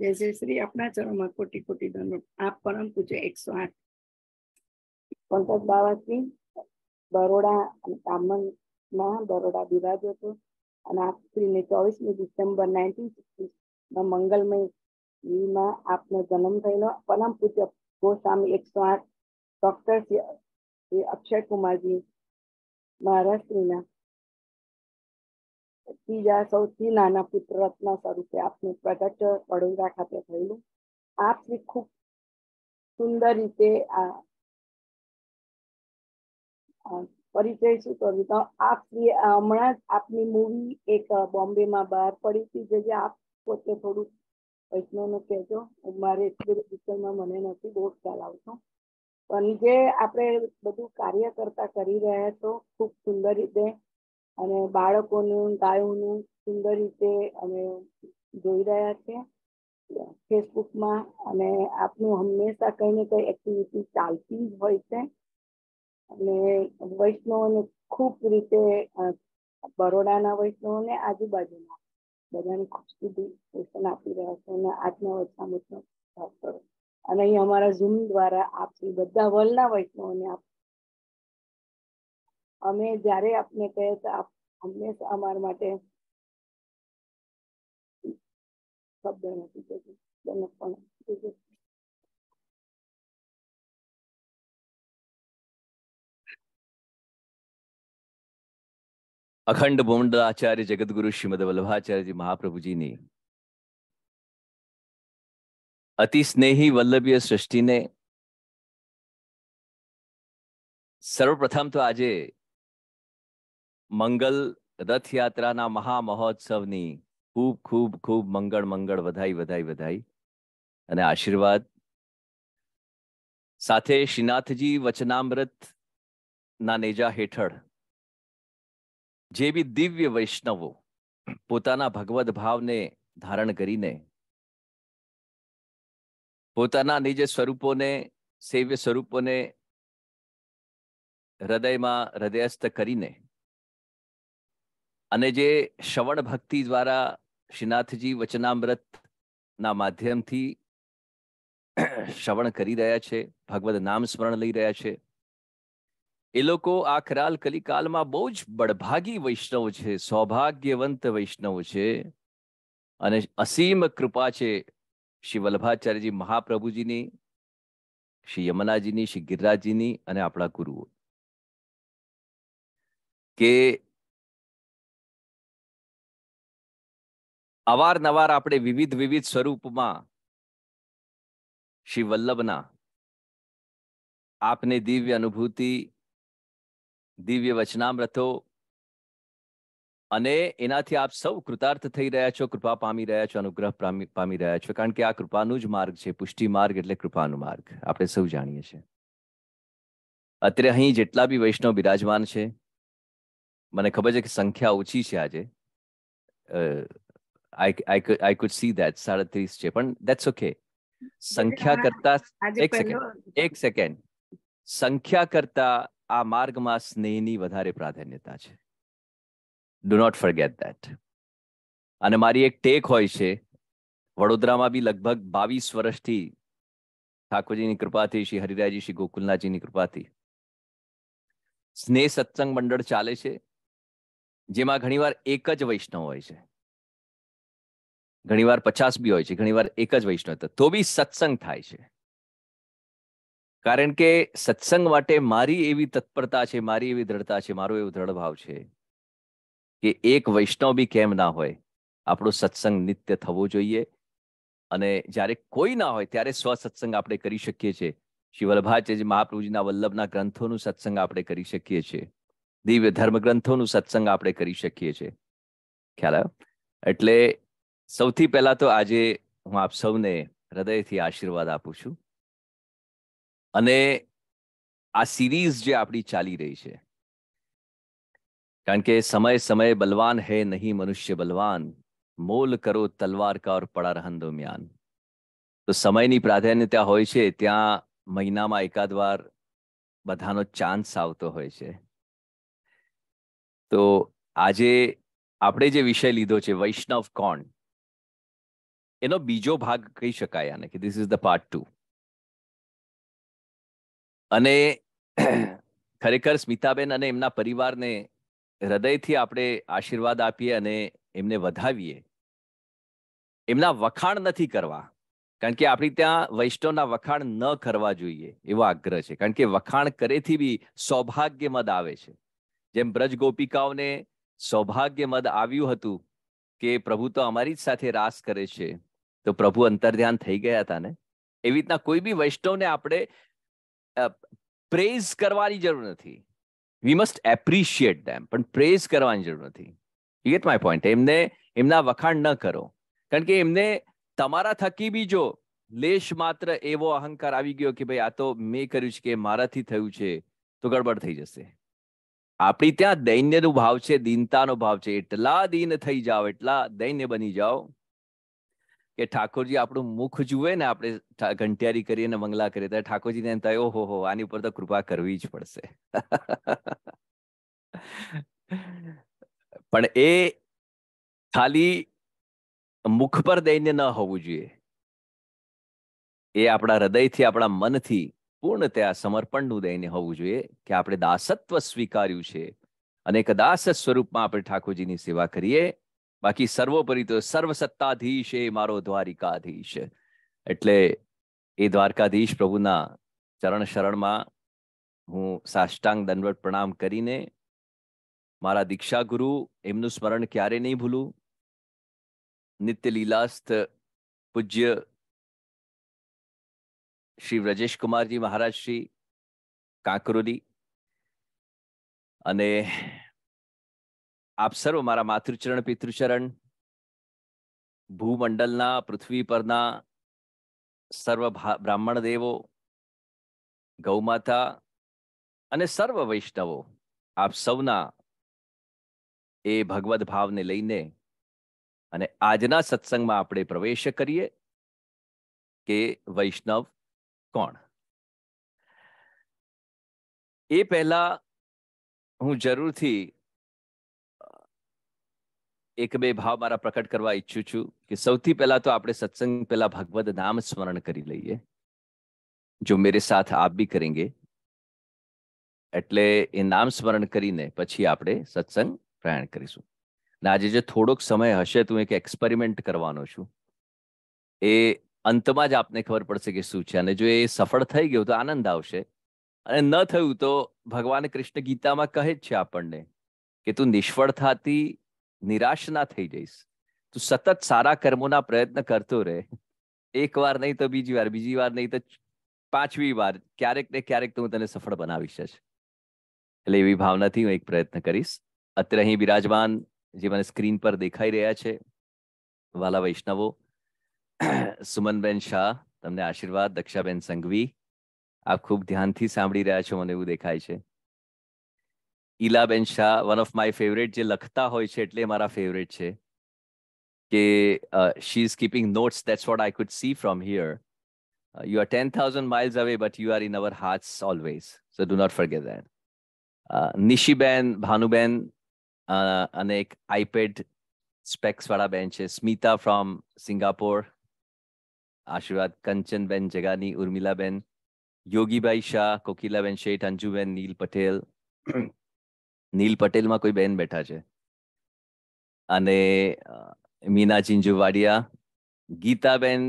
જય જય શ્રી આપણા ચરોમાં કોટી કોટી ધન આપ પરમ પૂજ્ય એકસો આઠ પંકજ બાવાશ્રી બરોડા દામનમાં બરોડા બિરાજ હતો અને આપ શ્રીને ચોવીસમી ડિસેમ્બર નાઇન્ટીન સિક્સટીમાં મંગલમયમાં આપનો જન્મ થયેલો પરમ પૂજ્ય ગોસ્વામી એકસો આઠ ડોક્ટર શ્રી અક્ષય કુમારજી મહારાષ્ટ્રીના બીજા સૌથી નાના પુત્ર રત્ન સ્વરૂપે આપનું પ્રગટ વડોદરા ખાતે થયેલું આપ શ્રી ખૂબ સુંદર રીતે આ પરિચય શું કરું તો આપ હમણાં જ આપની મૂવી એક બોમ્બેમાં બહાર પડી હતી જે આપ પોતે થોડુંક વૈષ્ણવનું કહેજો મારે એટલી બધી ડિટેલમાં મને નથી બહુ ખ્યાલ આવતો પણ જે આપણે બધું કાર્ય કરતા કરી રહ્યા છો ખૂબ સુંદર રીતે અને બાળકોનું ગાયોનું સુંદર રીતે અમે જોઈ રહ્યા છીએ ફેસબુકમાં અને આપનું હંમેશા કંઈ ને કંઈ એક્ટિવિટી ચાલતી જ હોય છે અને વૈષ્ણવોને ખૂબ રીતે બરોડાના વૈષ્ણવોને આજુબાજુના બધાને ખૂબ સુધી દર્શન આપી રહ્યા છે અને આજના વર્ષામૃતનો ભાગ કરો અને અહીં અમારા ઝૂમ દ્વારા આપ બધા વલના વૈષ્ણવોને આપ અમે જ્યારે આપને કહે આપ અમને અમારા માટે શબ્દ નથી કહેતી તેને પણ અખંડ ભૂમંડળ આચાર્ય જગદગુરુ શ્રીમદ વલ્લભાચાર્યજી મહાપ્રભુજીની અતિ સ્નેહી વલ્લભીય સૃષ્ટિને સર્વપ્રથમ તો આજે મંગલ રથયાત્રાના મહામહોત્સવની ખૂબ ખૂબ ખૂબ મંગળ મંગળ વધાઈ વધાઈ વધાઈ અને આશીર્વાદ સાથે શ્રીનાથજી વચનામૃત ના નેજા હેઠળ જે બી દિવ્ય વૈષ્ણવો પોતાના ભગવદ ભાવને ધારણ કરીને પોતાના નિજ સ્વરૂપોને સેવ્ય સ્વરૂપોને હૃદયમાં હૃદયસ્થ કરીને અને જે શ્રવણ ભક્તિ દ્વારા શ્રીનાથજી વચનામૃત ના માધ્યમથી શ્રવણ કરી રહ્યા છે ભગવદ નામ સ્મરણ લઈ રહ્યા છે એ લોકો આ કરાલ કલિકાલમાં બહુ જ બળભાગી વૈષ્ણવ છે સૌભાગ્યવંત વૈષ્ણવ છે અને અસીમ કૃપા છે શ્રી વલ્ભાચાર્યજી મહાપ્રભુજીની શ્રી યમુનાજીની શ્રી ગિરરાજજીની અને આપણા ગુરુઓ કે અવારનવાર આપણે વિવિધ વિવિધ સ્વરૂપમાં શ્રી વલ્લભના આપને દિવ્ય અનુભૂતિ દિવ્ય વચનામૃતો અને એનાથી આપ સૌ કૃતાર્થ થઈ રહ્યા છો કૃપા પામી રહ્યા છો અનુગ્રહ પામી રહ્યા છો કારણ કે આ કૃપાનું જ માર્ગ છે પુષ્ટિ માર્ગ એટલે કૃપાનો માર્ગ આપણે સૌ જાણીએ છીએ અત્યારે અહીં જેટલા બી વૈષ્ણવ બિરાજમાન છે મને ખબર છે કે સંખ્યા ઓછી છે આજે I I could I could see that 37 છે પણ ધેટ્સ ઓકે સંખ્યા કરતા એક સેકન્ડ એક સેકન્ડ સંખ્યા કરતા આ માર્ગમાં સ્નેહની વધારે પ્રાધાન્યતા છે ડુ નોટ ફરગેટ અને મારી એક ટેક હોય છે વડોદરામાં બી લગભગ બાવીસ વર્ષથી ઠાકોરજીની કૃપાથી શ્રી હરિરાયજી શ્રી ગોકુલનાથજીની કૃપાથી સ્નેહ સત્સંગ મંડળ ચાલે છે જેમાં ઘણીવાર એક જ વૈષ્ણવ હોય છે ઘણીવાર પચાસ બી હોય છે ઘણીવાર એક જ વૈષ્ણવ તો બી સત્સંગ થાય છે કારણ કે સત્સંગ માટે મારી એવી તત્પરતા છે મારી એવી દ્રઢતા છે મારો એવો દ્રઢ ભાવ છે કે એક વૈષ્ણવ બી કેમ ના હોય આપણો સત્સંગ નિત્ય થવો જોઈએ અને જ્યારે કોઈ ના હોય ત્યારે સ્વસત્સંગ આપણે કરી શકીએ છીએ શ્રી વલ્ભાચાર્ય મહાપ્રભુજીના વલ્લભના ગ્રંથોનું સત્સંગ આપણે કરી શકીએ છીએ દિવ્ય ધર્મ ગ્રંથોનું સત્સંગ આપણે કરી શકીએ છીએ ખ્યાલ આવ્યો એટલે સૌથી પહેલા તો આજે હું આપ સૌને હૃદયથી આશીર્વાદ આપું છું અને આ સિરીઝ જે આપણી ચાલી રહી છે કારણ કે સમય સમય બલવાન હે નહીં મનુષ્ય બલવાન મોલ કરો તલવાર કા ઓર પડા રહન દરમિયાન તો સમયની પ્રાધાન્યતા હોય છે ત્યાં મહિનામાં એકાદ વાર બધાનો ચાન્સ આવતો હોય છે તો આજે આપણે જે વિષય લીધો છે વૈષ્ણવ કોણ એનો બીજો ભાગ કહી શકાય આને કે this is the part two અને ખરેખર સ્મિતાબેન અને એમના પરિવારને હૃદયથી આપણે આશીર્વાદ આપીએ અને એમને વધાવીએ એમના વખાણ નથી કરવા કારણ કે આપણી ત્યાં વૈષ્ણવના વખાણ ન કરવા જોઈએ એવો આગ્રહ છે કારણ કે વખાણ કરેથી બી સૌભાગ્યમદ આવે છે જેમ બ્રજ ગોપિકાઓને સૌભાગ્યમદ આવ્યું હતું કે પ્રભુ તો અમારી જ સાથે રાસ કરે છે તો પ્રભુ અંતર્ધ્યાન થઈ ગયા હતા ને એવી રીતના કોઈ બી વૈષ્ણવને આપણે પ્રેઝ કરવાની જરૂર નથી વી મસ્ટ એપ્રિશિએટ ડેમ પણ પ્રેઝ કરવાની જરૂર નથી યુ ગેટ માય પોઈન્ટ એમને એમના વખાણ ન કરો કારણ કે એમને તમારા થકી બી જો લેશ માત્ર એવો અહંકાર આવી ગયો કે ભાઈ આ તો મેં કર્યું છે કે મારાથી થયું છે તો ગડબડ થઈ જશે આપણી ત્યાં દૈન્યનો ભાવ છે દીનતાનો ભાવ છે એટલા દીન થઈ જાઓ એટલા દૈન્ય બની જાઓ કે ઠાકોરજી આપણું મુખ જુએ ને આપણે ઘંટિયારી કરીએ મંગલા કરીએ ત્યારે ઠાકોરજીને એમ થાય ઓહો હો આની ઉપર તો કૃપા કરવી જ પડશે પણ એ ખાલી મુખ પર દઈને ન હોવું જોઈએ એ આપણા હૃદયથી આપણા મનથી પૂર્ણતયા સમર્પણનું દઈને હોવું જોઈએ કે આપણે દાસત્વ સ્વીકાર્યું છે અને એક દાસ સ્વરૂપમાં આપણે ઠાકોરજીની સેવા કરીએ બાકી સર્વોપરી તો સર્વસત્તાધીશ એ મારો દ્વારિકાધીશ એટલે એ દ્વારકાધીશ પ્રભુના ચરણ શરણમાં હું સાષ્ટાંગ દંડવટ પ્રણામ કરીને મારા દીક્ષા ગુરુ એમનું સ્મરણ ક્યારે નહીં ભૂલું નિત્ય લીલાસ્થ પૂજ્ય શ્રી વ્રજેશ કુમારજી મહારાજ શ્રી કાંકરોલી અને આપ સર્વ મારા માતૃચરણ પિતૃચરણ ભૂમંડલના પૃથ્વી પરના સર્વ બ્રાહ્મણ દેવો ગૌમાતા અને સર્વ વૈષ્ણવો આપ સૌના એ ભગવદ્ ભાવને લઈને અને આજના સત્સંગમાં આપણે પ્રવેશ કરીએ કે વૈષ્ણવ કોણ એ પહેલા હું જરૂરથી એક બે ભાવ મારા પ્રકટ કરવા ઈચ્છું છું કે સૌથી પહેલા તો આપણે સત્સંગ પહેલા ભગવદ નામ સ્મરણ કરી લઈએ જો મેરે સાથ આપ બી કરેંગે એટલે એ નામ સ્મરણ કરીને પછી આપણે સત્સંગ પ્રયાણ કરીશું ને આજે જે થોડોક સમય હશે તો હું એક એક્સપેરિમેન્ટ કરવાનો છું એ અંતમાં જ આપને ખબર પડશે કે શું છે અને જો એ સફળ થઈ ગયું તો આનંદ આવશે અને ન થયું તો ભગવાન કૃષ્ણ ગીતામાં કહે જ છે આપણને કે તું નિષ્ફળતાથી નિરાશ ના થઈ જઈશ તું સતત સારા કર્મોના પ્રયત્ન કરતો રહે એક વાર નહીં તો બીજી વાર બીજી વાર નહીં તો પાંચમી વાર ક્યારેક ને ક્યારેક તો હું તને સફળ બનાવીશ જ એટલે એવી ભાવનાથી હું એક પ્રયત્ન કરીશ અત્યારે અહીં બિરાજમાન જે મને સ્ક્રીન પર દેખાઈ રહ્યા છે વાલા વૈષ્ણવો સુમનબેન શાહ તમને આશીર્વાદ દક્ષાબેન સંઘવી આપ ખૂબ ધ્યાનથી સાંભળી રહ્યા છો મને એવું દેખાય છે Ilaben Shah one of my favourite જે લખતા હોય છે એટલે મારા ફેવરેટ છે કે she is keeping notes that's what I could see from here you are ten thousand miles away but you are in our hearts always so do not forget that Nishiben Bhanuben અને એક આઈપેડ સ્પેક્સવાળા બેન છે Smita from Singapore આશીર્વાદ કંચનબેન જગાની ઉર્મિલાબેન યોગીભાઈ શાહ કોકિલાબેન શેઠ અંજુબેન નીલ પટેલ નીલ પટેલમાં કોઈ બેન બેઠા છે અને મીના ચિંજુવાડિયા ગીતાબેન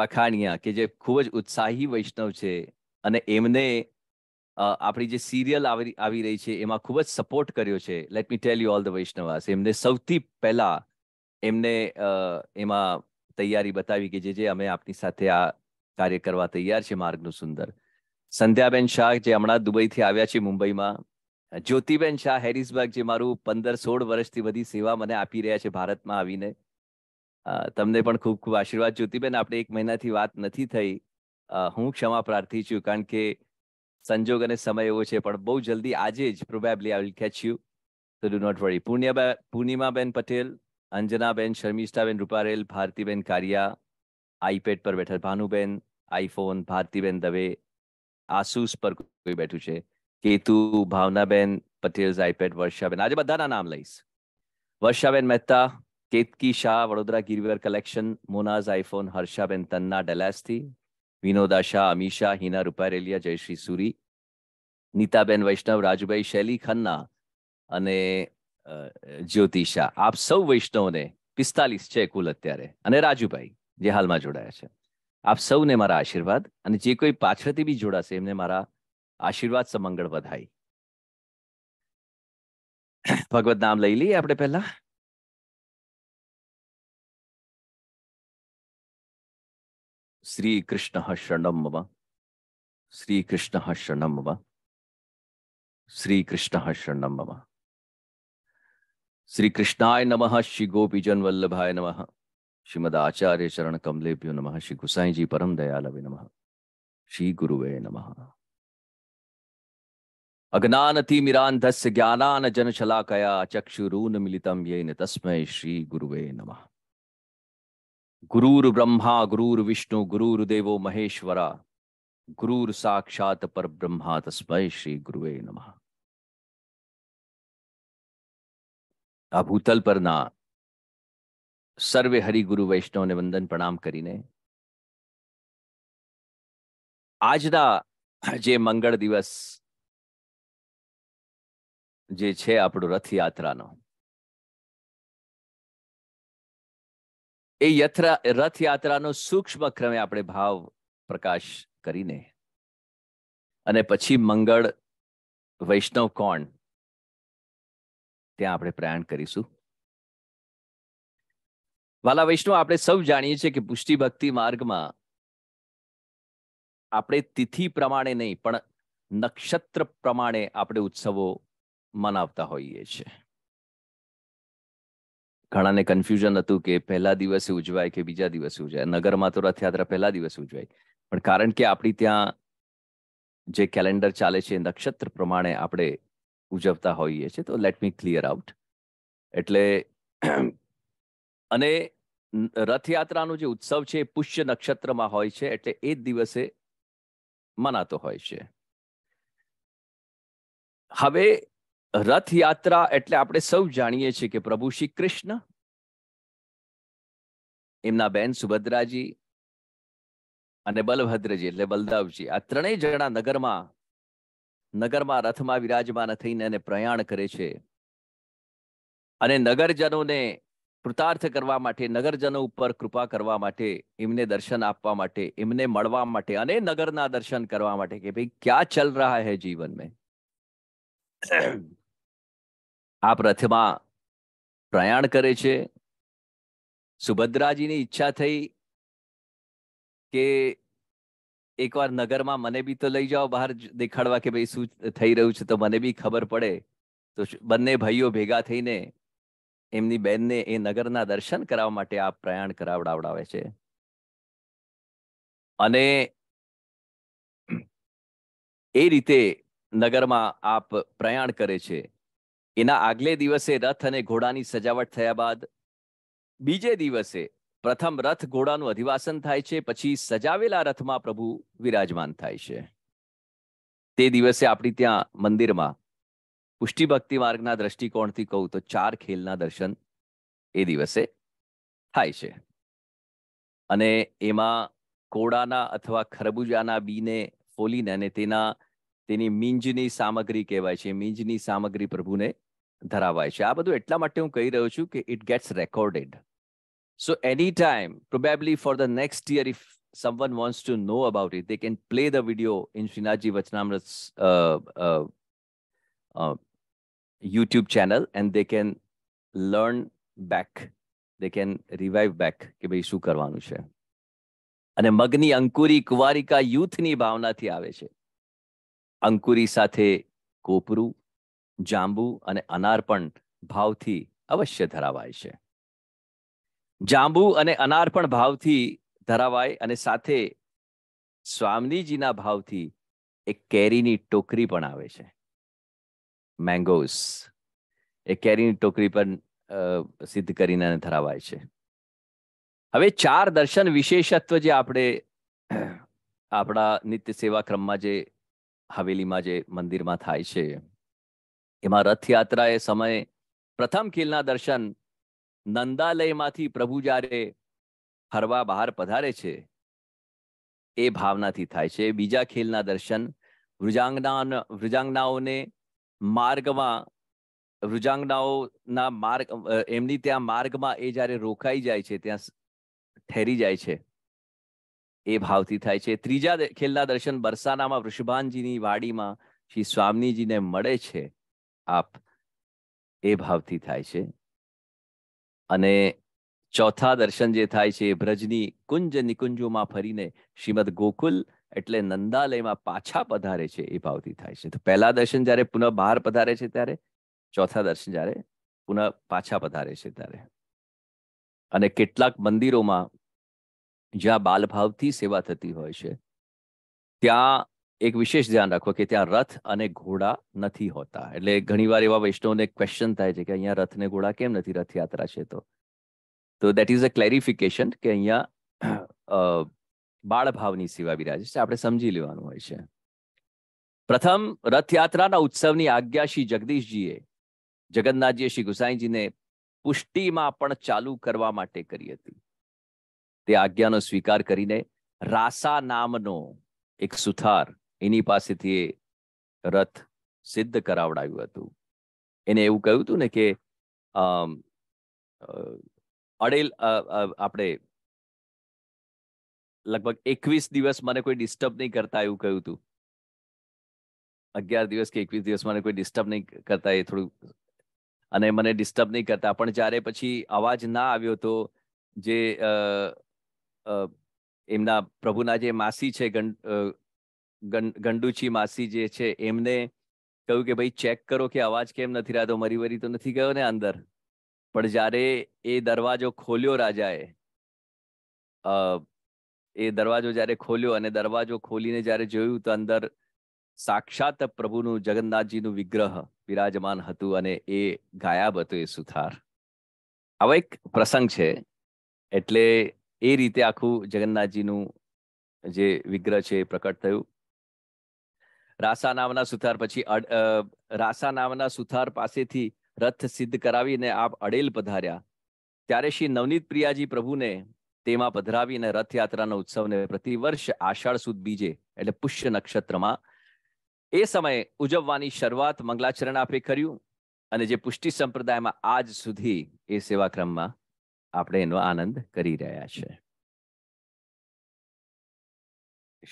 પખાણિયા કે જે ખૂબ જ ઉત્સાહી વૈષ્ણવ છે અને એમને આપણી જે સિરિયલ આવી આવી રહી છે એમાં ખૂબ જ સપોર્ટ કર્યો છે let me tell you all the Vaishnavas એમને સૌથી પહેલા એમને એમાં તૈયારી બતાવી કે જે જે અમે આપની સાથે આ કાર્ય કરવા તૈયાર છે માર્ગનું સુંદર સંધ્યાબેન શાહ જે હમણાં દુબઈથી આવ્યા છે મુંબઈમાં જ્યોતિબેન શાહ હેરિસબર્ગ જે મારું પંદર સોળ વર્ષથી બધી સેવા મને આપી રહ્યા છે ભારતમાં આવીને તમને પણ ખૂબ ખૂબ આશીર્વાદ જ્યોતિબેન આપણે એક મહિનાથી વાત નથી થઈ હું ક્ષમા પ્રાર્થી છું કારણ કે સંજોગ અને સમય એવો છે પણ બહુ જલ્દી આજે જ probably I will catch you તો do not worry Purniyaben Purnimaben Patel Anjanaben Sharmishthaben Ruparel Bhartiben Kariya iPad પર બેઠા ભાનુબેન આઈફોન ભારતીબેન દવે આસુસ પર કોઈ બેઠું છે કેતુ ભાવનાબેન પટેલ આઈપેડ વર્ષાબેન આજે બધાના નામ લઈશ વર્ષાબેન મહેતા કેતકી શાહ વડોદરા ગીરવેર કલેક્શન મોનાઝ આઈફોન હર્ષાબેન તન્ના ડેલાસથી વિનોદા શાહ અમીશા હિના રૂપારેલિયા જયશ્રી સુરી નીતાબેન વૈષ્ણવ રાજુભાઈ શૈલી ખન્ના અને જ્યોતિ શાહ આપ સૌ વૈષ્ણવને પિસ્તાલીસ છે કુલ અત્યારે અને રાજુભાઈ જે હાલમાં જોડાયા છે આપ સૌને મારા આશીર્વાદ અને જે કોઈ પાછળથી બી જોડાશે એમને મારા આશીર્વાદ સમંગળ વધાય ભગવત નામ લઈ લઈએ આપણે પહેલા શ્રી કૃષ્ણ શરણમ શ્રી કૃષ્ણ શરણમ મમ શ્રી કૃષ્ણ શરણમ મમ શ્રી કૃષ્ણાય નમઃ શ્રી ગોપીજન વલ્લભાય નમઃ શ્રીમદ આચાર્ય ચરણ કમલેભ્યો નમઃ શ્રી ગુસાઈજી પરમ દયાલવે નમઃ શ્રી ગુરુવે નમઃ अज्ञानतिमिरान्धस्य ज्ञानानजनशलाकया चक्षुरून्मिलितं येन तस्मै श्रीगुरुवे नमः गुरुर्ब्रह्मा गुरुर्विष्णु गुरुर्देवो महेश्वरा गुरुर्साक्षात् परब्रह्मा तस्मै श्रीगुरुवे नमः अभूतल पर ना सर्वे हरि गुरु वैष्णव ने वंदन प्रणाम કરીને આજના જે મંગળ દિવસ જે છે આપણો રથયાત્રાનો એ યથરા રથયાત્રાનો સૂક્ષ્મ ક્રમે આપણે ભાવ પ્રકાશ કરીને અને પછી મંગળ વૈષ્ણવ કોણ ત્યાં આપણે પ્રયાણ કરીશું વાલા વૈષ્ણવ આપણે સૌ જાણીએ છીએ કે પુષ્ટિ ભક્તિ માર્ગમાં આપણે તિથિ પ્રમાણે નહીં પણ નક્ષત્ર પ્રમાણે આપણે ઉત્સવો મનાવતા હોઈએ છીએ ઘણાને કન્ફ્યુઝન હતું કે પહેલા દિવસે ઉજવાય કે બીજા દિવસે ઉજવાય નગરમાં તો રથયાત્રા પહેલા દિવસે ઉજવાય પણ કારણ કે આપણી ત્યાં જે કેલેન્ડર ચાલે છે નક્ષત્ર પ્રમાણે આપણે ઉજવતા હોઈએ છીએ તો લેટ મી ક્લિયર આઉટ એટલે અને રથયાત્રાનો જે ઉત્સવ છે એ પુષ્ય નક્ષત્રમાં હોય છે એટલે એ જ દિવસે મનાતો હોય છે હવે રથ યાત્રા એટલે આપણે સૌ જાણીએ છીએ કે પ્રભુ શ્રી કૃષ્ણ એમના બેન સુભદ્રાજી અને બલભદ્રજી એટલે બલદાવજી આ ત્રણેય જણા નગરમાં નગરમાં રથમાં વિરાજમાન થઈને એને પ્રયાણ કરે છે અને નગરજનોને કૃતાર્થ કરવા માટે નગરજનો ઉપર કૃપા કરવા માટે એમને દર્શન આપવા માટે એમને મળવા માટે અને નગરના દર્શન કરવા માટે કે ભાઈ ક્યાં ચલ રહા હૈ જીવન મેં આ રથમાં પ્રયાણ કરે છે સુભદ્રાજીની ઈચ્છા થઈ કે એકવાર નગરમાં મને બી તો લઈ જાઓ બહાર દેખાડવા કે ભાઈ શું થઈ રહ્યું છે તો મને બી ખબર પડે તો બંને ભાઈઓ ભેગા થઈને એમની બહેનને એ નગરના દર્શન કરાવવા માટે આ પ્રયાણ કરાવડાવડાવે છે અને એ રીતે નગરમાં આપ પ્રયાણ કરે છે એના આગલે દિવસે રથ અને ઘોડાની સજાવટ થયા બાદ બીજે દિવસે પ્રથમ રથ ઘોડાનું અધિવાસન થાય છે પછી સજાવેલા રથમાં પ્રભુ વિરાજમાન થાય છે તે દિવસે આપણી ત્યાં મંદિરમાં પુષ્ટિભક્તિ ભક્તિ માર્ગના દ્રષ્ટિકોણથી કહું તો ચાર ખેલના દર્શન એ દિવસે થાય છે અને એમાં કોડાના અથવા ખરબૂજાના બીને ફોલીને અને તેના તેની મીંજની સામગ્રી કહેવાય છે મીંજની સામગ્રી પ્રભુને ધરાવાય છે આ બધું એટલા માટે હું કહી રહ્યો છું કે it gets recorded so any time probably for the next year if someone wants to know about it, they can play the video in Srinaji Vachanamrit's uh, uh, uh, YouTube channel and they can learn back. They can revive back કે ભાઈ શું કરવાનું છે અને મગની અંકુરી કુવારિકા યુથની ભાવનાથી આવે છે અંકુરી સાથે કોપરું જાંબુ અને અનાર પણ ભાવથી અવશ્ય ધરાવાય છે જાંબુ અને અનાર પણ ભાવથી ધરાવાય અને સાથે સ્વામીજીના ભાવથી એક કેરીની ટોકરી પણ આવે છે મેંગોસ એ કેરીની ટોકરી પણ સિદ્ધ કરીને ધરાવાય છે હવે ચાર દર્શન વિશેષત્વ જે આપણે આપણા નિત્ય સેવા ક્રમમાં જે હવેલીમાં જે મંદિરમાં થાય છે એમાં રથયાત્રા એ સમયે પ્રથમ કિલના દર્શન નંદાલયમાંથી પ્રભુ જ્યારે ફરવા બહાર પધારે છે એ ભાવનાથી થાય છે બીજા ખીલના દર્શન વૃજાંગના વૃજાંગનાઓને માર્ગમાં વૃજાંગનાઓના માર્ગ એમની ત્યાં માર્ગમાં એ જ્યારે રોકાઈ જાય છે ત્યાં ઠેરી જાય છે એ ભાવથી થાય છે ત્રીજા ખેલના દર્શન બરસાનામાં વૃષભાનજીની વાડીમાં શ્રી સ્વામીજીને મળે છે આપ એ ભાવથી થાય છે અને ચોથા દર્શન જે થાય છે બ્રજની કુંજ નિકુંજોમાં ફરીને શ્રીમદ ગોકુલ એટલે નંદાલયમાં પાછા પધારે છે એ ભાવથી થાય છે તો પહેલા દર્શન જ્યારે પુનઃ બહાર પધારે છે ત્યારે ચોથા દર્શન જ્યારે પુનઃ પાછા પધારે છે ત્યારે અને કેટલાક મંદિરોમાં જ્યાં બાલભાવથી સેવા થતી હોય છે ત્યાં એક વિશેષ ધ્યાન રાખો કે ત્યાં રથ અને ઘોડા નથી હોતા એટલે ઘણીવાર એવા વૈષ્ણવને ક્વેશ્ચન થાય છે કે અહીંયા રથ ને ઘોડા કેમ નથી રથયાત્રા છે તો તો દેટ ઇઝ અ ક્લેરિફિકેશન કે અહીંયા બાળ ભાવની સેવા બિરાજે છે આપણે સમજી લેવાનું હોય છે પ્રથમ રથયાત્રાના ઉત્સવની આજ્ઞા શ્રી જગદીશજીએ જગન્નાથજીએ શ્રી ગુસાઈજીને પુષ્ટિમાં પણ ચાલુ કરવા માટે કરી હતી તે આજ્ઞાનો સ્વીકાર કરીને રાસા નામનો એક સુથાર એની પાસેથી એ રથ સિદ્ધ કરાવડાવ્યું હતું એને એવું કહ્યું હતું ને કે અડેલ આપણે લગભગ એકવીસ દિવસ મને કોઈ ડિસ્ટર્બ નહીં કરતા એવું કહ્યું હતું અગિયાર દિવસ કે એકવીસ દિવસ મને કોઈ ડિસ્ટર્બ નહીં કરતા એ થોડું અને મને ડિસ્ટર્બ નહીં કરતા પણ જ્યારે પછી અવાજ ના આવ્યો તો જે એમના પ્રભુના જે માસી છે ગંડુચી માસી જે છે એમને કહ્યું કે ભાઈ ચેક કરો કે અવાજ કેમ નથી રહ્યો મરી વરી તો નથી ગયો ને અંદર પણ જ્યારે એ દરવાજો ખોલ્યો રાજાએ એ દરવાજો જ્યારે ખોલ્યો અને દરવાજો ખોલીને જ્યારે જોયું તો અંદર સાક્ષાત પ્રભુનું જગન્નાથજીનું વિગ્રહ વિરાજમાન હતું અને એ ગાયબ હતો એ સુથાર આવો એક પ્રસંગ છે એટલે એ રીતે આખું જગન્નાથજીનું જે વિગ્રહ છે એ પ્રકટ થયું રાસા નામના સુથાર પછી રાસા નામના સુથાર પાસેથી રથ સિદ્ધ કરાવીને આપ અડેલ પધાર્યા ત્યારે શ્રી નવનીત પ્રિયાજી પ્રભુને તેમાં પધરાવીને રથયાત્રાના ઉત્સવને પ્રતિવર્ષ આષાઢ સુદ બીજે એટલે પુષ્ય નક્ષત્રમાં એ સમયે ઉજવવાની શરૂઆત મંગલાચરણ આપે કર્યું અને જે પુષ્ટિ સંપ્રદાયમાં આજ સુધી એ સેવાક્રમમાં આપણે એનો આનંદ કરી રહ્યા છે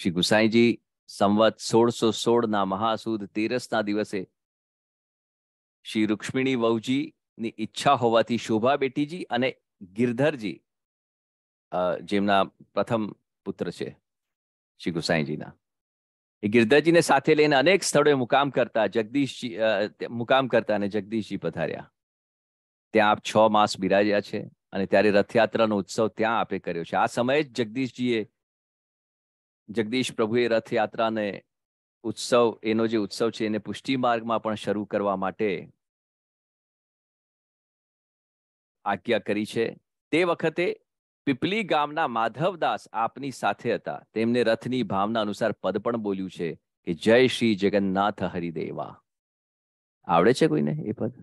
શ્રી ગુસાઈજી સંવત સોળસો સોળના મહાસુદ તેરસના દિવસે શ્રી રૂક્ષ્મિણી વહુજીની ઈચ્છા હોવાથી શોભા બેટીજી અને ગિરધરજી જેમના પ્રથમ પુત્ર છે શ્રી ગુસાઈજીના એ ગિરધરજીને સાથે લઈને અનેક સ્થળોએ મુકામ કરતા જગદીશજી મુકામ કરતા અને જગદીશજી પધાર્યા ત્યાં આપ છ માસ બિરાજ્યા છે અને ત્યારે રથયાત્રાનો ઉત્સવ ત્યાં આપે કર્યો છે આ સમયે જ જગદીશજીએ જગદીશ પ્રભુએ રથયાત્રાને ઉત્સવ એનો જે ઉત્સવ છે એને પુષ્ટિ માર્ગમાં પણ શરૂ કરવા માટે આજ્ઞા કરી છે તે વખતે પીપલી ગામના માધવદાસ આપની સાથે હતા તેમને રથની ભાવના અનુસાર પદ પણ બોલ્યું છે કે જય શ્રી જગન્નાથ હરિદેવા આવડે છે કોઈને એ પદ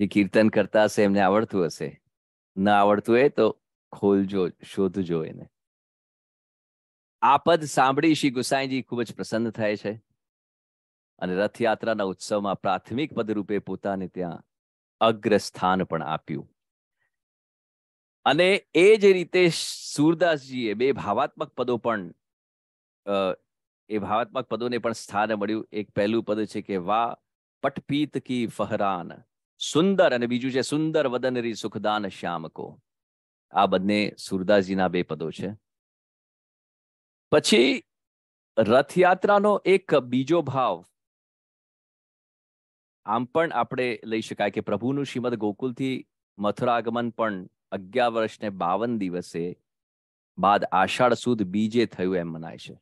જે કીર્તન કરતા હશે એમને આવડતું હશે ના આવડતું હોય તો ખોલજો શોધજો એને આ પદ સાંભળી શ્રી ગુસાઈજી ખૂબ જ પ્રસન્ન થાય છે અને રથયાત્રાના ઉત્સવમાં પ્રાથમિક પદરૂપે પોતાને ત્યાં અગ્રસ્થાન પણ આપ્યું અને એ જ રીતે સૂરદાસજીએ બે ભાવાત્મક પદો પણ એ ભાવાત્મક પદોને પણ સ્થાન મળ્યું એક પહેલું પદ છે કે વા પટપીત કી ફહરાન સુંદર અને બીજું છે સુંદર વદન રી સુખદાન શ્યામકો આ બંને સુરદાસજીના બે પદો છે પછી રથયાત્રાનો એક બીજો ભાવ આમ પણ આપણે લઈ શકાય કે પ્રભુનું શ્રીમદ ગોકુલથી મથુરાગમન પણ અગિયાર વર્ષ ને બાવન દિવસે બાદ આષાઢ સુદ બીજે થયું એમ મનાય છે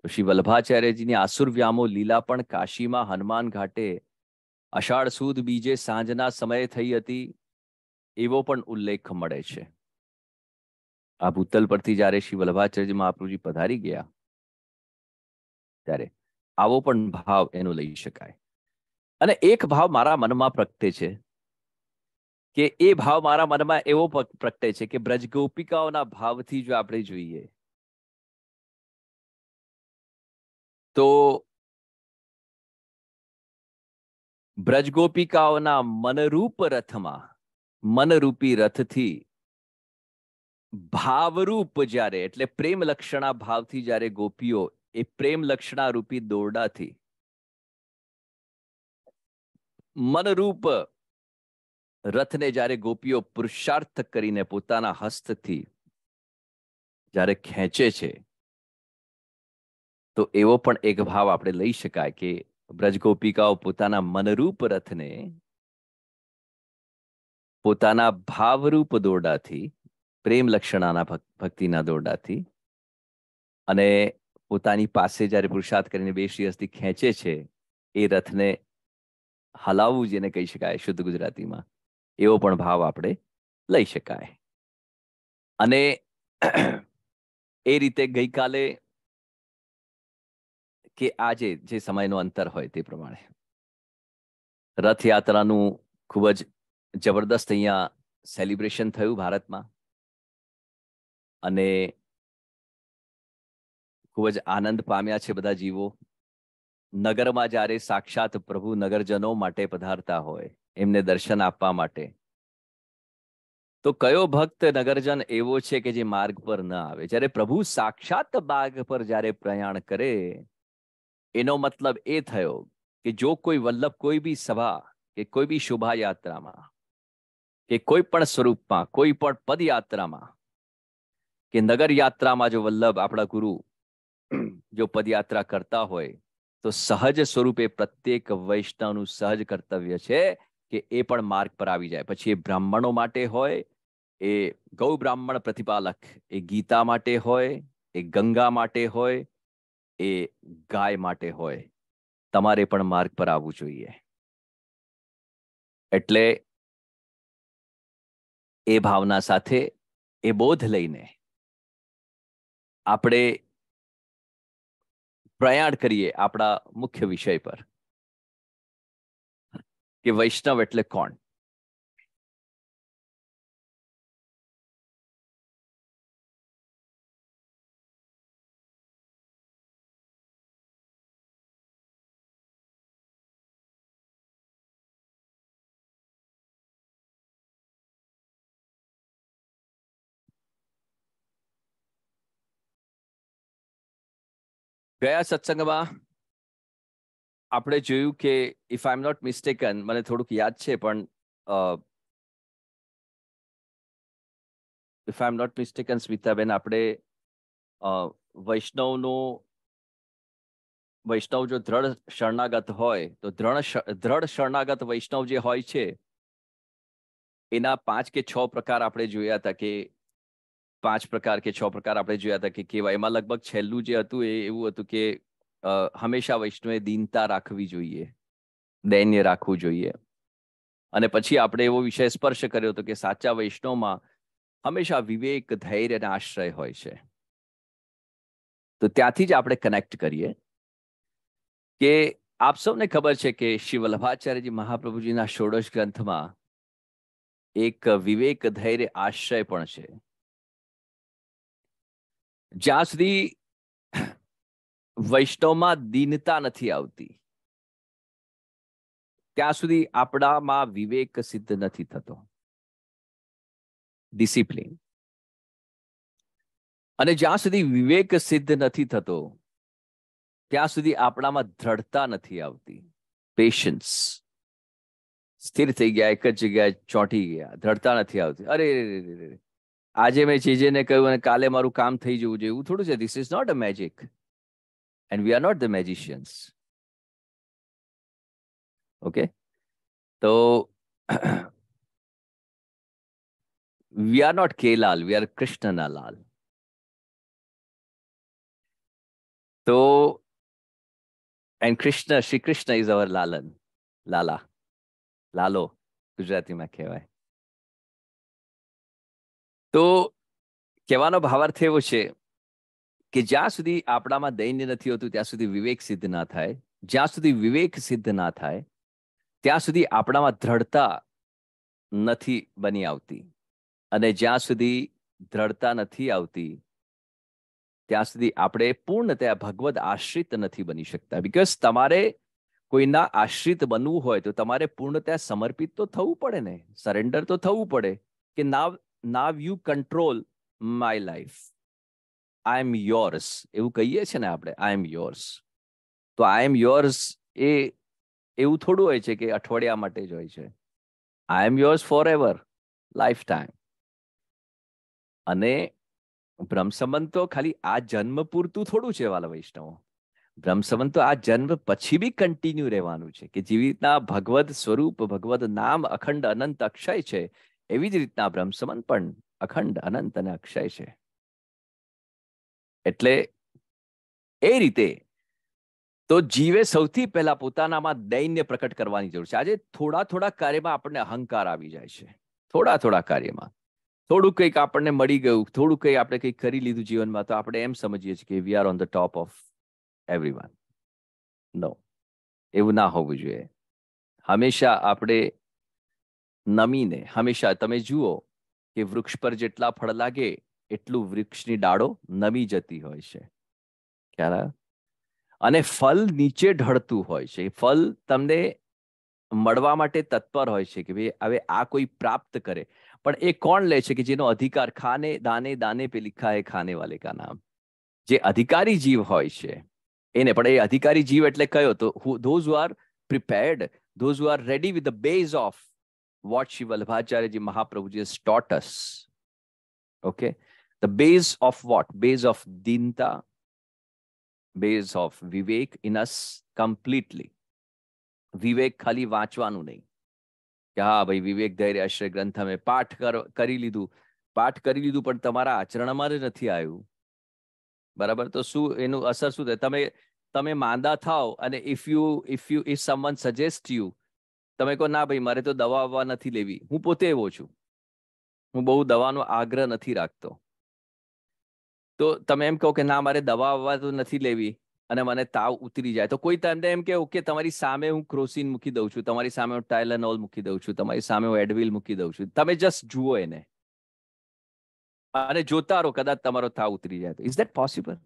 તો શ્રી વલ્લભાચાર્યજીની આસુર વ્યામો લીલા પણ કાશીમાં હનુમાન ઘાટે અષાઢ સુદ બીજે સાંજના સમયે થઈ હતી એવો પણ ઉલ્લેખ મળે છે આ ભૂતલ પરથી જ્યારે શ્રી વલ્લભાચાર્ય મહાપ્રભુજી પધારી ગયા ત્યારે આવો પણ ભાવ એનો લઈ શકાય અને એક ભાવ મારા મનમાં પ્રગટે છે કે એ ભાવ મારા મનમાં એવો પ્રગટે છે કે બ્રજગોપિકાઓના ભાવથી જો આપણે જોઈએ તો બ્રજગોપિકાઓના મનરૂપ રથમાં મનરૂપી રથથી ભાવરૂપ જ્યારે એટલે પ્રેમ લક્ષણા ભાવથી જ્યારે ગોપીઓ એ પ્રેમ લક્ષણા રૂપી દોરડાથી મનરૂપ રથને જ્યારે ગોપીઓ પુરુષાર્થ કરીને પોતાના હસ્તથી જ્યારે ખેંચે છે તો એવો પણ એક ભાવ આપણે લઈ શકાય કે બ્રજગોપિકાઓ પોતાના મનરૂપ રથને પોતાના ભાવરૂપ દોરડાથી પ્રેમ લક્ષણાના ભક્તિના દોરડાથી અને પોતાની પાસે જ્યારે પુરુષાર્થ કરીને બે શ્રી હસ્તી ખેંચે છે એ રથને હલાવવું જેને કહી શકાય શુદ્ધ ગુજરાતીમાં એવો પણ ભાવ આપણે લઈ શકાય અને એ રીતે ગઈકાલે કે આજે જે સમયનો અંતર હોય તે પ્રમાણે રથયાત્રાનું ખૂબ જ જબરદસ્ત અહીંયા સેલિબ્રેશન થયું ભારતમાં અને ખૂબ જ આનંદ પામ્યા છે બધા જીવો નગરમાં જ્યારે સાક્ષાત પ્રભુ નગરજનો માટે પધારતા હોય એમને દર્શન આપવા માટે તો કયો ભક્ત નગરજન એવો છે કે જે માર્ગ પર ન આવે જ્યારે પ્રભુ સાક્ષાત માર્ગ પર જ્યારે પ્રયાણ કરે એનો મતલબ એ થયો કે જો કોઈ વલ્લભ કોઈ બી સભા કે કોઈ બી શોભાયાત્રામાં કે કોઈ પણ સ્વરૂપમાં કોઈ પણ પદયાત્રામાં કે નગર યાત્રામાં જો વલ્લભ આપણા ગુરુ જો પદયાત્રા કરતા હોય તો સહજ સ્વરૂપે પ્રત્યેક વૈષ્ણવનું સહજ કર્તવ્ય છે કે એ પણ માર્ગ પર આવી જાય પછી એ બ્રાહ્મણો માટે હોય એ ગૌ બ્રાહ્મણ પ્રતિપાલક એ ગીતા માટે હોય એ ગંગા માટે હોય એ ગાય માટે હોય તમારે પણ માર્ગ પર આવવું જોઈએ એટલે એ ભાવના સાથે એ બોધ લઈને આપણે પ્રયાણ કરીએ આપણા મુખ્ય વિષય પર કે વૈષ્ણવ એટલે કોણ ગયા સત્સંગમાં આપણે જોયું કે if I am not mistaken મને થોડુંક યાદ છે પણ if I am not mistaken Smitaben આપણે વૈષ્ણવનું વૈષ્ણવ જો દ્રઢ શરણાગત હોય તો દ્રઢ દ્રઢ શરણાગત વૈષ્ણવ જે હોય છે એના પાંચ કે છ પ્રકાર આપણે જોયા હતા કે પાંચ પ્રકાર કે છ પ્રકાર આપણે જોયા હતા કે કેવા એમાં લગભગ છેલ્લું જે હતું એ એવું હતું કે હંમેશા વૈષ્ણવે દીનતા રાખવી જોઈએ દૈન્ય રાખવું જોઈએ અને પછી આપણે એવો વિષય સ્પર્શ કર્યો હતો કે સાચા વૈષ્ણવમાં હંમેશા વિવેક ધૈર્ય અને આશ્રય હોય છે તો ત્યાંથી જ આપણે કનેક્ટ કરીએ કે આપ સૌને ખબર છે કે શ્રી વલ્લભાચાર્યજી મહાપ્રભુજીના ષોડશ ગ્રંથમાં એક વિવેક ધૈર્ય આશ્રય પણ છે જ્યાં સુધી વૈષ્ણવમાં દીનતા નથી આવતી ત્યાં સુધી આપણામાં વિવેક સિદ્ધ નથી થતો ડિસિપ્લિન અને જ્યાં સુધી વિવેક સિદ્ધ નથી થતો ત્યાં સુધી આપણામાં દ્રઢતા નથી આવતી પેશન્સ સ્થિર થઈ ગયા એક જ જગ્યાએ ચોંટી ગયા દ્રઢતા નથી આવતી અરે આજે મેં જીજેને કહ્યું અને કાલે મારું કામ થઈ જવું જોઈએ એવું થોડું છે this is not a magic and we are not the magicians okay તો વી આર નોટ કે લાલ વી આર કૃષ્ણના લાલ તો and Krishna Shri Krishna is our લાલન લાલા લાલો ગુજરાતીમાં કહેવાય તો કહેવાનો ભાવાર્થ એવો છે કે જ્યાં સુધી આપણામાં દૈન્ય નથી હોતું ત્યાં સુધી વિવેક સિદ્ધ ના થાય જ્યાં સુધી વિવેક સિદ્ધ ના થાય ત્યાં સુધી આપણામાં દ્રઢતા નથી બની આવતી અને જ્યાં સુધી દ્રઢતા નથી આવતી ત્યાં સુધી આપણે પૂર્ણતયા ભગવદ આશ્રિત નથી બની શકતા બિકોઝ તમારે કોઈના આશ્રિત બનવું હોય તો તમારે પૂર્ણતયા સમર્પિત તો થવું પડે ને સરેન્ડર તો થવું પડે કે ના now you control my life i am yours એવું કહીએ છે ને આપણે i am yours તો i am yours એ એવું થોડું હોય છે કે અઠવાડિયા માટે જ હોય છે I am yours forever lifetime અને બ્રહ્મસંબંધ તો ખાલી આ જન્મ પૂરતું થોડું છે વાલા વૈષ્ણવો બ્રહ્મસંબંધ તો આ જન્મ પછી બી કન્ટિન્યુ રહેવાનું છે કે જેવી રીતના ભગવદ સ્વરૂપ ભગવદ નામ અખંડ અનંત અક્ષય છે એવી જ રીતના બ્રહ્મસમન પણ અખંડ અનંત અને અક્ષય છે એટલે એ રીતે તો જીવે સૌથી પહેલા પોતાનામાં દૈન્ય પ્રકટ કરવાની જરૂર છે આજે થોડા થોડા કાર્યમાં આપણને અહંકાર આવી જાય છે થોડા થોડા કાર્યમાં થોડું કંઈક આપણને મળી ગયું થોડું કંઈ આપણે કંઈક કરી લીધું જીવનમાં તો આપણે એમ સમજીએ છીએ કે we are on the top of everyone નો એવું ના હોવું જોઈએ હંમેશા આપણે નમીને હંમેશા તમે જુઓ કે વૃક્ષ પર જેટલા ફળ લાગે એટલું વૃક્ષની ડાળો નમી જતી હોય છે અને ફલ નીચે ઢળતું હોય છે ફલ તમને મળવા માટે તત્પર હોય છે કે ભાઈ હવે આ કોઈ પ્રાપ્ત કરે પણ એ કોણ લે છે કે જેનો અધિકાર ખાને દાને દાને પે લિખા હે ખાને વાલે કા નામ જે અધિકારી જીવ હોય છે એને પણ એ અધિકારી જીવ એટલે કયો તો those are prepared those are ready with the base of what Sri Vallabhacharya Mahaprabhuji has taught us. Okay. The base of what? Base of Dinta, base of Vivek in us completely. વિવેક ખાલી વાંચવાનું નહીં કે હા ભાઈ વિવેક ધૈર્યાશ્રય ગ્રંથ અમે પાઠ કરી લીધું પાઠ કરી લીધું પણ તમારા આચરણમાં જ નથી આવ્યું બરાબર તો શું એનું અસર શું થાય તમે તમે માંદા થાવ અને if you if you if someone suggest you તમે કહો ના ભાઈ મારે તો દવા આવવા નથી લેવી હું પોતે એવો છું હું બહુ દવાનો આગ્રહ નથી રાખતો તો તમે એમ કહો કે ના મારે દવા આવવા તો નથી લેવી અને મને તાવ ઉતરી જાય તો કોઈ તમને એમ કહેવું કે તમારી સામે હું ક્રોસિન મૂકી દઉં છું તમારી સામે હું ટાયલનોલ મૂકી દઉં છું તમારી સામે હું એડવિલ મૂકી દઉં છું તમે જસ્ટ જુઓ એને અને જોતા રહો કદાચ તમારો તાવ ઉતરી જાય તો ઇઝ ધેટ પોસિબલ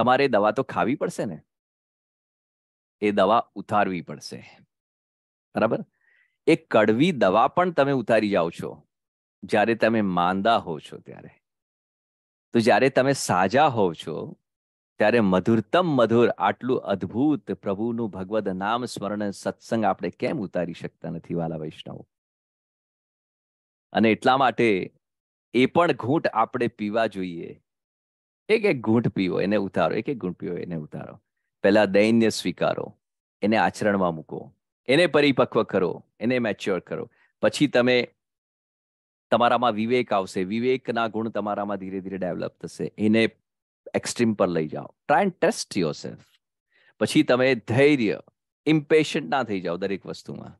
તમારે દવા તો ખાવી પડશે ને એ દવા ઉતારવી પડશે બરાબર એ કડવી દવા પણ તમે ઉતારી જાઓ છો જ્યારે તમે માંદા હો છો ત્યારે તો જ્યારે તમે સાજા હોવ છો ત્યારે મધુરતમ મધુર આટલું અદ્ભુત પ્રભુનું ભગવદ નામ સ્મરણ સત્સંગ આપણે કેમ ઉતારી શકતા નથી વાલા વૈષ્ણવ અને એટલા માટે એ પણ ઘૂંટ આપણે પીવા જોઈએ એક એક ઘૂંટ પીવો એને ઉતારો એક એક ઘૂંટ પીવો એને ઉતારો પહેલા દૈન્ય સ્વીકારો એને આચરણમાં મૂકો એને પરિપક્વ કરો એને મેચ્યોર કરો પછી તમે તમારામાં વિવેક આવશે વિવેકના ગુણ તમારામાં ધીરે ધીરે ડેવલપ થશે એને એક્સ્ટ્રીમ પર લઈ જાઓ try and test yourself પછી તમે ધૈર્ય ઇમ્પેશન્ટ ના થઈ જાઓ દરેક વસ્તુમાં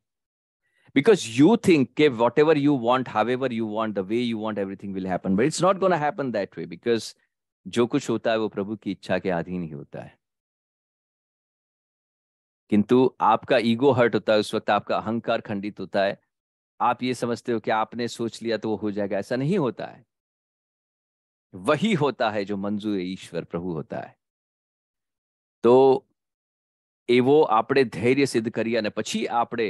because you think okay, whatever you want however you want the way you want everything will happen but it's not going to happen that way because जो कुछ होता है वो प्रभु की इच्छा के अधीन ही होता है किंतु आपका ईगो हर्ट होता है उस वक्त आपका अहंकार खंडित होता है आप ये समझते हो कि आपने सोच लिया तो वो हो जाएगा ऐसा नहीं होता है वही होता है जो मंजूर ईश्वर प्रभु होता है તો એવો આપણે ધૈર્ય સિદ્ધ કરી અને પછી આપણે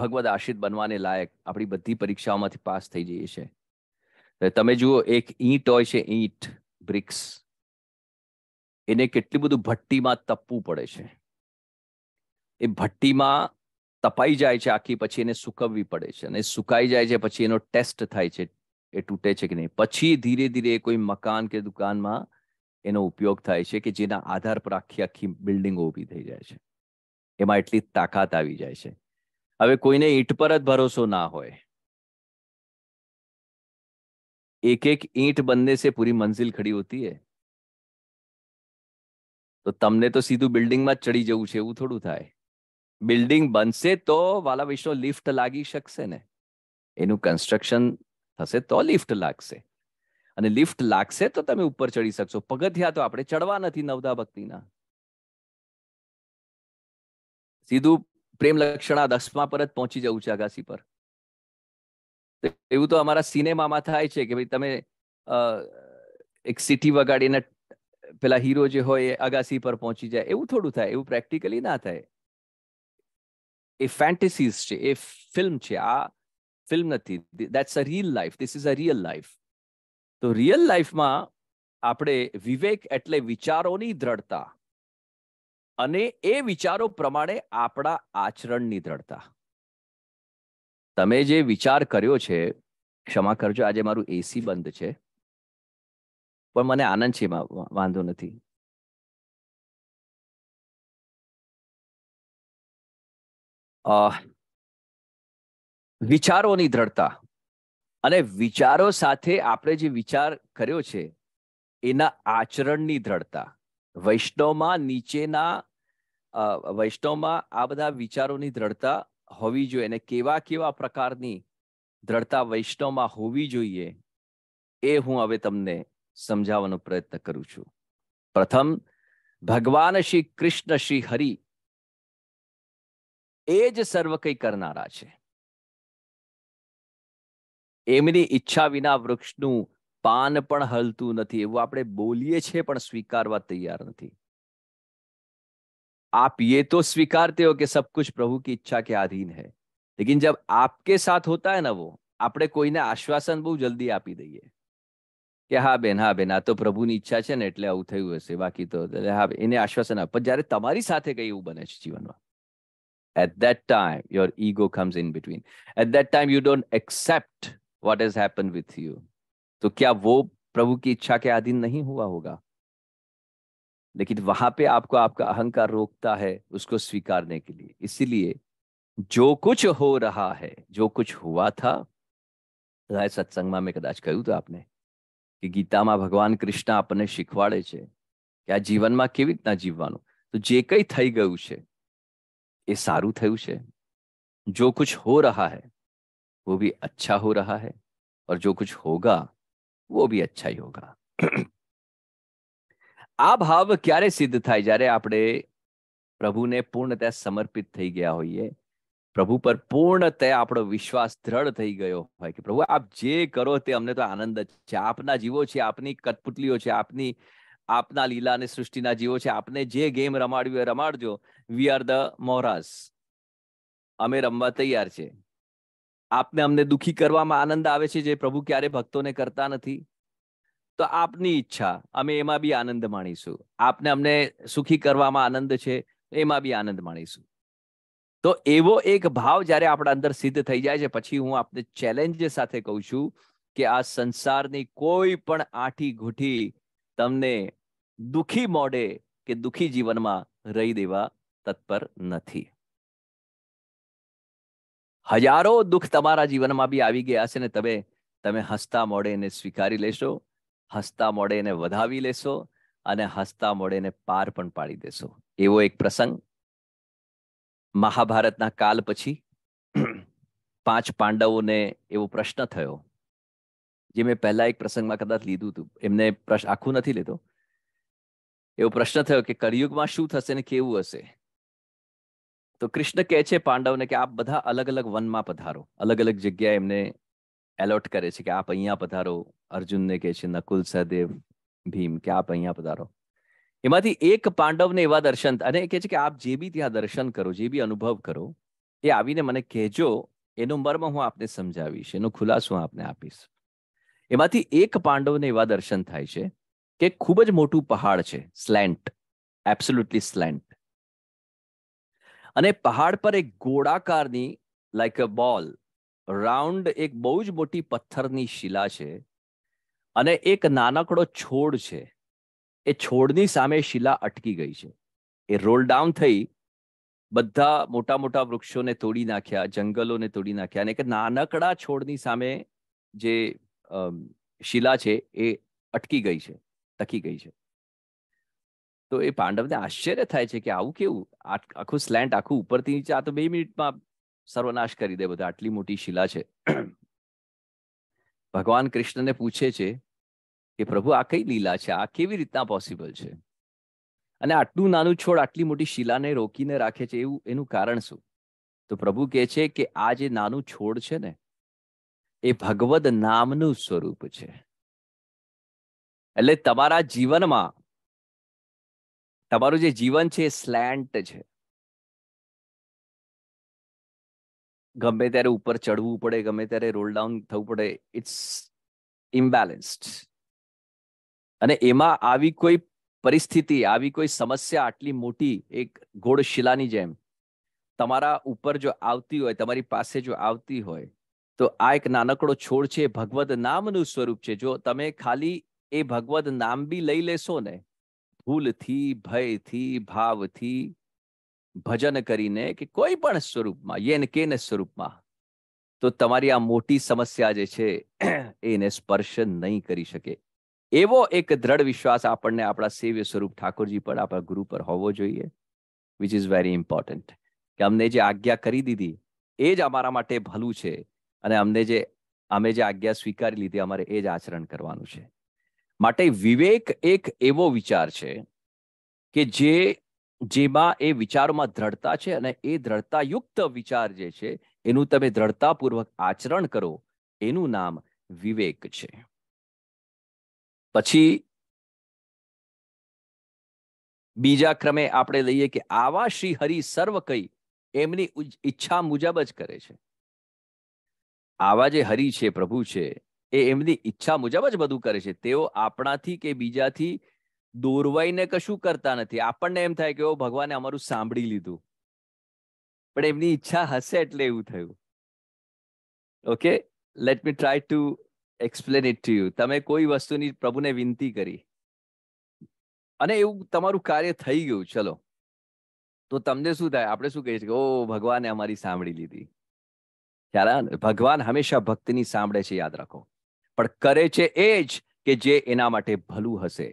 ભગવદ આશ્રિત બનવાને લાયક આપણી બધી પરીક્ષાઓમાંથી પાસ થઈ જઈએ છીએ તમે જુઓ એક ઈંટ હોય છે ઈંટ બ્રિક્સ એને કેટલી બધું ભઠ્ઠીમાં તપવું પડે છે એ ભઠ્ઠીમાં તપાઈ જાય છે આખી પછી એને સુકવવી પડે છે અને સુકાઈ જાય છે પછી એનો ટેસ્ટ થાય છે એ તૂટે છે કે નહીં પછી ધીરે ધીરે કોઈ મકાન કે દુકાનમાં એનો ઉપયોગ થાય છે કે જેના આધાર પર આખી આખી બિલ્ડિંગો ઊભી થઈ જાય છે એમાં એટલી તાકાત આવી જાય છે હવે કોઈને ઈંટ પર જ ભરોસો ના હોય એક એક ઈંટ બંને સે પૂરી મંજિલ ખડી હોતી હૈ તો તમને તો સીધું બિલ્ડિંગમાં ચડી જવું છે એવું થોડું થાય બિલ્ડિંગ બનશે તો વાલા વિશ્વ લિફ્ટ લાગી શકશે ને એનું કન્સ્ટ્રક્શન થશે તો લિફ્ટ લાગશે અને લિફ્ટ લાગશે તો તમે ઉપર ચડી શકશો પગથિયા તો આપણે ચડવા નથી નવદા ભક્તિના સીધું પ્રેમ લક્ષણા દસમા પર જ પહોંચી જવું છે અગાસી પર એવું તો અમારા સિનેમામાં થાય છે કે ભાઈ તમે એક સિટી વગાડીને પેલા હીરો જે હોય એ અગાસી પર પહોંચી જાય એવું થોડું થાય એવું પ્રેક્ટિકલી ના થાય એ ફેન્ટસીઝ છે એ ફિલ્મ છે આ ફિલ્મ નથી that's a real life this is a real life તો રિયલ લાઈફમાં આપણે વિવેક એટલે વિચારોની દ્રઢતા અને એ વિચારો પ્રમાણે આપણા આચરણની દ્રઢતા તમે જે વિચાર કર્યો છે ક્ષમા કરજો આજે મારું એસી બંધ છે પણ મને આનંદ છે વાંધો નથી વિચારોની દ્રઢતા અને વિચારો સાથે આપણે જે વિચાર કર્યો છે એના આચરણની દ્રઢતા વૈષ્ણવમાં નીચેના વૈષ્ણવમાં આ બધા વિચારોની દ્રઢતા હોવી જોઈએ અને કેવા કેવા પ્રકારની દ્રઢતા વૈષ્ણવમાં હોવી જોઈએ એ હું હવે તમને સમજાવવાનો પ્રયત્ન કરું છું પ્રથમ ભગવાન શ્રી કૃષ્ણ શ્રી હરિ એ જ સર્વ કંઈ કરનારા છે એમની ઈચ્છા વિના વૃક્ષનું પાન પણ હલતું નથી એવું આપણે બોલીએ છીએ પણ સ્વીકારવા તૈયાર નથી આપ ये તો स्वीकारते हो કે सब कुछ प्रभु की इच्छा के अधीन है लेकिन जब आपके साथ होता है ना वो આપણે કોઈને આશ્વાસન બહુ જલ્દી આપી દઈએ क्या है बिन हां बिन तो प्रभु की इच्छा छे न એટલે આવું થયું હશે બાકી તો દેહ આને આશ્વાસન આપ જ્યારે તમારી સાથે કઈ એવું બને છે જીવનમાં at that time your ego comes in between at that time you don't accept what has happen with you તો ક્યા વો પ્રભુ કી ઈચ્છા કે આધીન નહીં હુઆ હોગા લેકિન વહા પે આપકો આપકા અહંકાર રોકતા હૈ ઉસકો સ્વીકારને કે લિયે ઇસી લિયે જો કુછ હો રહા હૈ જો કુછ હુઆ થા રાઈ સત્સંગ માં મે કદાચ કહું તો આપને કે ગીતામાં ભગવાન કૃષ્ણ આપણને શીખવાડે છે કે આ જીવનમાં કેવી રીતના જીવવાનું તો જે કંઈ થઈ ગયું છે એ સારું થયું છે જો કુછ હો રહા હૈ વો ભી અચ્છા હો રહા હૈ और जो कुछ होगा वो भी अच्छा ही होगा આ ભાવ ક્યારે સિદ્ધ થાય જ્યારે આપણે પ્રભુને પૂર્ણતા સમર્પિત થઈ ગયા હોઈએ પ્રભુ પર પૂર્ણતયા આપણો વિશ્વાસ દ્રઢ થઈ ગયો હોય કે પ્રભુ આપ જે કરો તે અમને તો આનંદ જ છે આપના જીવો છે આપની કટપુતલીઓ છે આપની આપના લીલા અને સૃષ્ટિના જીવો છે આપને જે ગેમ રમાડવી રમાડજો વી આર ધ મોહરાસ અમે રમવા તૈયાર છે આપને અમને દુખી કરવામાં આનંદ આવે છે જે પ્રભુ ક્યારે ભક્તોને કરતા નથી તો આપની ઈચ્છા અમે એમાં બી આનંદ માણીશું આપને અમને સુખી કરવામાં આનંદ છે એમાં બી આનંદ માણીશું તો એવો એક ભાવ જ્યારે આપણા અંદર સિદ્ધ થઈ જાય છે પછી હું આપને ચેલેન્જ સાથે કહું છું કે આ સંસારની કોઈ પણ આઠી ઘૂંટી તમને દુખી મોડે કે દુખી જીવનમાં રહી દેવા તત્પર નથી હજારો દુઃખ તમારા જીવનમાં બી આવી ગયા છે ને તમે તમે હસતા મોડે એને સ્વીકારી લેશો હસતા મોડે એને વધાવી લેશો અને હસતા મોડે એને પાર પણ પાડી દેશો એવો એક પ્રસંગ મહાભારતના કાલ પછી પાંચ પાંડવોને એવો પ્રશ્ન થયો જે મેં પહેલા એક પ્રસંગમાં કદાચ લીધું હતું એમને પ્રશ્ન આખું નથી લીધો એવો પ્રશ્ન થયો કે કળિયુગમાં શું થશે ને કેવું હશે તો કૃષ્ણ કહે છે પાંડવને કે આપ બધા અલગ અલગ વનમાં પધારો અલગ અલગ જગ્યાએ એમને એલોટ કરે છે કે આપ અહીંયા પધારો અર્જુનને કહે છે નકુલ સહદેવ ભીમ કે આપ અહીંયા પધારો એમાંથી એક પાંડવને એવા દર્શન અને એ કહે છે કે આપ જે બી ત્યાં દર્શન કરો જે બી અનુભવ કરો એ આવીને મને કહેજો એનું મર્મ હું આપને સમજાવીશ એનો ખુલાસો હું આપને આપીશ એમાંથી એક પાંડવને એવા દર્શન થાય છે કે ખૂબ જ મોટું પહાડ છે સ્લેન્ટ એબ્સોલ્યુટલી સ્લેન્ટ અને પહાડ પર એક ગોળાકારની લાઈક અ બોલ રાઉન્ડ એક બહુ જ મોટી પથ્થરની શિલા છે અને એક નાનકડો છોડ છે એ છોડની સામે શિલા અટકી ગઈ છે એ રોલ ડાઉન થઈ બધા મોટા મોટા વૃક્ષોને તોડી નાખ્યા જંગલોને તોડી નાખ્યા અને એક નાનકડા છોડની સામે જે શિલા છે એ અટકી ગઈ છે ટકી ગઈ છે તો એ પાંડવને આશ્ચર્ય થાય છે કે આવું કેવું આખું સ્લેન્ટ આખું ઉપરથી નીચે આ તો બે મિનિટમાં સર્વનાશ કરી દે બધા આટલી મોટી શિલા છે ભગવાન કૃષ્ણને પૂછે છે કે પ્રભુ આ કઈ લીલા છે આ કેવી રીતના પોસિબલ છે અને આટલું નાનું છોડ આટલી મોટી શિલાને રોકીને રાખે છે એવું એનું કારણ શું તો પ્રભુ કહે છે કે આ જે નાનું છોડ છે ને એ ભગવદ નામનું સ્વરૂપ છે એટલે તમારા જીવનમાં તમારું જે જીવન છે એ સ્લેન્ટ છે ગમે ત્યારે ઉપર ચડવું પડે ગમે ત્યારે રોલ ડાઉન થવું પડે ઇટ્સ ઇમ્બેલેન્સ્ડ અને એમાં આવી કોઈ પરિસ્થિતિ આવી કોઈ સમસ્યા આટલી મોટી એક ગોળ શિલાની જેમ તમારા ઉપર જો આવતી હોય તમારી પાસે જો આવતી હોય તો આ એક નાનકડો છોડ છે ભગવદ નામનું સ્વરૂપ છે જો તમે ખાલી એ ભગવદ નામ બી લઈ લેશો ને ભૂલથી ભયથી ભાવથી ભજન કરીને કે કોઈ પણ સ્વરૂપમાં યેન કેન સ્વરૂપમાં તો તમારી આ મોટી સમસ્યા જે છે એને સ્પર્શ નહીં કરી શકે એવો એક દ્રઢ વિશ્વાસ આપણને આપણા સેવ્ય સ્વરૂપ ઠાકોરજી પર આપણા ગુરુ પર હોવો જોઈએ વિચ ઇઝ વેરી ઇમ્પોર્ટન્ટ કે અમને જે આજ્ઞા કરી દીધી એ જ અમારા માટે ભલું છે અને અમને જે અમે જે આજ્ઞા સ્વીકારી લીધી અમારે એ જ આચરણ કરવાનું છે માટે વિવેક એક એવો વિચાર છે કે જે જેમાં એ વિચારોમાં દ્રઢતા છે અને એ દ્રઢતાયુક્ત વિચાર જે છે એનું તમે દ્રઢતાપૂર્વક આચરણ કરો એનું નામ વિવેક છે પછી બીજા ક્રમે આપણે લઈએ કે આવા શ્રી હરિ સર્વ કઈ એમની ઈચ્છા મુજબ જ કરે છે આવા જે હરિ છે પ્રભુ છે એ એમની ઈચ્છા મુજબ જ બધું કરે છે તેઓ આપણાથી કે બીજાથી દોરવાઈને કશું કરતા નથી આપણને એમ થાય કે ઓ ભગવાને અમારું સાંભળી લીધું પણ એમની ઈચ્છા હશે એટલે એવું થયું okay let me try to explain it to you તમે કોઈ વસ્તુની પ્રભુને વિનંતી કરી અને એવું તમારું કાર્ય થઈ ગયું ચલો તો તમને શું થાય આપણે શું કહીએ છીએ ઓ ભગવાને અમારી સાંભળી લીધી ભગવાન હંમેશા ભક્તની સાંભળે છે યાદ રાખો પણ કરે છે એ જ કે જે એના માટે ભલું હશે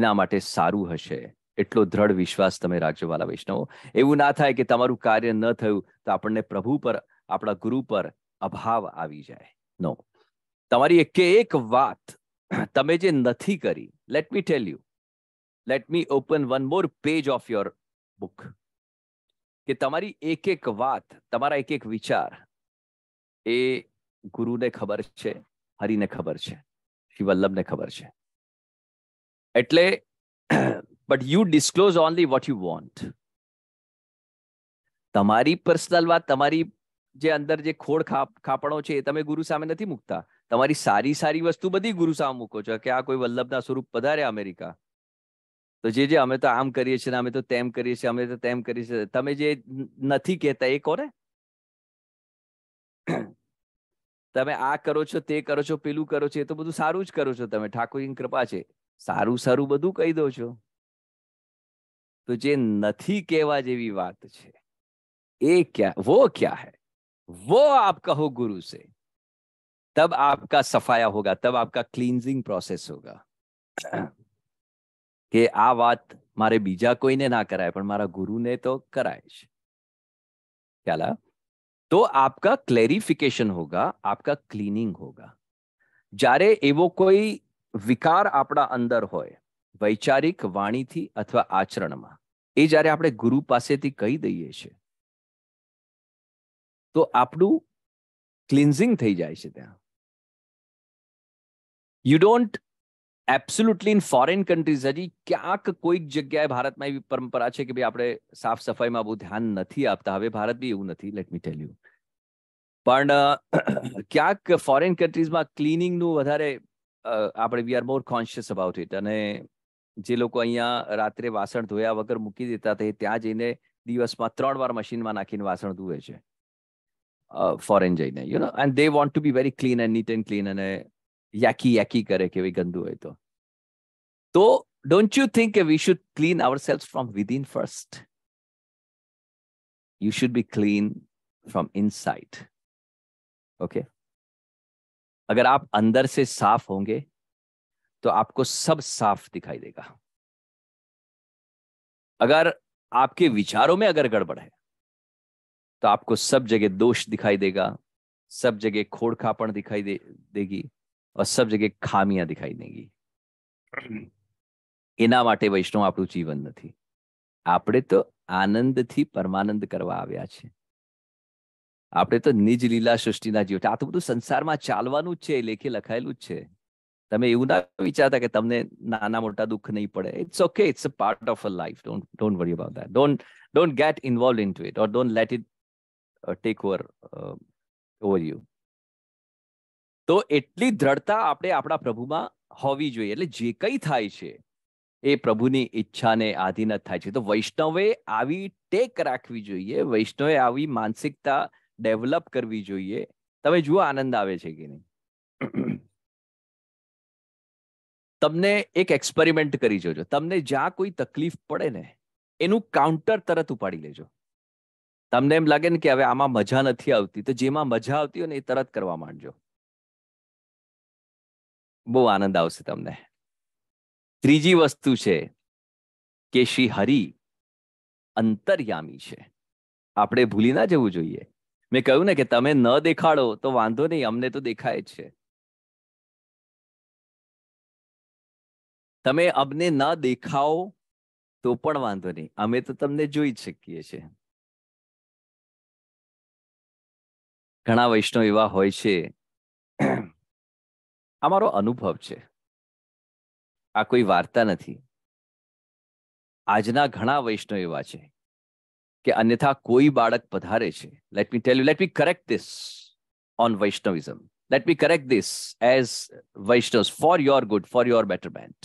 એના માટે સારું હશે એટલો દ્રઢ વિશ્વાસ તમે રાખજો વાલા વૈષ્ણવો એવું ના થાય કે તમારું કાર્ય ન થયું તો આપણને પ્રભુ પર આપણા ગુરુ પર અભાવ આવી જાય નો તમારી એકે એક વાત તમે જે નથી કરી let me tell you let me open one more page of your book કે તમારી એક એક વાત તમારા એક એક વિચાર એ ગુરુને ખબર છે હરિને ખબર છે શ્રી વલ્લભને ખબર છે એટલે but you disclose only what you want તમારી પર્સનલ વાત તમારી જે અંદર જે ખોડ ખાપણો છે એ તમે ગુરુ સામે નથી મૂકતા તમારી સારી સારી વસ્તુ બધી ગુરુ સામે મૂકો છો કે આ કોઈ વલ્લભના સ્વરૂપ પધારે અમેરિકા તો જે જે અમે તો આમ કરીએ છીએ અમે તો તેમ કરીએ છીએ અમે તો તેમ કરીએ છીએ તમે જે નથી કહેતા એ કોને તમે આ કરો છો તે કરો છો પેલું કરો છો એ તો બધું સારું જ કરો છો તમે ઠાકોરજીની કૃપા છે સારું સારું બધું કહી દો છો તો જે નથી કહેવા જેવી વાત છે એ ક્યાં વો ક્યાં હે વો આપ કહો ગુરુ સે तब आपका सफाया होगा तब आपका ક્લિન્ઝિંગ પ્રોસેસ હોગા કે આ વાત મારે બીજા કોઈને ના કરાય પણ મારા ગુરુને તો કરાય છે ખ્યાલ તો આપકા ક્લેરિફિકેશન હોગા આપકા ક્લીનિંગ હોગા જ્યારે એવો કોઈ વિકાર આપણા અંદર હોય વૈચારિક વાણીથી અથવા આચરણમાં એ જ્યારે આપણે ગુરુ પાસેથી કહી દઈએ છીએ તો આપણું ક્લિન્ઝિંગ થઈ જાય છે ત્યાં you don't absolutely in foreign countries હજી ક્યાંક કોઈક જગ્યાએ ભારતમાં એવી પરંપરા છે કે ભાઈ આપણે સાફ સફાઈમાં બહુ ધ્યાન નથી આપતા હવે ભારત બી એવું નથી લેટ મી ટેલ યુ પણ ક્યાંક ફોરેન કન્ટ્રીઝમાં ક્લિનિંગનું વધારે આપણે we are more conscious about it અને જે લોકો અહીંયા રાત્રે વાસણ ધોયા વગર મૂકી દેતા તે ત્યાં જઈને દિવસમાં ત્રણ વાર મશીનમાં નાખીને વાસણ ધોવે છે ફોરેન જઈને you know and they want to be very clean and neat and clean અને याकी याकी करे कि भाई गंदू है तो तो don't you think we should clean ourself from within first you should be clean from inside okay अगर आप अंदर से साफ होंगे तो आपको सब साफ दिखाई देगा अगर आपके विचारों में अगर गड़बड़ है तो आपको सब जगह दोष दिखाई देगा सब जगह खोड़ खापण दिखाई दे देगी और सब જગ્યાએ ખામીਆਂ દેખાઈ દેંગી એના માટે વૈષ્ણવ આપણું જીવન નથી આપણે તો આનંદથી પરમાનંદ કરવા આવ્યા છે આપણે તો નિજ લીલા સૃષ્ટિના જીવ આ તો બધું સંસારમાં ચાલવાનું જ છે લેખે લખાયેલું જ છે તમે એવું ના વિચારતા કે તમને નાના મોટા દુઃખ નહીં પડે it's okay it's a part of a life don't don't worry about that don't don't get involve in to it or don't let it take over over you તો એટલી દ્રઢતા આપણે આપણા પ્રભુમાં હોવી જોઈએ એટલે જે કંઈ થાય છે એ પ્રભુની ઈચ્છાને આધીન જ થાય છે તો વૈષ્ણવે આવી ટેક રાખવી જોઈએ વૈષ્ણવે આવી માનસિકતા ડેવલપ કરવી જોઈએ તમે જુઓ આનંદ આવે છે કે નહીં તમને એક એક્સપેરિમેન્ટ કરી જોજો તમને જ્યાં કોઈ તકલીફ પડે ને એનું કાઉન્ટર તરત ઉપાડી લેજો તમને એમ લાગે ને કે હવે આમાં મજા નથી આવતી તો જેમાં મજા આવતી હોય ને એ તરત કરવા માંડજો બહુ આનંદ આવશે તમને ત્રીજી વસ્તુ છે કે શ્રી હરિ અંતર્યામી છે આપણે ભૂલી ના જવું જોઈએ મેં કહ્યું ને કે તમે ન દેખાડો તો વાંધો નહીં અમને તો દેખાય જ છે તમે અમને ન દેખાઓ તો પણ વાંધો નહીં અમે તો તમને જોઈ જ શકીએ છીએ ઘણા વૈષ્ણવ એવા હોય છે આ મારો અનુભવ છે આ કોઈ વાર્તા નથી આજના ઘણા વૈષ્ણવ એવા છે કે અન્યથા કોઈ બાળક પધારે છે let me tell you let me correct this on Vaishnavism let me correct this as Vaishnav for your good for your better bent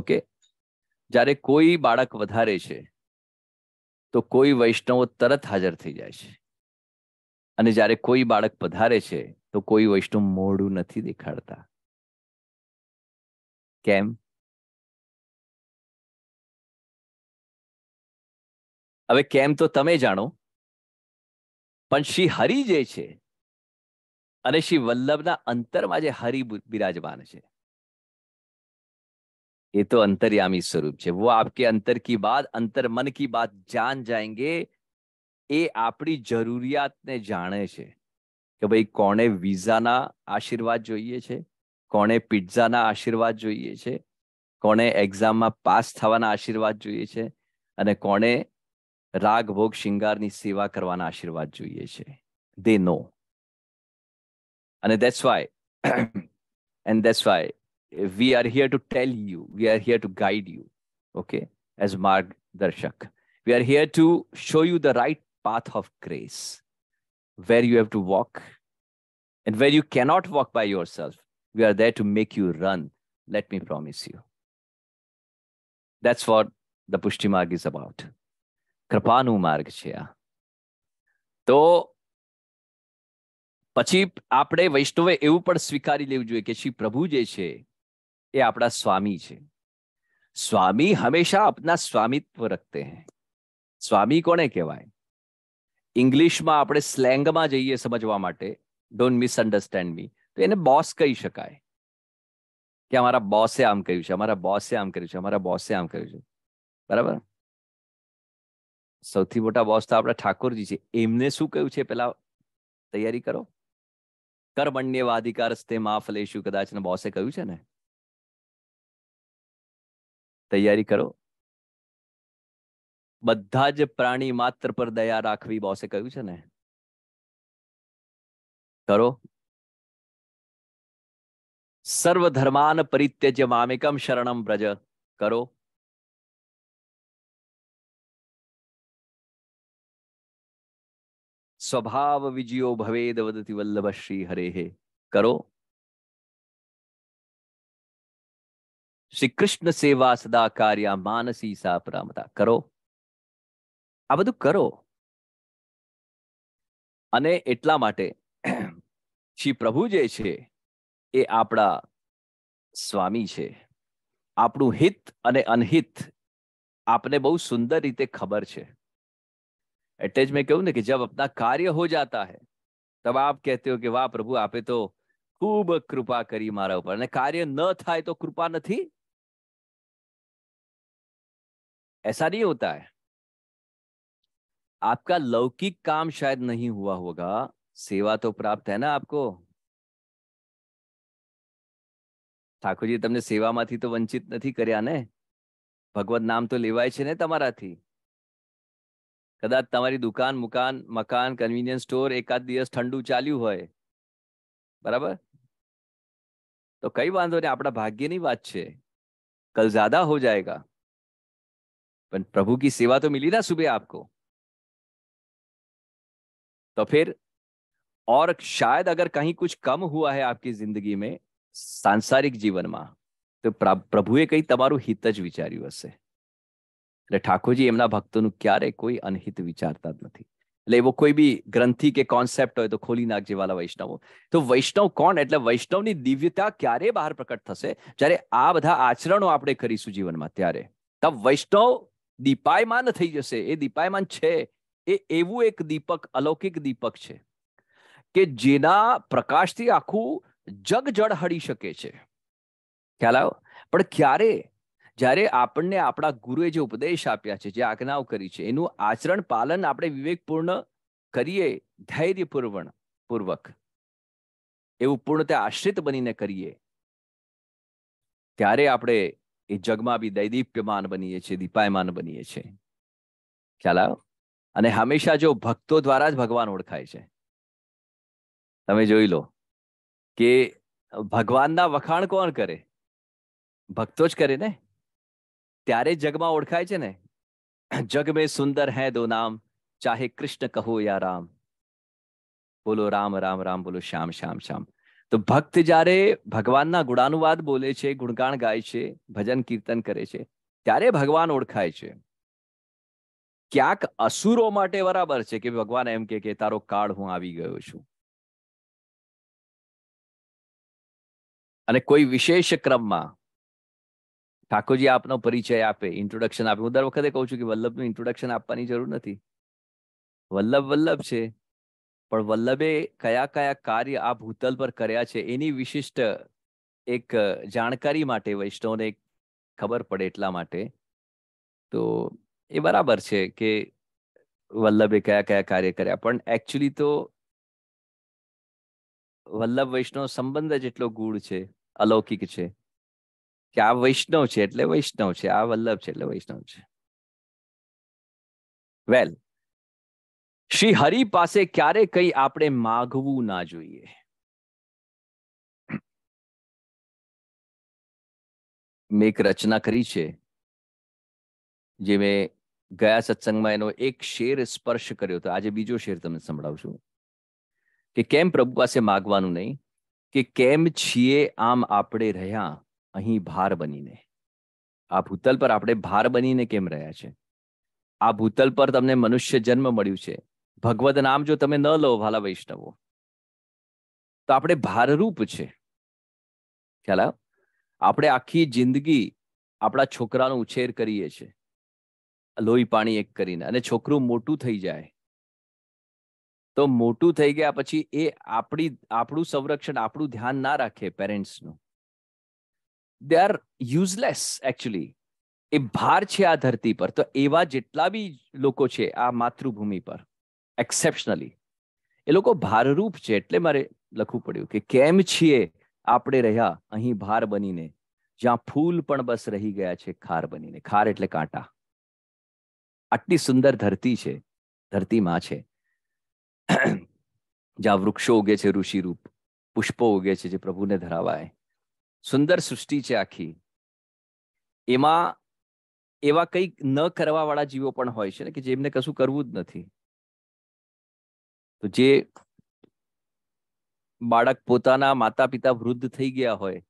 okay જ્યારે કોઈ બાળક વધારે છે તો કોઈ વૈષ્ણવો તરત હાજર થઈ જાય છે અને જ્યારે કોઈ બાળક પધારે છે તો કોઈ વૈષ્ણવ મોડું નથી દેખાડતા કેમ હવે કેમ તો તમે જાણો પણ શ્રી હરિ જે છે અને શ્રી વલ્લભના અંતરમાં જે હરિ બિરાજમાન છે એ તો અંતર્યામી સ્વરૂપ છે વો આપકે અંતર કી બાદ અંતર મન કી બાદ જાન જાયંગે એ આપણી જરૂરિયાતને જાણે છે કે ભાઈ કોને વિઝાના આશીર્વાદ જોઈએ છે કોણે પિઝાના આશીર્વાદ જોઈએ છે કોણે એક્ઝામમાં પાસ થવાના આશીર્વાદ જોઈએ છે અને કોણે રાગ ભોગ શિંગારની સેવા કરવાના આશીર્વાદ જોઈએ છે દે નો અને that's why and that's why we are here to tell you we are here to guide you okay as માર્ગદર્શક we are here to show you the right path of grace where you have to walk and where you walk by by yourself We are there to make you run. Let me promise you. That's what the Pushti Marg is about. Kripanu માર્ગ છે આ તો પછી આપણે વૈષ્ણવે એવું પણ સ્વીકારી લેવું જોઈએ કે શ્રી પ્રભુ જે છે એ આપણા સ્વામી છે સ્વામી હંમેશા આપના સ્વામિત્વ રખતે હૈ સ્વામી કોને કહેવાય ઇંગ્લિશમાં આપણે સ્લેંગમાં જઈએ સમજવા માટે ડોન્ટ મિસઅન્ડરસ્ટેન્ડ મી તો એને બોસ કહી શકાય કે અમારા બોસે આમ કહ્યું છે અમારા બોસે આમ કર્યું છે અમારા બોસે આમ કર્યું છે બરાબર સૌથી મોટા બોસ તો આપણા ઠાકોરજી છે એમને શું કહ્યું છે પેલા તૈયારી કરો કર્મણ્ય વાધિકાર સ્તે માફ લેશું કદાચ ને બોસે કહ્યું છે ને તૈયારી કરો બધા જ પ્રાણી માત્ર પર દયા રાખવી બોસે કહ્યું છે ને કરો સર્વધર્માન પરિત્યજ્ય મામિકમ શરણમ બ્રજ કરો સ્વભાવ વિજયો ભવેદ વદતી વલ્લભ શ્રી હરે હે કરો શ્રી કૃષ્ણ સેવા સદા કાર્ય માનસી સા પ્રામતા કરો આ બધું કરો અને એટલા માટે શ્રી પ્રભુ જે છે એ આપડા સ્વામી છે આપનું હિત અને અનહિત આપને બહુ સુંદર રીતે ખબર છે એટલેજ મે કહું ને કે જબ અપના કાર્ય હો જાતા હૈ તબ આપ કહેતે હો કે વાહ પ્રભુ આપે તો ખૂબ કૃપા કરી મારા ઉપર અને કાર્ય ન થાય તો કૃપા નથી એસા નહી હોતા હૈ આપકા लौકિક કામ શાયદ નહીં હુઆ હોગા સેવા તો પ્રાપ્ત હે ના આપકો ठाकुर जी तमने सेवा माथी तो वंचित नहीं कर भगवत नाम तो लेवाय छे ने तमारा थी कदाच दुकान मुकान मकान कन्वीनियंस स्टोर एकाद दिवस ठंडू चालू हो बराबर तो कई बांधो ने अपना भाग्य नहीं बात छे कल ज्यादा हो जाएगा पर प्रभु की सेवा तो मिली ना सुबह आपको तो फिर और शायद अगर कहीं कुछ कम हुआ है आपकी जिंदगी में સાંસારિક જીવનમાં તો પ્રભુએ કંઈ તમારું હિત જ વિચાર્યું હશે એટલે ઠાકોરજી એમના ભક્તોનું ક્યારે કોઈ અનહિત વિચારતા જ નથી એટલે એવો કોઈ બી ગ્રંથિ કે કોન્સેપ્ટ હોય તો ખોલી નાખજે વાલા વૈષ્ણવો તો વૈષ્ણવ કોણ એટલે વૈષ્ણવની દિવ્યતા ક્યારે બહાર પ્રકટ થશે જ્યારે આ બધા આચરણો આપણે કરીશું જીવનમાં ત્યારે તબ વૈષ્ણવ દીપાયમાન થઈ જશે એ દીપાયમાન છે એ એવું એક દીપક અલૌકિક દીપક છે કે જેના પ્રકાશથી આખું જગ જળ હળી શકે છે ખ્યાલ આવ્યો પણ ક્યારે જ્યારે આપણને આપણા ગુરુએ જે ઉપદેશ આપ્યા છે જે આજ્ઞાઓ કરી છે એનું આચરણ પાલન આપણે વિવેકપૂર્ણ કરીએ ધૈર્યપૂર્વણ પૂર્વક એવું પૂર્ણતા આશ્રિત બનીને કરીએ ત્યારે આપણે એ જગમાં બી દૈદીપ્યમાન બનીએ છીએ દીપાયમાન બનીએ છીએ ખ્યાલ આવ્યો અને હંમેશા જો ભક્તો દ્વારા જ ભગવાન ઓળખાય છે તમે જોઈ લો કે ભગવાનના વખાણ કોણ કરે ભક્તો જ કરે ને ત્યારે જગમાં ઓળખાય છે ને જગ મેં સુંદર હૈ દો નામ ચાહે કૃષ્ણ કહો યા રામ બોલો રામ રામ રામ બોલો શ્યામ શ્યામ શ્યામ તો ભક્ત જ્યારે ભગવાનના ગુણાનુવાદ બોલે છે ગુણગાન ગાય છે ભજન કીર્તન કરે છે ત્યારે ભગવાન ઓળખાય છે ક્યાંક અસુરો માટે બરાબર છે કે ભગવાન એમ કે તારો કાળ હું આવી ગયો છું અને કોઈ વિશેષ ક્રમમાં ઠાકોરજી આપનો પરિચય આપે ઇન્ટ્રોડક્શન આપે હું દર વખતે કહું છું કે વલ્લભનું ઇન્ટ્રોડક્શન આપવાની જરૂર નથી વલ્લભ વલ્લભ છે પણ વલ્લભે કયા કયા કાર્ય આ ભૂતલ પર કર્યા છે એની વિશિષ્ટ એક જાણકારી માટે વૈષ્ણવને ખબર પડે એટલા માટે તો એ બરાબર છે કે વલ્લભે કયા કયા કાર્ય કર્યા પણ એકચ્યુઅલી તો વલ્લભ વૈષ્ણવ સંબંધ જ એટલો ગુણ છે અલૌકિક છે કે આ વૈષ્ણવ છે એટલે વૈષ્ણવ છે આ વલ્લભ છે એટલે વૈષ્ણવ છે વેલ શ્રી હરિ પાસે ક્યારે કઈ આપણે માગવું ના જોઈએ મેં એક રચના કરી છે જે મેં ગયા સત્સંગમાં એનો એક શેર સ્પર્શ કર્યો હતો આજે બીજો શેર તમને સંભળાવું કે કેમ પ્રભુ પાસે માગવાનું નહીં કે કેમ છીએ આમ આપણે રહ્યા અહીં ભાર બનીને આ ભૂતલ પર આપણે ભાર બનીને કેમ રહ્યા છે આ ભૂતલ પર તમને મનુષ્ય જન્મ મળ્યું છે ભગવદ નામ જો તમે ન લો ભાલા વૈષ્ણવો તો આપણે ભારરૂપ છે ખ્યાલ આવ આપણે આખી જિંદગી આપણા છોકરાનો ઉછેર કરીએ છીએ લોહી પાણી એક કરીને અને છોકરું મોટું થઈ જાય તો મોટું થઈ ગયા પછી એ આપણી આપણું સંરક્ષણ આપણું ધ્યાન ના રાખે પેરેન્ટ્સનું દે આર યુઝલેસ એકચ્યુઅલી એ ભાર છે આ ધરતી પર તો એવા જેટલા બી લોકો છે આ માતૃભૂમિ પર એક્સેપ્શનલી એ લોકો ભારરૂપ છે એટલે મારે લખવું પડ્યું કે કેમ છીએ આપણે રહ્યા અહીં ભાર બનીને જ્યાં ફૂલ પણ બસ રહી ગયા છે ખાર બનીને ખાર એટલે કાંટા આટલી સુંદર ધરતી છે ધરતીમાં છે જ્યાં વૃક્ષો ઉગે છે ઋષિ રૂપ પુષ્પો ઉગે છે જે પ્રભુને ધરાવાય સુંદર સૃષ્ટિ છે આખી એમાં એવા કંઈક ન કરવા વાળા જીવો પણ હોય છે ને કે જેમને કશું કરવું જ નથી તો જે બાળક પોતાના માતા પિતા વૃદ્ધ થઈ ગયા હોય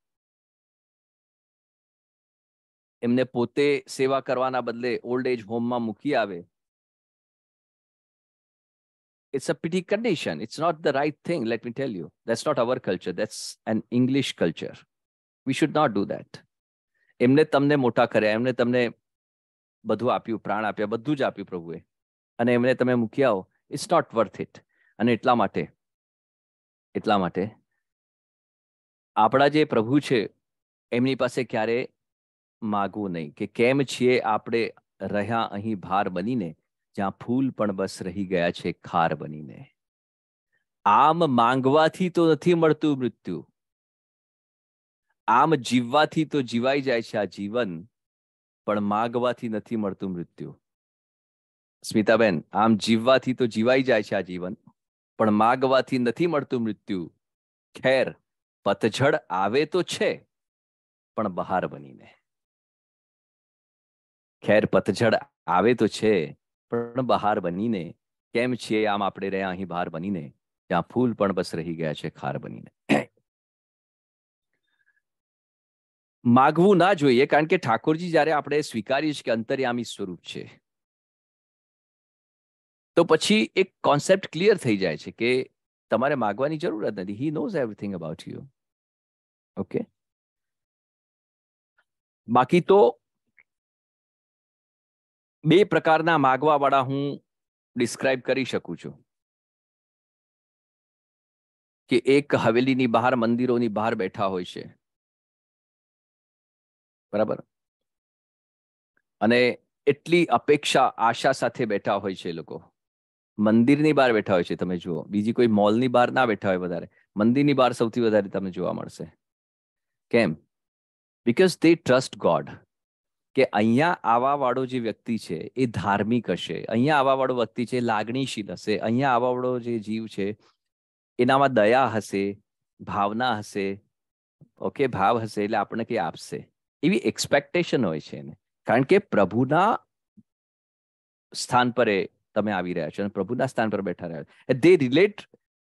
એમને પોતે સેવા કરવાના બદલે ઓલ્ડ એજ હોમમાં મૂકી આવે it's a pity condition. It's not the right thing, let me tell you. That's not our culture. That's an English culture. We should not do that. એમને તમને મોટા કર્યા એમને તમને બધું આપ્યું પ્રાણ આપ્યા બધું જ આપ્યું પ્રભુએ અને એમને તમે મૂકી આવો ઇટ્સ નોટ વર્થ ઇટ અને એટલા માટે એટલા માટે આપણા જે પ્રભુ છે એમની પાસે ક્યારે માગવું નહીં કે કેમ છીએ આપણે રહ્યા અહીં ભાર બનીને જ્યાં ફૂલ પણ બસ રહી ગયા છે ખાર બનીને આમ માંગવાથી તો નથી મળતું મૃત્યુ આમ જીવવાથી તો જીવાઈ જાય છે આ જીવન પણ માંગવાથી નથી મળતું મૃત્યુ સ્મિતાબેન આમ જીવવાથી તો જીવાઈ જાય છે આ જીવન પણ માંગવાથી નથી મળતું મૃત્યુ ખેર પતઝડ આવે તો છે પણ બહાર બનીને ખેર પતઝડ આવે તો છે પણ બહાર બનીને કેમ છીએ આમ આપણે રહ્યા અહીં બહાર બનીને ત્યાં ફૂલ પણ બસ રહી ગયા છે ખાર બનીને માગવું ના જોઈએ કારણ કે ઠાકોરજી જ્યારે આપણે સ્વીકારીએ છીએ કે અંતર્યામી સ્વરૂપ છે તો પછી એક કોન્સેપ્ટ ક્લિયર થઈ જાય છે કે તમારે માગવાની જરૂરત નથી he knows everything about you okay બાકી તો બે પ્રકારના માગવાવાળા હું ડિસ્ક્રાઇબ કરી શકું છું કે એક હવેલીની બહાર મંદિરોની બહાર બેઠા હોય છે બરાબર અને એટલી અપેક્ષા આશા સાથે બેઠા હોય છે એ લોકો મંદિરની બહાર બેઠા હોય છે તમે જુઓ બીજી કોઈ મોલની બહાર ના બેઠા હોય વધારે મંદિરની બહાર સૌથી વધારે તમને જોવા મળશે કેમ બિકોઝ દે ટ્રસ્ટ ગોડ કે અહીંયા આવા વાળો જે વ્યક્તિ છે એ ધાર્મિક હશે અહીંયા આવાવાળો વ્યક્તિ છે લાગણીશીલ હશે અહીંયા આવાવાળો જે જીવ છે એનામાં દયા હશે ભાવના હશે ઓકે ભાવ હશે એટલે આપણને કંઈ આપશે એવી એક્સપેક્ટેશન હોય છે એને કારણ કે પ્રભુના સ્થાન પર એ તમે આવી રહ્યા છો અને પ્રભુના સ્થાન પર બેઠા રહ્યા છો they relate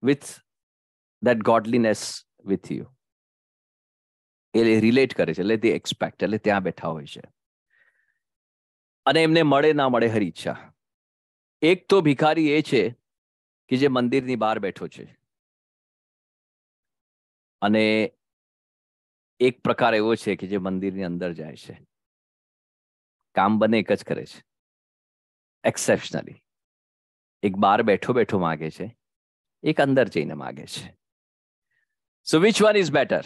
with that godliness with you એ રિલેટ કરે છે એટલે તે એક્સપેક્ટ એટલે ત્યાં બેઠા હોય છે અને એમને મળે ના મળે હરી ઈચ્છા એક તો ભિખારી એ છે કે જે મંદિરની બહાર બેઠો છે અને એક પ્રકાર એવો છે કે જે મંદિરની અંદર જાય છે કામ બને એક જ કરે છે એક્સેપ્શનલી એક બહાર બેઠો બેઠો માગે છે એક અંદર જઈને માગે છે so which one is better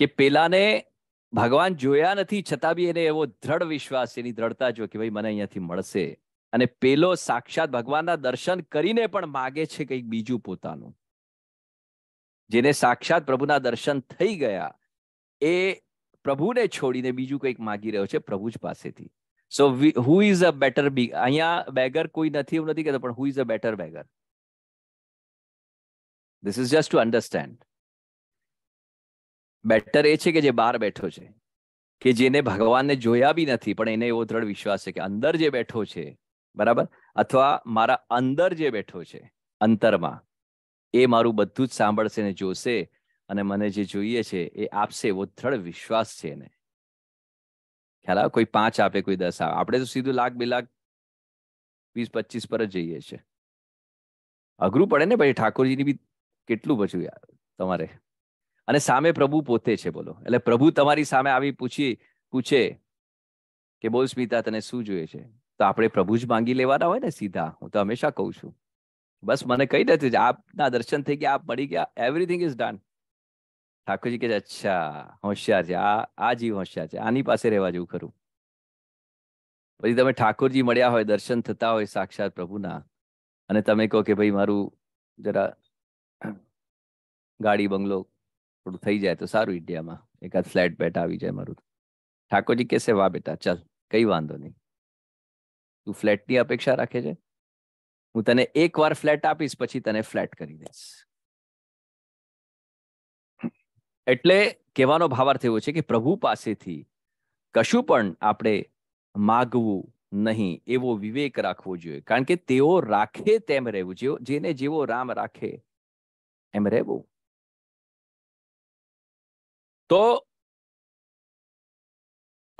કે પેલાને ભગવાન જોયા નથી છતાં બી એને એવો દ્રઢ વિશ્વાસ એની દ્રઢતા જો કે ભાઈ મને અહીંયાથી મળશે અને પેલો સાક્ષાત ભગવાનના દર્શન કરીને પણ માગે છે કંઈક બીજું પોતાનું જેને સાક્ષાત પ્રભુના દર્શન થઈ ગયા એ પ્રભુને છોડીને બીજું કંઈક માગી રહ્યો છે પ્રભુ જ પાસેથી સો હુ ઇઝ અ બેટર બી અહીંયા બેગર કોઈ નથી એવું નથી કહેતો પણ who is a better beggar this is just to understand better એ છે કે જે બહાર બેઠો છે કે જેને ભગવાનને જોયા બી નથી પણ એને એવો દ્રઢ વિશ્વાસ છે કે અંદર જે બેઠો છે બરાબર અથવા મારા અંદર જે બેઠો છે અંતરમાં એ મારું બધું જ સાંભળશે ને જોશે અને મને જે જોઈએ છે એ આપશે એવો દ્રઢ વિશ્વાસ છે એને ખ્યાલ આવે કોઈ પાંચ આપે કોઈ દસ આવે આપણે તો સીધું લાખ બે લાખ વીસ પચીસ પર જ જઈએ છે અઘરું પડે ને પછી ઠાકોરજીની બી કેટલું બચ્યું યાર તમારે અને સામે પ્રભુ પોતે છે બોલો એટલે પ્રભુ તમારી સામે આવી પૂછી પૂછે કે બોલ સ્મિતા તને શું જોઈએ છે તો આપણે પ્રભુ જ માંગી લેવાના હોય ને સીધા હું તો હંમેશા કહું છું બસ મને કહી દે આપના દર્શન થઈ ગયા આપ મળી ગયા એવરીથિંગ ઇઝ ડન ઠાકોરજી કે અચ્છા હોશિયાર છે આ આ જીવ હોશિયાર છે આની પાસે રહેવા જેવું ખરું પછી તમે ઠાકોરજી મળ્યા હોય દર્શન થતા હોય સાક્ષાત પ્રભુના અને તમે કહો કે ભાઈ મારું જરા ગાડી બંગલો થોડું થઈ જાય તો સારું ઇન્ડિયામાં એકાદ ફ્લેટ બેટ આવી જાય મારું ઠાકોરજી કહેશે વાહ બેટા ચાલ કઈ વાંધો નહીં તું ફ્લેટની અપેક્ષા રાખે છે હું તને એક વાર ફ્લેટ આપીશ પછી તને ફ્લેટ કરી દઈશ એટલે કહેવાનો ભાવાર્થ એવો છે કે પ્રભુ પાસેથી કશું પણ આપણે માગવું નહીં એવો વિવેક રાખવો જોઈએ કારણ કે તેઓ રાખે તેમ રહેવું જેને જેવો રામ રાખે એમ રહેવું તો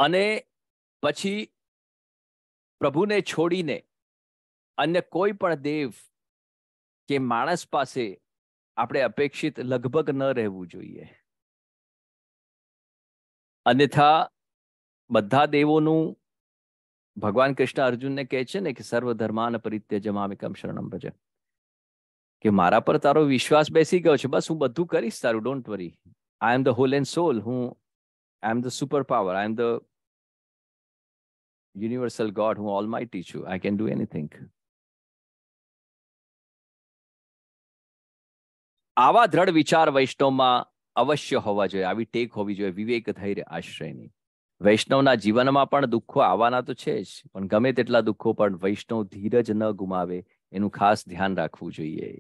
અને પછી પ્રભુને છોડીને અન્ય કોઈ પણ દેવ કે માણસ પાસે આપણે અપેક્ષિત લગભગ ન રહેવું જોઈએ અન્યથા બધા દેવોનું ભગવાન કૃષ્ણ અર્જુનને કહે છે ને કે સર્વધર્માન પરિત્ય જમામિકમ શરણમ ભજે કે મારા પર તારો વિશ્વાસ બેસી ગયો છે બસ હું બધું કરીશ તારું don't worry I am the whole and soul who I am the superpower. I am the universal God who almighty you. I can do anything. આવા દ્રઢ વિચાર વૈષ્ણવમાં અવશ્ય હોવા જોઈએ આવી ટેક હોવી જોઈએ વિવેક ધૈર્ય આશ્રયની વૈષ્ણવના જીવનમાં પણ દુઃખો આવવાના તો છે જ પણ ગમે તેટલા દુઃખો પણ વૈષ્ણવ ધીરજ ન ગુમાવે એનું ખાસ ધ્યાન રાખવું જોઈએ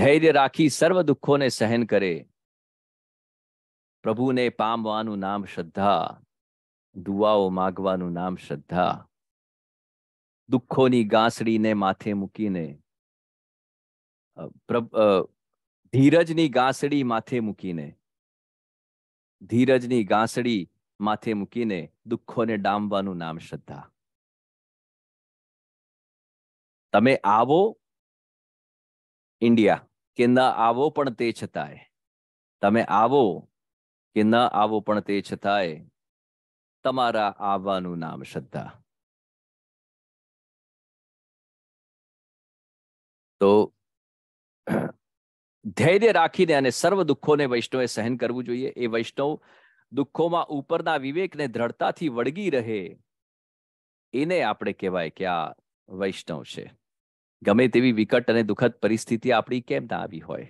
ધૈર્ય રાખી સર્વ દુઃખોને સહન કરે પ્રભુને પામવાનું નામ શ્રદ્ધા દુવાઓ માગવાનું નામ શ્રદ્ધા દુઃખોની ગાંસડીને માથે મૂકીને ધીરજની ગાંસડી માથે મૂકીને ધીરજની ગાંસડી માથે મૂકીને દુઃખોને ડામવાનું નામ શ્રદ્ધા તમે આવો ઇન્ડિયા કે ના આવો પણ તે છતાંય તમે આવો કે ન આવો પણ તે છતાંય તમારા આવવાનું નામ શ્રદ્ધા તો ધૈર્ય રાખીને અને સર્વ દુઃખોને વૈષ્ણવે સહન કરવું જોઈએ એ વૈષ્ણવ દુઃખોમાં ઉપરના વિવેકને દ્રઢતાથી વળગી રહે એને આપણે કહેવાય કે આ વૈષ્ણવ છે ગમે તેવી વિકટ અને દુઃખદ પરિસ્થિતિ આપણી કેમ ના આવી હોય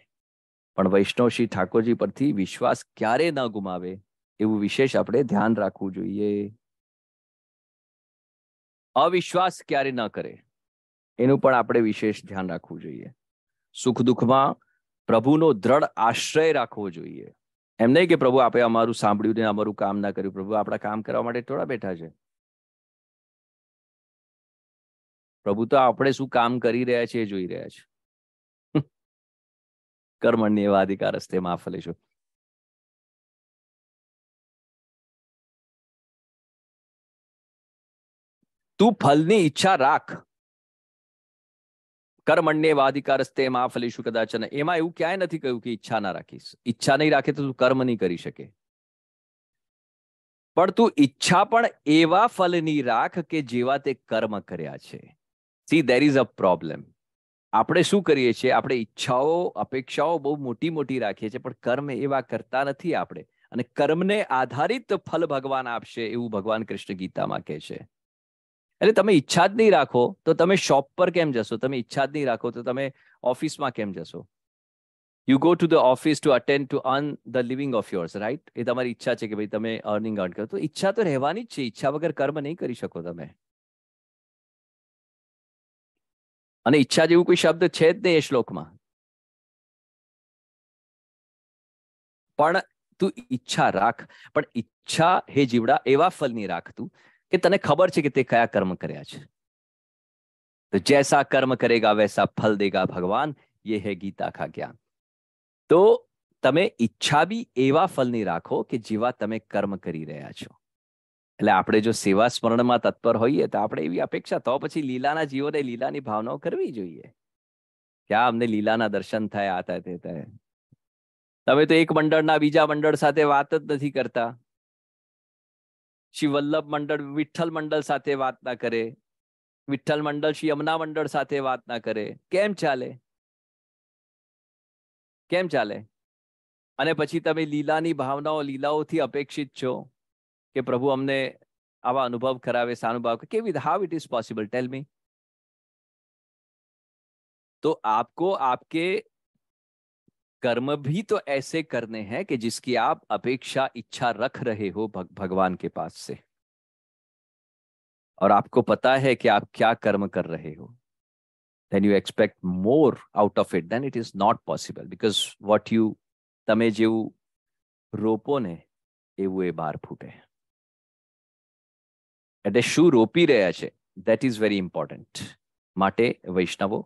પણ વૈષ્ણવ શ્રી ઠાકોરજી પરથી વિશ્વાસ ક્યારે ન ગુમાવે એવું વિશેષ આપણે ધ્યાન રાખવું જોઈએ અવિશ્વાસ ક્યારે ન કરે એનું પણ આપણે વિશેષ ધ્યાન રાખવું જોઈએ સુખ દુઃખમાં પ્રભુનો દ્રઢ આશ્રય રાખવો જોઈએ એમ નહીં કે પ્રભુ આપણે અમારું સાંભળ્યું ને અમારું કામ ના કર્યું પ્રભુ આપણા કામ કરવા માટે થોડા બેઠા છે પ્રભુ તો આપણે શું કામ કરી રહ્યા છે એ જોઈ રહ્યા છે કર્મણ્ય એવા અધિકાર હસ્તે માફ લેશો તું ફલની ઈચ્છા રાખ કર્મણ્ય વાધિકારસ્તે માં ફલીશું કદાચ એમાં એવું ક્યાંય નથી કહ્યું કે ઈચ્છા ના રાખીશ ઈચ્છા નહીં રાખે તો તું કર્મ નહીં કરી શકે પણ તું ઈચ્છા પણ એવા ફલની રાખ કે જેવા તે કર્મ કર્યા છે see there is a problem આપણે શું કરીએ છીએ આપણે ઈચ્છાઓ અપેક્ષાઓ બહુ મોટી મોટી રાખીએ છીએ પણ કર્મ એવા કરતા નથી આપણે અને કર્મને આધારિત ફલ ભગવાન આપશે એવું ભગવાન કૃષ્ણ ગીતામાં કહે છે એટલે તમે ઈચ્છા જ નહીં રાખો તો તમે શોપ પર કેમ જશો તમે ઈચ્છા જ નહીં રાખો તો તમે ઓફિસમાં કેમ જશો you go to the office to attend to earn the living of yours right એ તમારી ઈચ્છા છે કે ભાઈ તમે અર્નિંગ અર્ન કરો તો ઈચ્છા તો રહેવાની જ છે ઈચ્છા વગર કર્મ નહીં કરી શકો તમે અને ઈચ્છા જેવું કોઈ શબ્દ છે જ નહીં એ શ્લોકમાં પણ તું ઈચ્છા રાખ પણ ઈચ્છા હે જીવડા એવા ફલની રાખ તું કે તને ખબર છે કે તે કયા કર્મ કર્યા છે તો જૈસા કર્મ કરેગા વૈસા ફલ દેગા ભગવાન યે હે ગીતા કા જ્ઞાન તો તમે ઈચ્છા બી એવા ફલની રાખો કે જેવા તમે કર્મ કરી રહ્યા છો એટલે આપણે જો સેવા સ્મરણમાં તત્પર હોઈએ તો આપણે એવી અપેક્ષા તો પછી લીલાના જીવોને લીલાની ભાવનાઓ કરવી જોઈએ કે આ અમને લીલાના દર્શન થાય આ થાય તે થાય તમે તો એક મંડળના બીજા મંડળ સાથે વાત જ નથી કરતા શ્રી વલ્લભ મંડળ વિઠ્ઠલ મંડળ સાથે વાત ના કરે વિઠ્ઠલ મંડળ શ્રી યમુના મંડળ સાથે વાત ના કરે કેમ ચાલે કેમ ચાલે અને પછી તમે લીલાની ભાવનાઓ લીલાઓથી અપેક્ષિત છો કે પ્રભુ અમને આવા અનુભવ કરાવે સાનુભાવ કેવી how it is possible tell me तो आपको आपके कर्म भी तो ऐसे करने हैं कि जिसकी आप अपेक्षा इच्छा रख रहे हो भग, भगवान के पास से और आपको पता है कि आप क्या कर्म कर रहे हो then you expect more out of it then it is not possible because what you તમે જેવું રોપોને એવું એ બહાર ફૂટે એટલે શું રોપી રહ્યા છે દેટ ઇઝ વેરી ઇમ્પોર્ટન્ટ માટે વૈષ્ણવો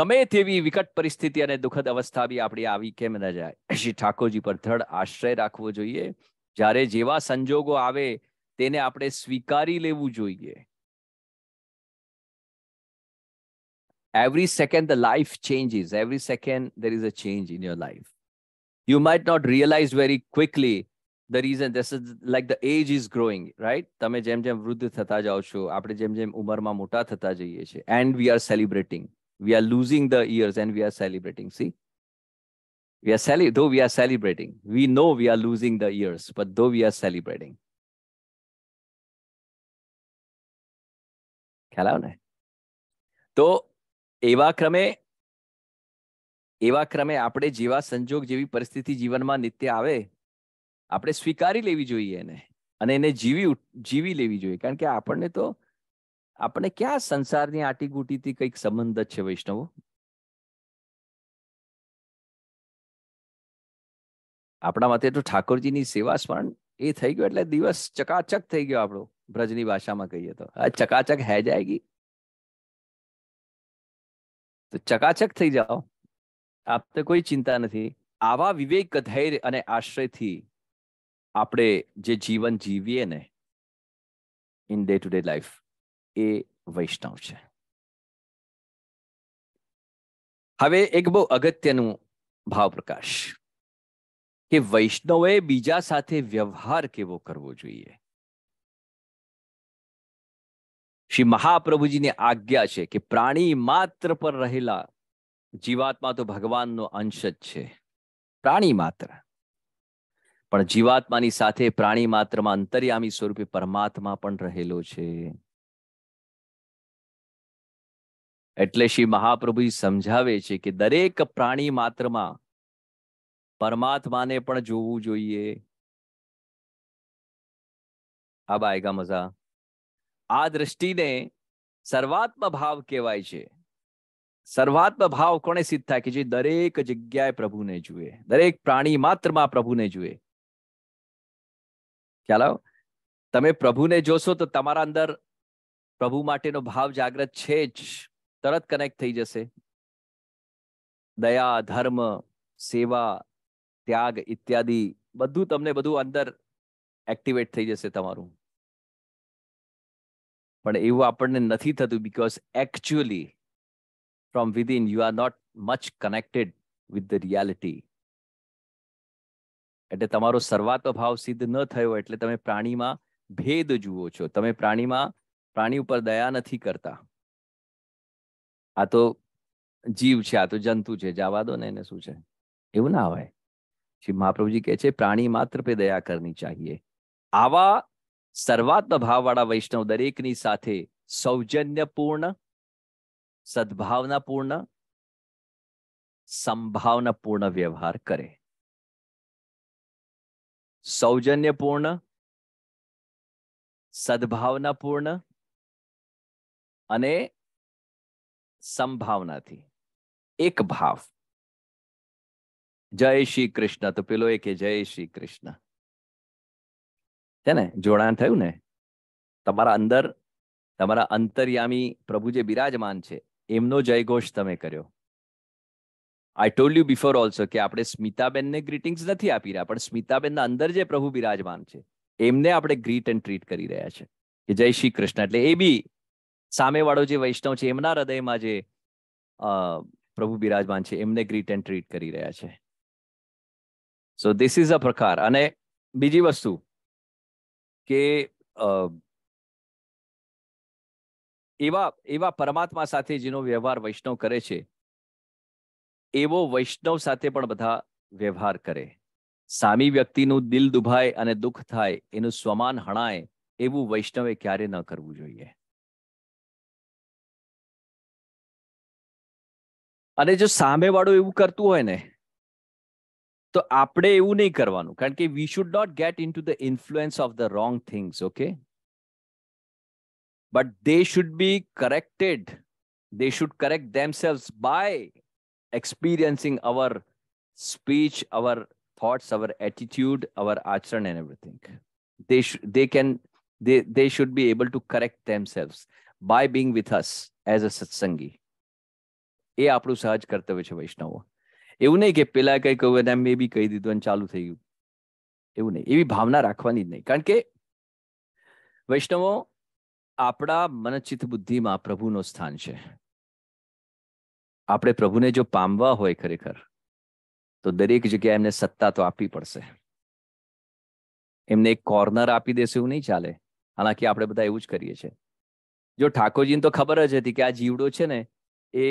ગમે તેવી વિકટ પરિસ્થિતિ અને દુઃખદ અવસ્થા બી આપણી આવી કેમ ન જાય શ્રી ઠાકોરજી પર ધડ આશ્રય રાખવો જોઈએ જ્યારે જેવા સંજોગો આવે તેને આપણે સ્વીકારી લેવું જોઈએ every second the life changes every second there is a change in your life you might not realise very quickly the reason this is like the age is growing right તમે જેમ જેમ વૃદ્ધ થતા જાઓ છો આપણે જેમ જેમ ઉંમરમાં મોટા થતા જઈએ છીએ and we are celebrating we are losing the years and we are celebrating see we are cele- though we are celebrating we know we are losing the years but though we are celebrating ખ્યાલ આવ્યો ને તો એવા ક્રમે એવા ક્રમે આપણે જેવા સંજોગ જેવી પરિસ્થિતિ જીવનમાં નિત્ય આવે આપણે સ્વીકારી લેવી જોઈએ એને અને એને જીવી જીવી લેવી જોઈએ કારણ કે આપણને તો આપણને ક્યાં સંસારની આટીગુટીથી કંઈક સંબંધ જ છે વૈષ્ણવો આપણા માટે તો ઠાકોરજીની સેવા સ્મરણ એ થઈ ગયો એટલે દિવસ ચકાચક થઈ ગયો આપણો બ્રજની ભાષામાં કહીએ તો આ ચકાચક હે જાયગી તો ચકાચક થઈ જાઓ આપ તો કોઈ ચિંતા નથી આવા વિવેક ધૈર્ય અને આશ્રયથી આપણે જે જીવન જીવીએ ને in day to day life એ વૈષ્ણવ છે હવે એક બહુ અગત્યનું ભાવ પ્રકાશ કે વૈષ્ણવે બીજા સાથે વ્યવહાર કેવો કરવો જોઈએ શ્રી મહાપ્રભુજીની આજ્ઞા છે કે પ્રાણી માત્ર પર રહેલા જીવાત્મા તો ભગવાનનો અંશ જ છે પ્રાણી માત્ર પણ જીવાત્માની સાથે પ્રાણી માત્રમાં અંતર્યામી સ્વરૂપે પરમાત્મા પણ રહેલો છે એટલે શ્રી મહાપ્રભુ સમજાવે છે કે દરેક પ્રાણી માત્રમાં પરમાત્માને પણ જોવું જોઈએ આ બાયગા મજા આ દ્રષ્ટિને સર્વાત્મ ભાવ કહેવાય છે સર્વાત્મ ભાવ કોને સિદ્ધ થાય કે જે દરેક જગ્યાએ પ્રભુને જુએ દરેક પ્રાણી માત્રમાં પ્રભુને જુએ ખ્યાલ આવ્યો તમે પ્રભુને જોશો તો તમારા અંદર પ્રભુ માટેનો ભાવ જાગ્રત છે જ તરત કનેક્ટ થઈ જશે દયા ધર્મ સેવા ત્યાગ ઇત્યાદિ બધું તમને બધું અંદર એક્ટિવેટ થઈ જશે તમારું પણ એવું આપણને નથી થતું because actually from within you are not much connected with the reality એટલે તમારો સર્વાત્મ ભાવ સિદ્ધ ન થયો એટલે તમે પ્રાણીમાં ભેદ જુઓ છો તમે પ્રાણીમાં પ્રાણી ઉપર દયા નથી કરતા આ તો જીવ છે આ તો જંતુ છે જવા દો ને એને શું છે એવું ના હોય શ્રી મહાપ્રભુજી કહે છે પ્રાણી માત્ર પે દયા કરની ચાહીએ આવા સર્વાત્મ ભાવવાળા વૈષ્ણવ દરેકની સાથે સૌજન્યપૂર્ણ સદભાવનાપૂર્ણ સંભાવનાપૂર્ણ વ્યવહાર કરે સૌજન્યપૂર્ણ સદભાવનાપૂર્ણ અને સંભાવનાથી એક ભાવ જય શ્રી કૃષ્ણ તો પેલો એ કે જય શ્રી કૃષ્ણ છે ને જોડાણ થયું ને તમારા અંદર તમારા અંતર્યામી પ્રભુ જે બિરાજમાન છે એમનો જયઘોષ તમે કર્યો I told you before also કે આપણે સ્મિતાબેનને ગ્રીટિંગ્સ નથી આપી રહ્યા પણ સ્મિતાબેનના અંદર જે પ્રભુ બિરાજમાન છે એમને આપણે ગ્રીટ એન્ડ ટ્રીટ કરી રહ્યા છે કે જય શ્રી કૃષ્ણ એટલે એ બી સામેવાળો જે વૈષ્ણવ છે એમના હૃદયમાં જે પ્રભુ બિરાજમાન છે એમને ગ્રીટ એન્ડ ટ્રીટ કરી રહ્યા છે સો ધીસ ઇઝ અ પ્રકાર અને બીજી વસ્તુ કે એવા એવા પરમાત્મા સાથે જેનો વ્યવહાર વૈષ્ણવ કરે છે એવો વૈષ્ણવ સાથે પણ બધા વ્યવહાર કરે સામી વ્યક્તિનું દિલ દુભાય અને દુઃખ થાય એનું સ્વમાન હણાય એવું વૈષ્ણવે ક્યારે ન કરવું જોઈએ અને જો સામેવાળો એવું કરતું હોય ને તો આપણે એવું નહીં કરવાનું કારણ કે we should not get in to the influence of the wrong things okay but they should be corrected they should correct themselves by experiencing our speech, our thoughts, our attitude, our acharan, and everything. They sh- they can they they should be able to correct themselves by being with us as a satsangi. એ આપણું સહજ કર્તવ્ય છે વૈષ્ણવો એવું નહીં કે પેલા કઈ કહ્યું અને મેં બી કહી દીધું અને ચાલુ થઈ ગયું એવું નહીં એવી ભાવના રાખવાની જ નહીં કારણ કે વૈષ્ણવો આપણા મનચિત્ત બુદ્ધિમાં પ્રભુનો સ્થાન છે આપણે પ્રભુને જો પામવા હોય ખરેખર તો દરેક જગ્યાએ એમને સત્તા તો આપવી પડશે એમને એક કોર્નર આપી દેશે એવું નહીં ચાલે હાલાકી આપણે બધા એવું જ કરીએ છીએ જો ઠાકોરજીને તો ખબર જ હતી કે આ જીવડો છે ને એ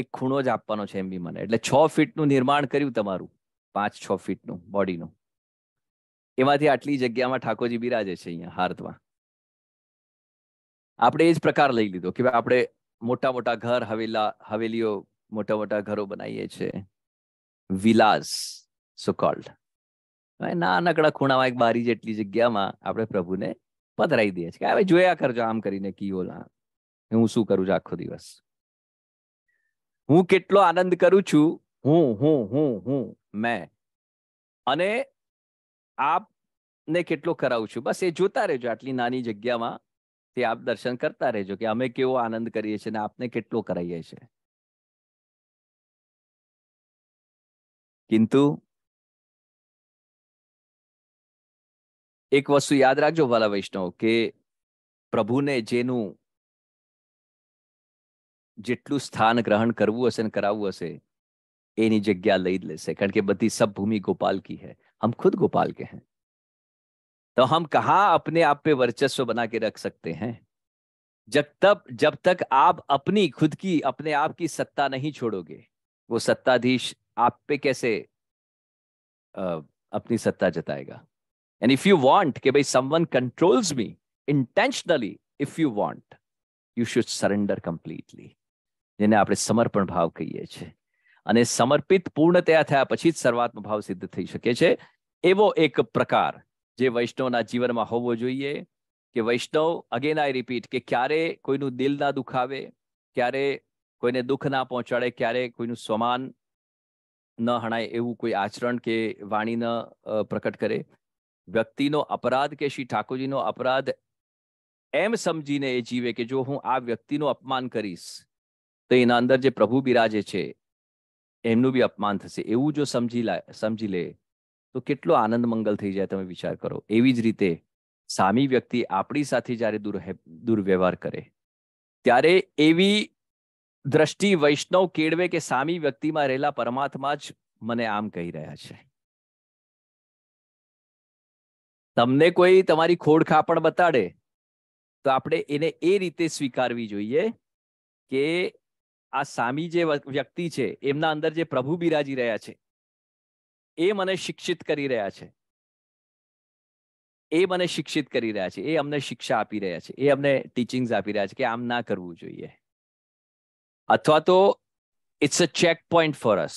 એક ખૂણો જ આપવાનો છે એમ બી મને એટલે છ ફીટનું નિર્માણ કર્યું તમારું પાંચ છ ફીટનું બોડીનું એમાંથી આટલી જગ્યામાં ઠાકોરજી બિરાજે છે અહીંયા હાર્દમાં આપણે એ જ પ્રકાર લઈ લીધો કે ભાઈ આપણે મોટા મોટા ઘર હવેલા હવેલીઓ મોટા મોટા ઘરો બનાવીએ છીએ વિલાસ સો કોલ્ડ નાનકડા ખૂણામાં એક બારી જેટલી જગ્યામાં આપણે પ્રભુને પધરાઈ દઈએ છીએ કે હવે જોયા કરજો આમ કરીને કીઓ હું શું કરું છું આખો દિવસ હું કેટલો આનંદ કરું છું હું હું હું હું મેં અને આપને કેટલો કરાવું છું બસ એ જોતા રહેજો આટલી નાની જગ્યામાં તે આપ દર્શન કરતા રહેજો કે અમે કેવો આનંદ કરીએ છીએ ને આપને કેટલો કરાઈએ છીએ કિંતુ એક વસ્તુ યાદ રાખજો વાલા વૈષ્ણવ કે પ્રભુને જેનું જેટલું સ્થાન ગ્રહણ કરવું હશે ને કરાવવું હશે એની જગ્યા લઈ જ લેશે કારણ કે બધી સબ ભૂમિ ગોપાલ કી હૈ હમ ખુદ ગોપાલ કે હૈ तो हम कहा अपने आप पे वर्चस्व बना के रख सकते हैं जब तब जब तक आप अपनी खुद की अपने आप की सत्ता नहीं छोड़ोगे वो सत्ताधीश आप पे कैसे अपनी सत्ता जताएगा एंड इफ यू वॉन्ट कि भाई someone controls me intentionally if you want you should surrender completely જેને આપણે समर्पण भाव કહીએ છીએ અને સમર્પિત પૂર્ણતયા થયા પછી જ સર્વાત્મ ભાવ સિદ્ધ થઈ શકે છે એવો એક પ્રકાર જે વૈષ્ણવના જીવનમાં હોવો જોઈએ કે વૈષ્ણવ અગેન આઈ રિપીટ કે ક્યારે કોઈનું દિલ ના દુખાવે ક્યારે કોઈને દુઃખ ના પહોંચાડે ક્યારે કોઈનું સમાન ન હણાય એવું કોઈ આચરણ કે વાણી ન પ્રકટ કરે વ્યક્તિનો અપરાધ કે શ્રી ઠાકોરજીનો અપરાધ એમ સમજીને એ જીવે કે જો હું આ વ્યક્તિનું અપમાન કરીશ તો એના અંદર જે પ્રભુ બિરાજે છે એમનું બી અપમાન થશે એવું જો સમજી લે સમજી લે તો કેટલો આનંદ મંગલ થઈ જાય તમે વિચાર કરો એવી જ રીતે સામી વ્યક્તિ આપણી સાથે જ્યારે દુર દુર્વ્યવહાર કરે ત્યારે એવી દ્રષ્ટિ વૈષ્ણવ કેળવે કે સામી વ્યક્તિમાં રહેલા પરમાત્મા જ મને આમ કહી રહ્યા છે તમને કોઈ તમારી ખોડખા પણ બતાડે તો આપણે એને એ રીતે સ્વીકારવી જોઈએ કે આ સામી જે વ્યક્તિ છે એમના અંદર જે પ્રભુ બિરાજી રહ્યા છે એ મને શિક્ષિત કરી રહ્યા છે એ મને શિક્ષિત કરી રહ્યા છે એ અમને શિક્ષા આપી રહ્યા છે એ અમને ટીચિંગ્સ આપી રહ્યા છે કે આમ ના કરવું જોઈએ અથવા તો it's a checkpoint for us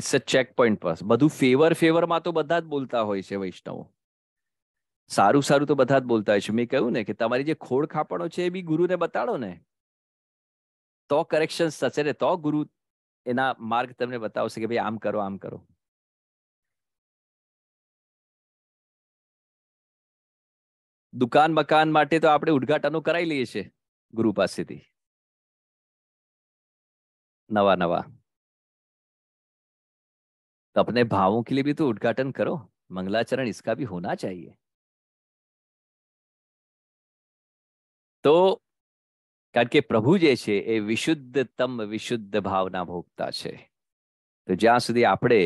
it's a checkpoint પર બધું ફેવર ફેવરમાં તો બધા જ બોલતા હોય છે વૈષ્ણવો સારું સારું તો બધા જ બોલતા હોય છે મેં કહ્યું ને કે તમારી જે ખોડ ખાપણો છે એ બી ગુરુને બતાડો ને તો કરેક્શન થશે ને તો ગુરુ એના માર્ગ તમને બતાવશે કે ભાઈ આમ કરો આમ કરો દુકાન મકાન માટે તો આપણે ઉદઘાટનો કરાવી લઈએ છીએ ગુરુ પાસેથી નવા નવા तो अपने भावों के लिए भी तो उद्घाटन करो मंगलाचरण इसका भी होना चाहिए तो કારણ કે પ્રભુ જે છે એ વિશુદ્ધતમ વિશુદ્ધ ભાવના ભોગતા છે તો જ્યાં સુધી આપણે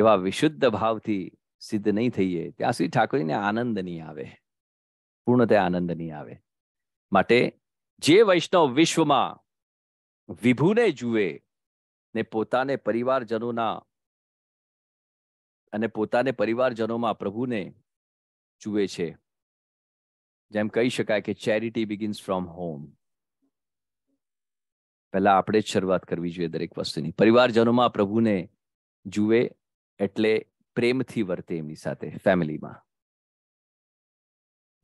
એવા વિશુદ્ધ ભાવથી સિદ્ધ નહીં થઈએ ત્યાં સુધી ઠાકોરજીને આનંદ નહીં આવે પૂર્ણતયા આનંદ નહીં આવે માટે જે વૈષ્ણવ વિશ્વમાં વિભુને જુએ ને પોતાને પરિવારજનોના અને પોતાને પરિવારજનોમાં પ્રભુને જુએ છે જેમ કહી શકાય કે ચેરિટી બિગિન્સ ફ્રોમ હોમ પહેલા આપણે જ શરૂઆત કરવી જોઈએ દરેક વસ્તુની પરિવારજનોમાં પ્રભુને જુએ એટલે પ્રેમથી વર્તે એમની સાથે ફેમિલીમાં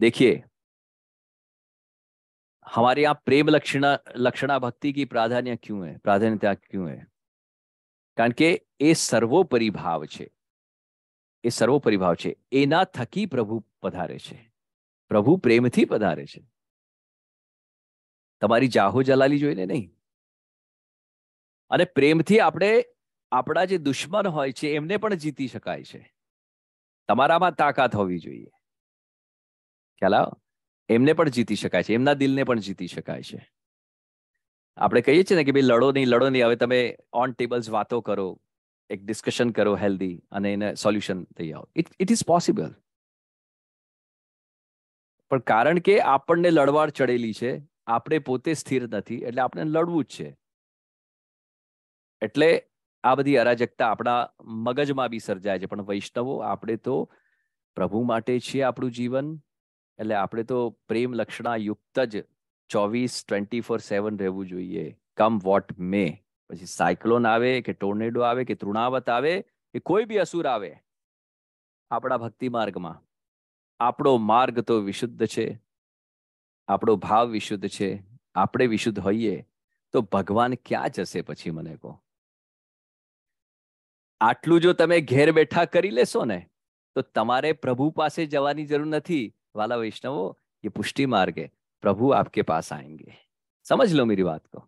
દેખીએ हमारे આ પ્રેમ लक्षणा लक्षणा भक्ति की प्राधान्य क्यों है प्राधान्यता क्यों है કારણ કે એ સર્વોપરી ભાવ છે એ સર્વોપરી ભાવ છે એના થકી પ્રભુ પધારે છે પ્રભુ પ્રેમથી પધારે છે તમારી જાહો જલાલી જોઈને નહીં અને પ્રેમથી આપણે આપણા જે દુશ્મન હોય છે એમને પણ જીતી શકાય છે તમારામાં તાકાત હોવી જોઈએ ખ્યાલ આવો એમને પણ જીતી શકાય છે એમના દિલને પણ જીતી શકાય છે આપણે કહીએ છીએ ને કે ભાઈ લડો નહીં લડો નહીં હવે તમે ઓન ટેબલ્સ વાતો કરો એક ડિસ્કશન કરો હેલ્ધી અને એને સોલ્યુશન થઈ આવો ઇટ ઇટ ઇઝ પોસિબલ પણ કારણ કે આપણને લડવાડ ચડેલી છે આપણે પોતે સ્થિર નથી એટલે આપણે લડવું જ છે એટલે આ બધી અરાજકતા આપણા મગજમાં બી સર્જાય છે પણ વૈષ્ણવો આપણે તો પ્રભુ માટે છીએ આપણું જીવન એટલે આપણે તો પ્રેમ લક્ષણા યુક્ત જ ચોવીસ ટ્વેન્ટી ફોર સેવન રહેવું જોઈએ કમ વોટ મે પછી સાયક્લોન આવે કે ટોર્નેડો આવે કે તૃણાવત આવે કે કોઈ બી અસુર આવે આપણા ભક્તિ માર્ગમાં આપણો માર્ગ તો વિશુદ્ધ છે આપણો ભાવ વિશુદ્ધ છે આપણે વિશુદ્ધ હોઈએ તો ભગવાન ક્યાં જશે પછી મને કહો આટલું જો તમે ઘેર બેઠા કરી લેશો ને તો તમારે પ્રભુ પાસે જવાની જરૂર નથી વાલા વૈષ્ણવો એ પુષ્ટિ માર્ગે પ્રભુ આપકે પાસ આएंगे સમજ લો મેરી વાત કો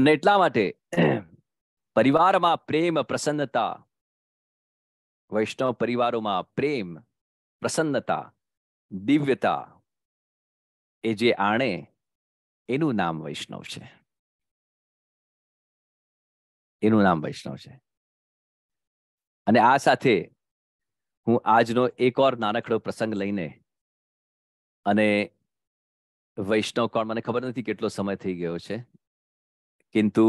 અને એટલા માટે પરિવારમાં પ્રેમ પ્રસન્નતા વૈષ્ણવ પરિવારોમાં પ્રેમ પ્રસન્નતા દિવ્યતા એ જે આણે એનું નામ વૈષ્ણવ છે એનું નામ વૈષ્ણવ છે અને આ સાથે હું આજનો એક ઓર નાનકડો પ્રસંગ લઈને અને વૈષ્ણવ કોણ મને ખબર નથી કેટલો સમય થઈ ગયો છે કિંતુ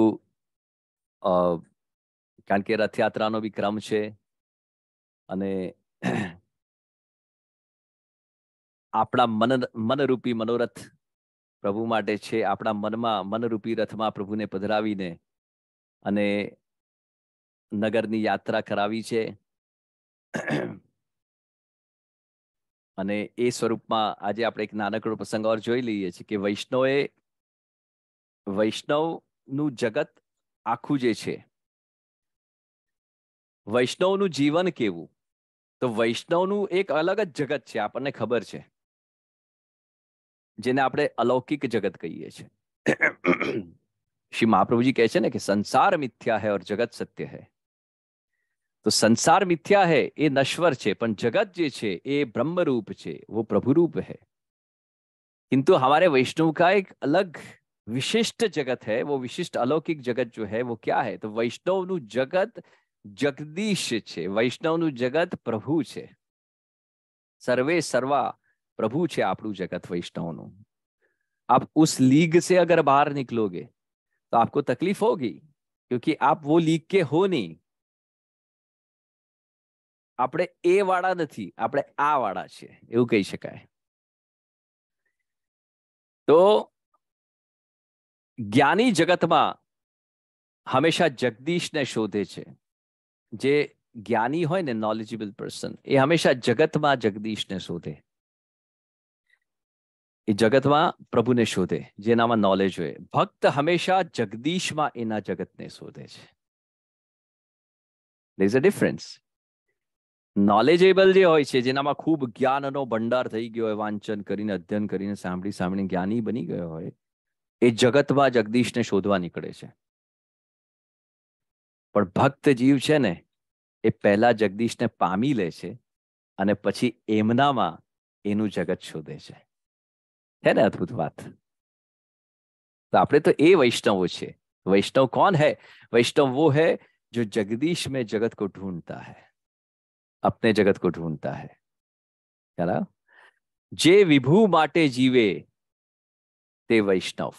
કારણ કે રથયાત્રાનો બી ક્રમ છે અને આપણા મન મનરૂપી મનોરથ પ્રભુ માટે છે આપણા મનમાં મનરૂપી રથમાં પ્રભુને પધરાવીને અને નગરની યાત્રા કરાવી છે અને એ સ્વરૂપમાં આજે આપણે એક નાનકડો પ્રસંગ ઓર જોઈ લઈએ છીએ કે વૈષ્ણવે વૈષ્ણવનું જગત આખું જે છે વૈષ્ણવનું જીવન કેવું તો વૈષ્ણવનું એક અલગ જ જગત છે આપણને ખબર છે જેને આપણે અલૌકિક જગત કહીએ છીએ श्री महाप्रभु जी कहते हैं ना कि संसार मिथ्या है और जगत सत्य है तो संसार मिथ्या है ये नश्वर छे पर जगत जो छे ये ब्रह्म रूप छे वो प्रभु रूप है किंतु हमारे वैष्णव का एक अलग विशिष्ट जगत है वो विशिष्ट अलौकिक जगत जो है वो क्या है तो वैष्णव नु जगत जगदीश छे वैष्णव नु जगत प्रभु छे सर्वे सर्वा प्रभु छे आप जगत वैष्णव नु आप उस लीग से अगर बाहर निकलोगे तो आपको तकलीफ होगी क्योंकि आप वो લીગ કે હો નહીં આપણે એ વાળા નથી આપણે આ વાળા છે એવું કહી શકાય તો જ્ઞાની જગતમાં હંમેશા જગદીશને શોધે છે જે જ્ઞાની હોય ને નોલેજેબલ પર્સન એ હંમેશા જગતમાં જગદીશને શોધે એ જગતમાં પ્રભુને શોધે જેનામાં નોલેજ હોય ભક્ત હંમેશા જગદીશમાં એના જગતને શોધે છે ઇઝ અ ડિફરન્સ નોલેજેબલ જે હોય છે જેનામાં ખૂબ જ્ઞાનનો ભંડાર થઈ ગયો હોય વાંચન કરીને અધ્યયન કરીને સાંભળી સાંભળીને જ્ઞાની બની ગયો હોય એ જગતમાં જગદીશને શોધવા નીકળે છે પણ ભક્ત જીવ છે ને એ પહેલા જગદીશને પામી લે છે અને પછી એમનામાં એનું જગત શોધે છે है ना अद्भुत बात तो आपने तो ए वैष्णव छे वैष्णव कौन है वैष्णव वो है जो जगदीश में जगत को ढूंढता है अपने जगत को ढूंढता है है ना જે વિભુ માટે જીવે તે વૈષ્ણવ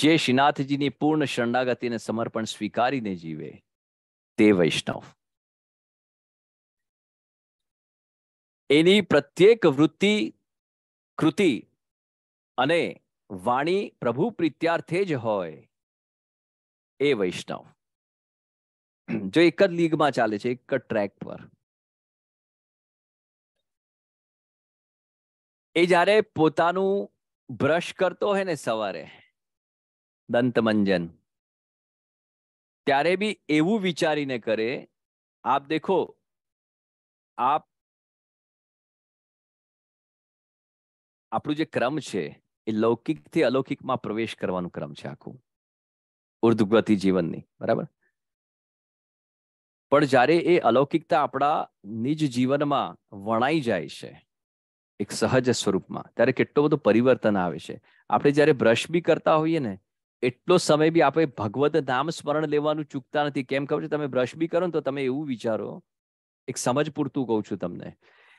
જે શ્રીનાથજીની પૂર્ણ શરણાગતિને સમર્પણ સ્વીકારીને જીવે તે વૈષ્ણવ એની પ્રત્યેક વૃત્તિ કૃતિ અને વાણી પ્રભુ પ્રીત્યાર્થે જ હોય એ વૈષ્ણવ જો એક જ લીગમાં ચાલે છે એક જ ટ્રેક પર એ જ્યારે પોતાનું બ્રશ કરતો હોય ને સવારે દંતમંજન ત્યારે બી એવું વિચારીને કરે આપ દેખો આપ આપણું જે ક્રમ છે એ લૌકિકથી અલૌકિકમાં પ્રવેશ કરવાનો ક્રમ છે આખું ઉર્ધ્વગતિ જીવનની બરાબર પણ જ્યારે એ અલૌકિકતા આપણા નિજ જીવનમાં વણાઈ જાય છે એક સહજ સ્વરૂપમાં ત્યારે કેટલો બધો પરિવર્તન આવે છે આપણે જ્યારે બ્રશ બી કરતા હોઈએ ને એટલો સમય બી આપણે ભગવત નામ સ્મરણ લેવાનું ચૂકતા નથી કેમ ખબર છે તમે બ્રશ બી કરો ને તો તમે એવું વિચારો એક સમજ પૂરતું કહું છું તમને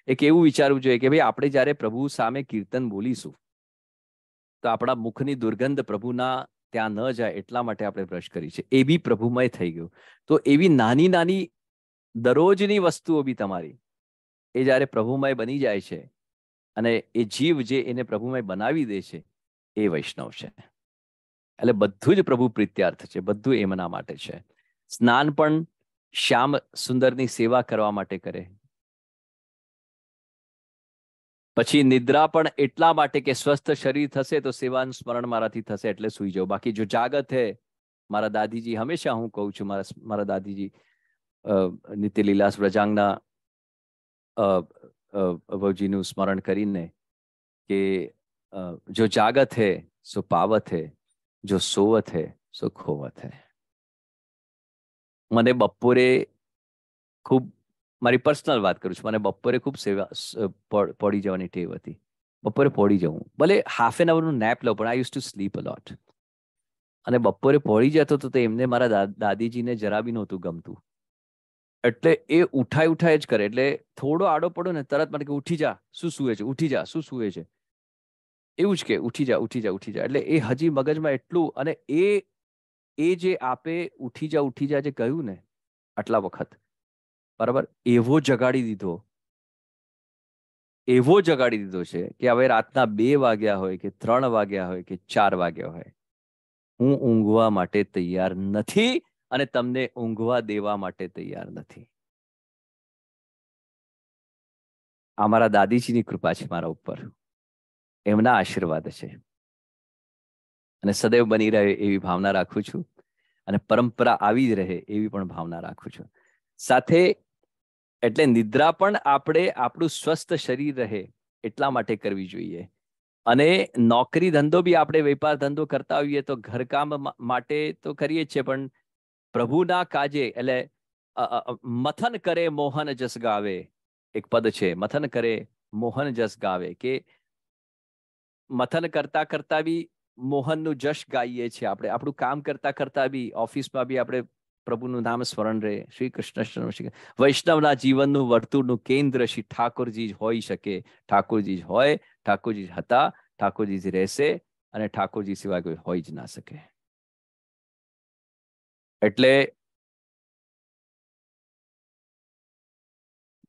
એક એવું વિચારવું જોઈએ કે ભાઈ આપણે જ્યારે પ્રભુ સામે કીર્તન બોલીશું તો આપણા મુખની દુર્ગંધ પ્રભુના ત્યાં ન જાય એટલા માટે આપણે બ્રશ કરી છે એ બી પ્રભુમય થઈ ગયું તો એવી નાની નાની દરરોજની વસ્તુઓ બી તમારી એ જ્યારે પ્રભુમય બની જાય છે અને એ જીવ જે એને પ્રભુમય બનાવી દે છે એ વૈષ્ણવ છે એટલે બધું જ પ્રભુ પ્રીત્યાર્થ છે બધું એમના માટે છે સ્નાન પણ શ્યામ સુંદરની સેવા કરવા માટે કરે પછી નિદ્રા પણ એટલા માટે કે સ્વસ્થ શરીર થશે તો સેવાન સ્મરણ મારાથી થશે એટલે સુઈ જાઓ બાકી જો જાગત હે મારા દાદીજી હંમેશા હું કહું છું મારા મારા દાદીજી નિત્યલીલા વ્રજાંગના ભવજીનું સ્મરણ કરીને કે જો જાગત હે સો પાવત હે જો સોવત હે સો ખોવત હે મને બપોરે ખૂબ મારી પર્સનલ વાત કરું છું મને બપોરે ખૂબ સેવા પડી જવાની ટેવ હતી બપોરે પડી જવું ભલે હાફ એન અવરનું નેપ લઉં પણ I use to sleep a lot અને બપોરે પડી જતો તો એમને મારા દાદીજીને જરા બી નહોતું ગમતું એટલે એ ઉઠાય ઉઠાય જ કરે એટલે થોડો આડો પડો ને તરત મને કે ઉઠી જા શું સુવે છે ઉઠી જા શું સુવે છે એવું જ કે ઉઠી જા ઉઠી જા ઉઠી જા એટલે એ હજી મગજમાં એટલું અને એ એ જે આપે ઉઠી જા ઉઠી જા જે કહ્યું ને આટલા વખત બરાબર એવો જગાડી દીધો એવો જગાડી દીધો છે કે હવે રાતના બે વાગ્યા હોય કે ત્રણ વાગ્યા હોય કે ચાર વાગ્યા હોય હું ઊંઘવા માટે તૈયાર નથી અને તમને ઊંઘવા દેવા માટે તૈયાર નથી આ મારા દાદીજીની કૃપા છે મારા ઉપર એમના આશીર્વાદ છે અને સદૈવ બની રહે એવી ભાવના રાખું છું અને પરંપરા આવી જ રહે એવી પણ ભાવના રાખું છું સાથે એટલે નિદ્રા પણ આપણે આપણું સ્વસ્થ શરીર રહે એટલા માટે કરવી જોઈએ અને નોકરી ધંધો બી આપણે વેપાર ધંધો કરતા હોઈએ તો ઘરકામ માટે તો કરીએ છીએ પણ પ્રભુના કાજે એટલે મથન કરે મોહન જસ ગાવે એક પદ છે મથન કરે મોહન જસ ગાવે કે મથન કરતા કરતા બી મોહનનું જશ ગાઈએ છીએ આપણે આપણું કામ કરતા કરતા બી ઓફિસમાં બી આપણે પ્રભુનું નામ સ્મરણ રહે શ્રી કૃષ્ણ વૈષ્ણવના જીવનનું વર્તુળનું કેન્દ્ર શ્રી ઠાકોરજી જ હોઈ શકે ઠાકોરજી જ હોય ઠાકોરજી જ હતા ઠાકોરજી જ રહેશે અને ઠાકોરજી સિવાય કોઈ હોઈ જ ના શકે એટલે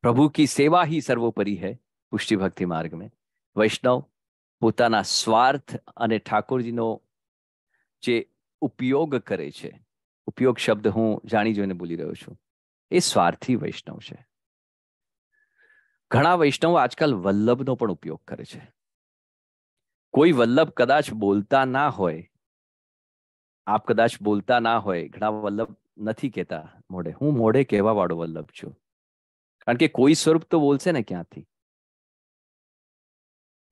પ્રભુ કી સેવા હી સર્વોપરી હૈ પુષ્ટિ ભક્તિ માર્ગ મેં વૈષ્ણવ પોતાના સ્વાર્થ અને ઠાકોરજીનો જે ઉપયોગ કરે છે ઉપયોગ શબ્દ હું જાણી જોઈને બોલી રહ્યો છું એ સ્વાર્થી વૈષ્ણવ છે ઘણા વૈષ્ણવ આજકાલ વલ્લભનો પણ ઉપયોગ કરે છે કોઈ વલ્લભ કદાચ બોલતા ના હોય આપ કદાચ બોલતા ના હોય ઘણા વલ્લભ નથી કહેતા મોઢે હું મોઢે કહેવા વાળો વલ્લભ છું કારણ કે કોઈ સ્વરૂપ તો બોલશે ને ક્યાંથી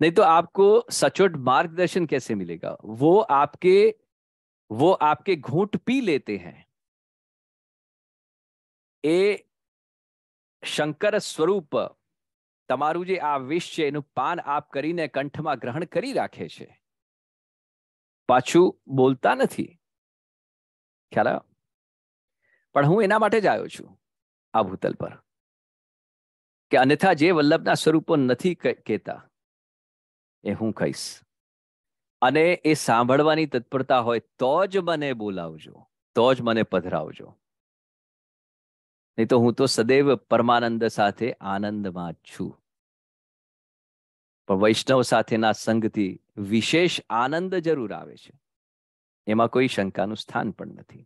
नहीं तो आपको सचोट मार्गदर्शन कैसे मिलेगा वो आपके वो आपके घूट पी लेते हैं એ શંકર સ્વરૂપ તમારું જે આ વિષ છે એનું પાન આપ કરીને કંઠમાં ગ્રહણ કરી રાખે છે પાછું બોલતા નથી ખ્યાલ પણ હું એના માટે જ આવ્યો છું આ ભૂતલ પર કે અન્યથા જે વલ્લભના સ્વરૂપો નથી કહેતા એ હું કહીશ અને એ સાંભળવાની તત્પરતા હોય તો જ મને બોલાવજો તો જ મને પધરાવજો નહીં તો હું તો સદૈવ પરમાનંદ સાથે આનંદમાં જ છું પણ વૈષ્ણવ સાથેના સંગથી વિશેષ આનંદ જરૂર આવે છે એમાં કોઈ શંકાનું સ્થાન પણ નથી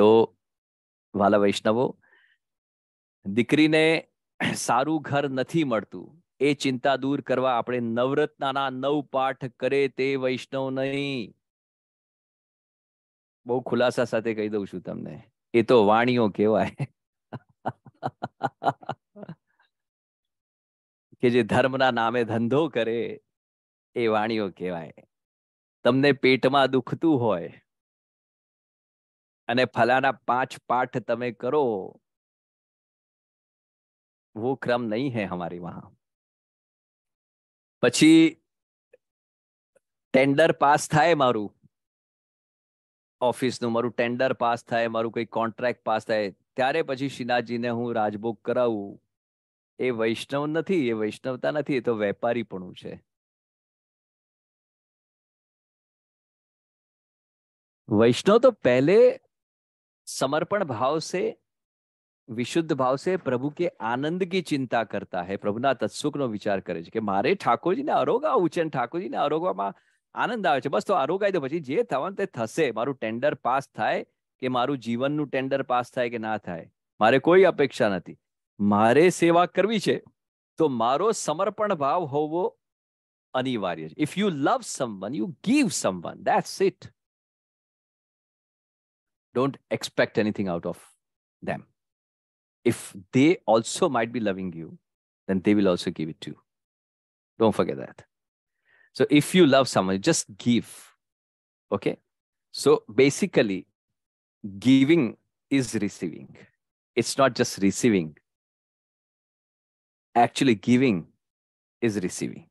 તો વાલા વૈષ્ણવો દીકરીને સારું ઘર નથી મળતું એ ચિંતા દૂર કરવા આપણે નવરત્નના નવ પાઠ કરે તે વૈષ્ણવ નહીં બહુ ખુલાસા સાથે કહી દઉં છું તમને એ તો વાણીઓ કહેવાય કે જે ધર્મના નામે ધંધો કરે એ વાણીઓ કહેવાય તમને પેટમાં દુખતું હોય અને ફલાના પાંચ પાઠ તમે કરો વો ક્રમ નહીં હે હમારી વહાં પછી ટેન્ડર પાસ થાય મારું ઓફિસનું મારું ટેન્ડર પાસ થાય મારું કંઈ કોન્ટ્રાક્ટ પાસ થાય ત્યારે પછી શ્રીનાથજીને હું રાજભોગ કરાવું એ વૈષ્ણવ નથી એ વૈષ્ણવતા નથી એ તો વેપારી વેપારીપણું છે વૈષ્ણવ તો પહેલે સમર્પણ ભાવ છે વિશુદ્ધ ભાવ છે પ્રભુ કે આનંદ કી ચિંતા કરતા હે પ્રભુના તત્સુકનો વિચાર કરે છે કે મારે ઠાકોરજીને અરોગાવું છે ઠાકોરજીને અરોગવામાં આનંદ આવે છે બસ તો અરોગાઈ તો પછી જે થવાનું તે થશે મારું ટેન્ડર પાસ થાય કે મારું જીવનનું ટેન્ડર પાસ થાય કે ના થાય મારે કોઈ અપેક્ષા નથી મારે સેવા કરવી છે તો મારો સમર્પણ ભાવ હોવો અનિવાર્ય છે if you love someone you give someone that's it don't expect anything out of them if they also might be loving you, then they will also give it to you. Don't forget that. So if you love someone, just give. Okay. So basically, giving is receiving. It's not just receiving. Actually, giving is receiving.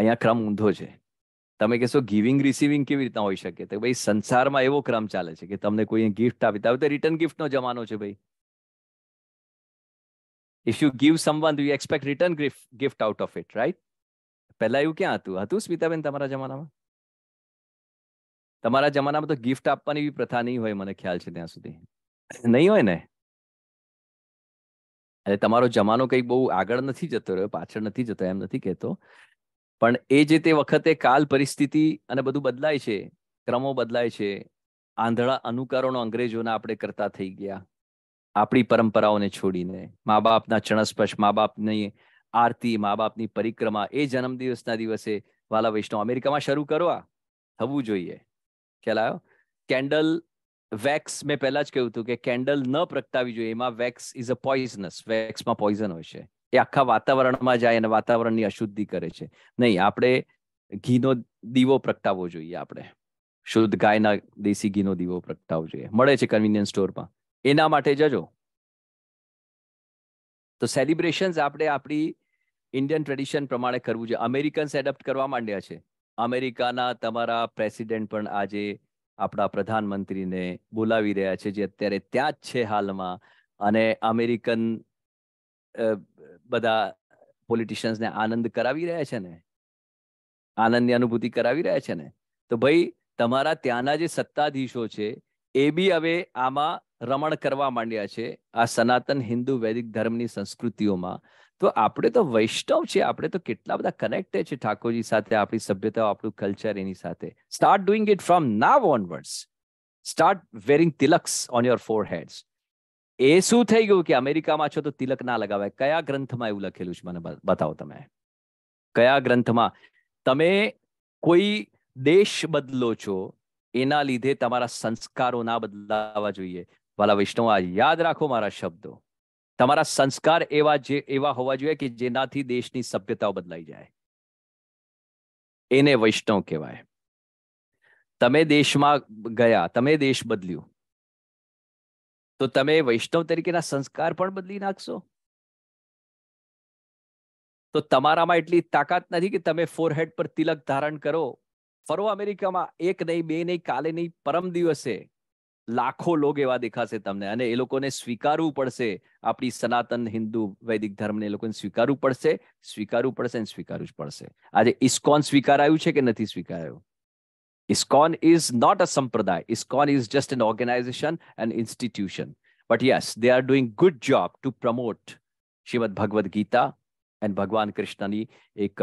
અહીંયા ક્રમ ઊંધો છે તમે કહેશો giving receiving કેવી રીતના હોઈ શકે તો ભાઈ સંસારમાં એવો ક્રમ ચાલે છે કે તમને કોઈ ગિફ્ટ આપી તો રિટર્ન ગિફ્ટનો જમાનો છે ભાઈ If you give someone, do you expect return gift, gift out of it, right? પહેલા એવું ક્યાં હતું હતું સ્મિતાબેન તમારા જમાનામાં તમારા જમાનામાં તો ગિફ્ટ આપવાની એવી પ્રથા નહીં હોય મને ખ્યાલ છે ત્યાં સુધી નહીં હોય ને એટલે તમારો જમાનો કંઈક બહુ આગળ નથી જતો રહ્યો પાછળ નથી જતો એમ નથી કહેતો પણ એ જે તે વખતે કાલ પરિસ્થિતિ અને બધું બદલાય છે ક્રમો બદલાય છે આંધળા અનુકરણો અંગ્રેજોના આપણે કરતા થઈ ગયા આપણી પરંપરાઓને છોડીને મા બાપના ચણસ્પર્શ મા બાપની આરતી મા બાપની પરિક્રમા એ જન્મદિવસના દિવસે વાલા વૈષ્ણવ અમેરિકામાં શરૂ કરવા થવું જોઈએ ખ્યાલ આવ્યો કેન્ડલ વેક્સ મેં પહેલા જ કહ્યું હતું કે કેન્ડલ ન પ્રગટાવી જોઈએ એમાં વેક્સ ઇઝ અ પોઈઝનસ વેક્સમાં પોઈઝન હોય છે એ આખા વાતાવરણમાં જાય અને વાતાવરણની અશુદ્ધિ કરે છે નહીં આપણે ઘીનો દીવો પ્રગટાવવો જોઈએ આપણે શુદ્ધ ગાયના દેશી ઘીનો દીવો પ્રગટાવવો જોઈએ મળે છે કન્વિનિયન્સ સ્ટોરમાં એના માટે જજો તો સેલિબ્રેશન્સ આપણે આપણી ઇન્ડિયન ટ્રેડિશન પ્રમાણે કરવું જોઈએ અમેરિકન્સ એડપ્ટ કરવા માંડ્યા છે અમેરિકાના તમારા પ્રેસિડેન્ટ પણ આજે આપણા પ્રધાનમંત્રીને બોલાવી રહ્યા છે જે અત્યારે ત્યાં જ છે હાલમાં અને અમેરિકન બધા પોલિટિશિયન્સને આનંદ કરાવી રહ્યા છે ને આનંદની અનુભૂતિ કરાવી રહ્યા છે ને તો ભાઈ તમારા ત્યાંના જે સત્તાધીશો છે એ બી હવે આમાં રમણ કરવા માંડ્યા છે આ સનાતન હિન્દુ વૈદિક ધર્મની સંસ્કૃતિઓમાં તો આપણે તો વૈષ્ણવ છે આપણે તો કેટલા બધા કનેક્ટેડ છે ઠાકોરજી સાથે આપણી સભ્યતા આપણું કલ્ચર એની સાથે start doing it from now onwards start wearing tilaks on your foreheads એ શું થઈ ગયું કે અમેરિકામાં છો તો તિલક ના લગાવાય કયા ગ્રંથમાં એવું લખેલું છે મને બતાવો તમે કયા ગ્રંથમાં તમે કોઈ દેશ બદલો છો એના લીધે તમારા સંસ્કારો ના બદલાવા જોઈએ વાલા વૈષ્ણવ આ યાદ રાખો મારા શબ્દો તમારા સંસ્કાર એવા જે એવા હોવા જોઈએ કે જેનાથી દેશની સભ્યતાઓ બદલાઈ જાય એને વૈષ્ણવ કહેવાય તમે દેશમાં ગયા તમે દેશ બદલ્યું તો તમે વૈષ્ણવ તરીકેના સંસ્કાર પણ બદલી નાખશો તો તમારામાં એટલી તાકાત નથી કે તમે ફોરહેડ પર તિલક ધારણ કરો ફરો અમેરિકામાં એક નહીં બે નહીં કાલે નહીં પરમ દિવસે લાખો લોક એવા દેખાશે તમને અને એ લોકોને સ્વીકારવું પડશે આપણી સનાતન હિન્દુ વૈદિક ધર્મને એ લોકોને સ્વીકારવું પડશે સ્વીકારવું પડશે અને સ્વીકારવું જ પડશે આજે ઇસ્કોન સ્વીકારાયું છે કે નથી સ્વીકારાયું ઇસ્કોન ઇઝ નોટ અ સંપ્રદાય ISKCON is just an organisation and institution but yes they are doing good job to promote Shrimad Bhagavad Gita and Bhagwan કૃષ્ણની એક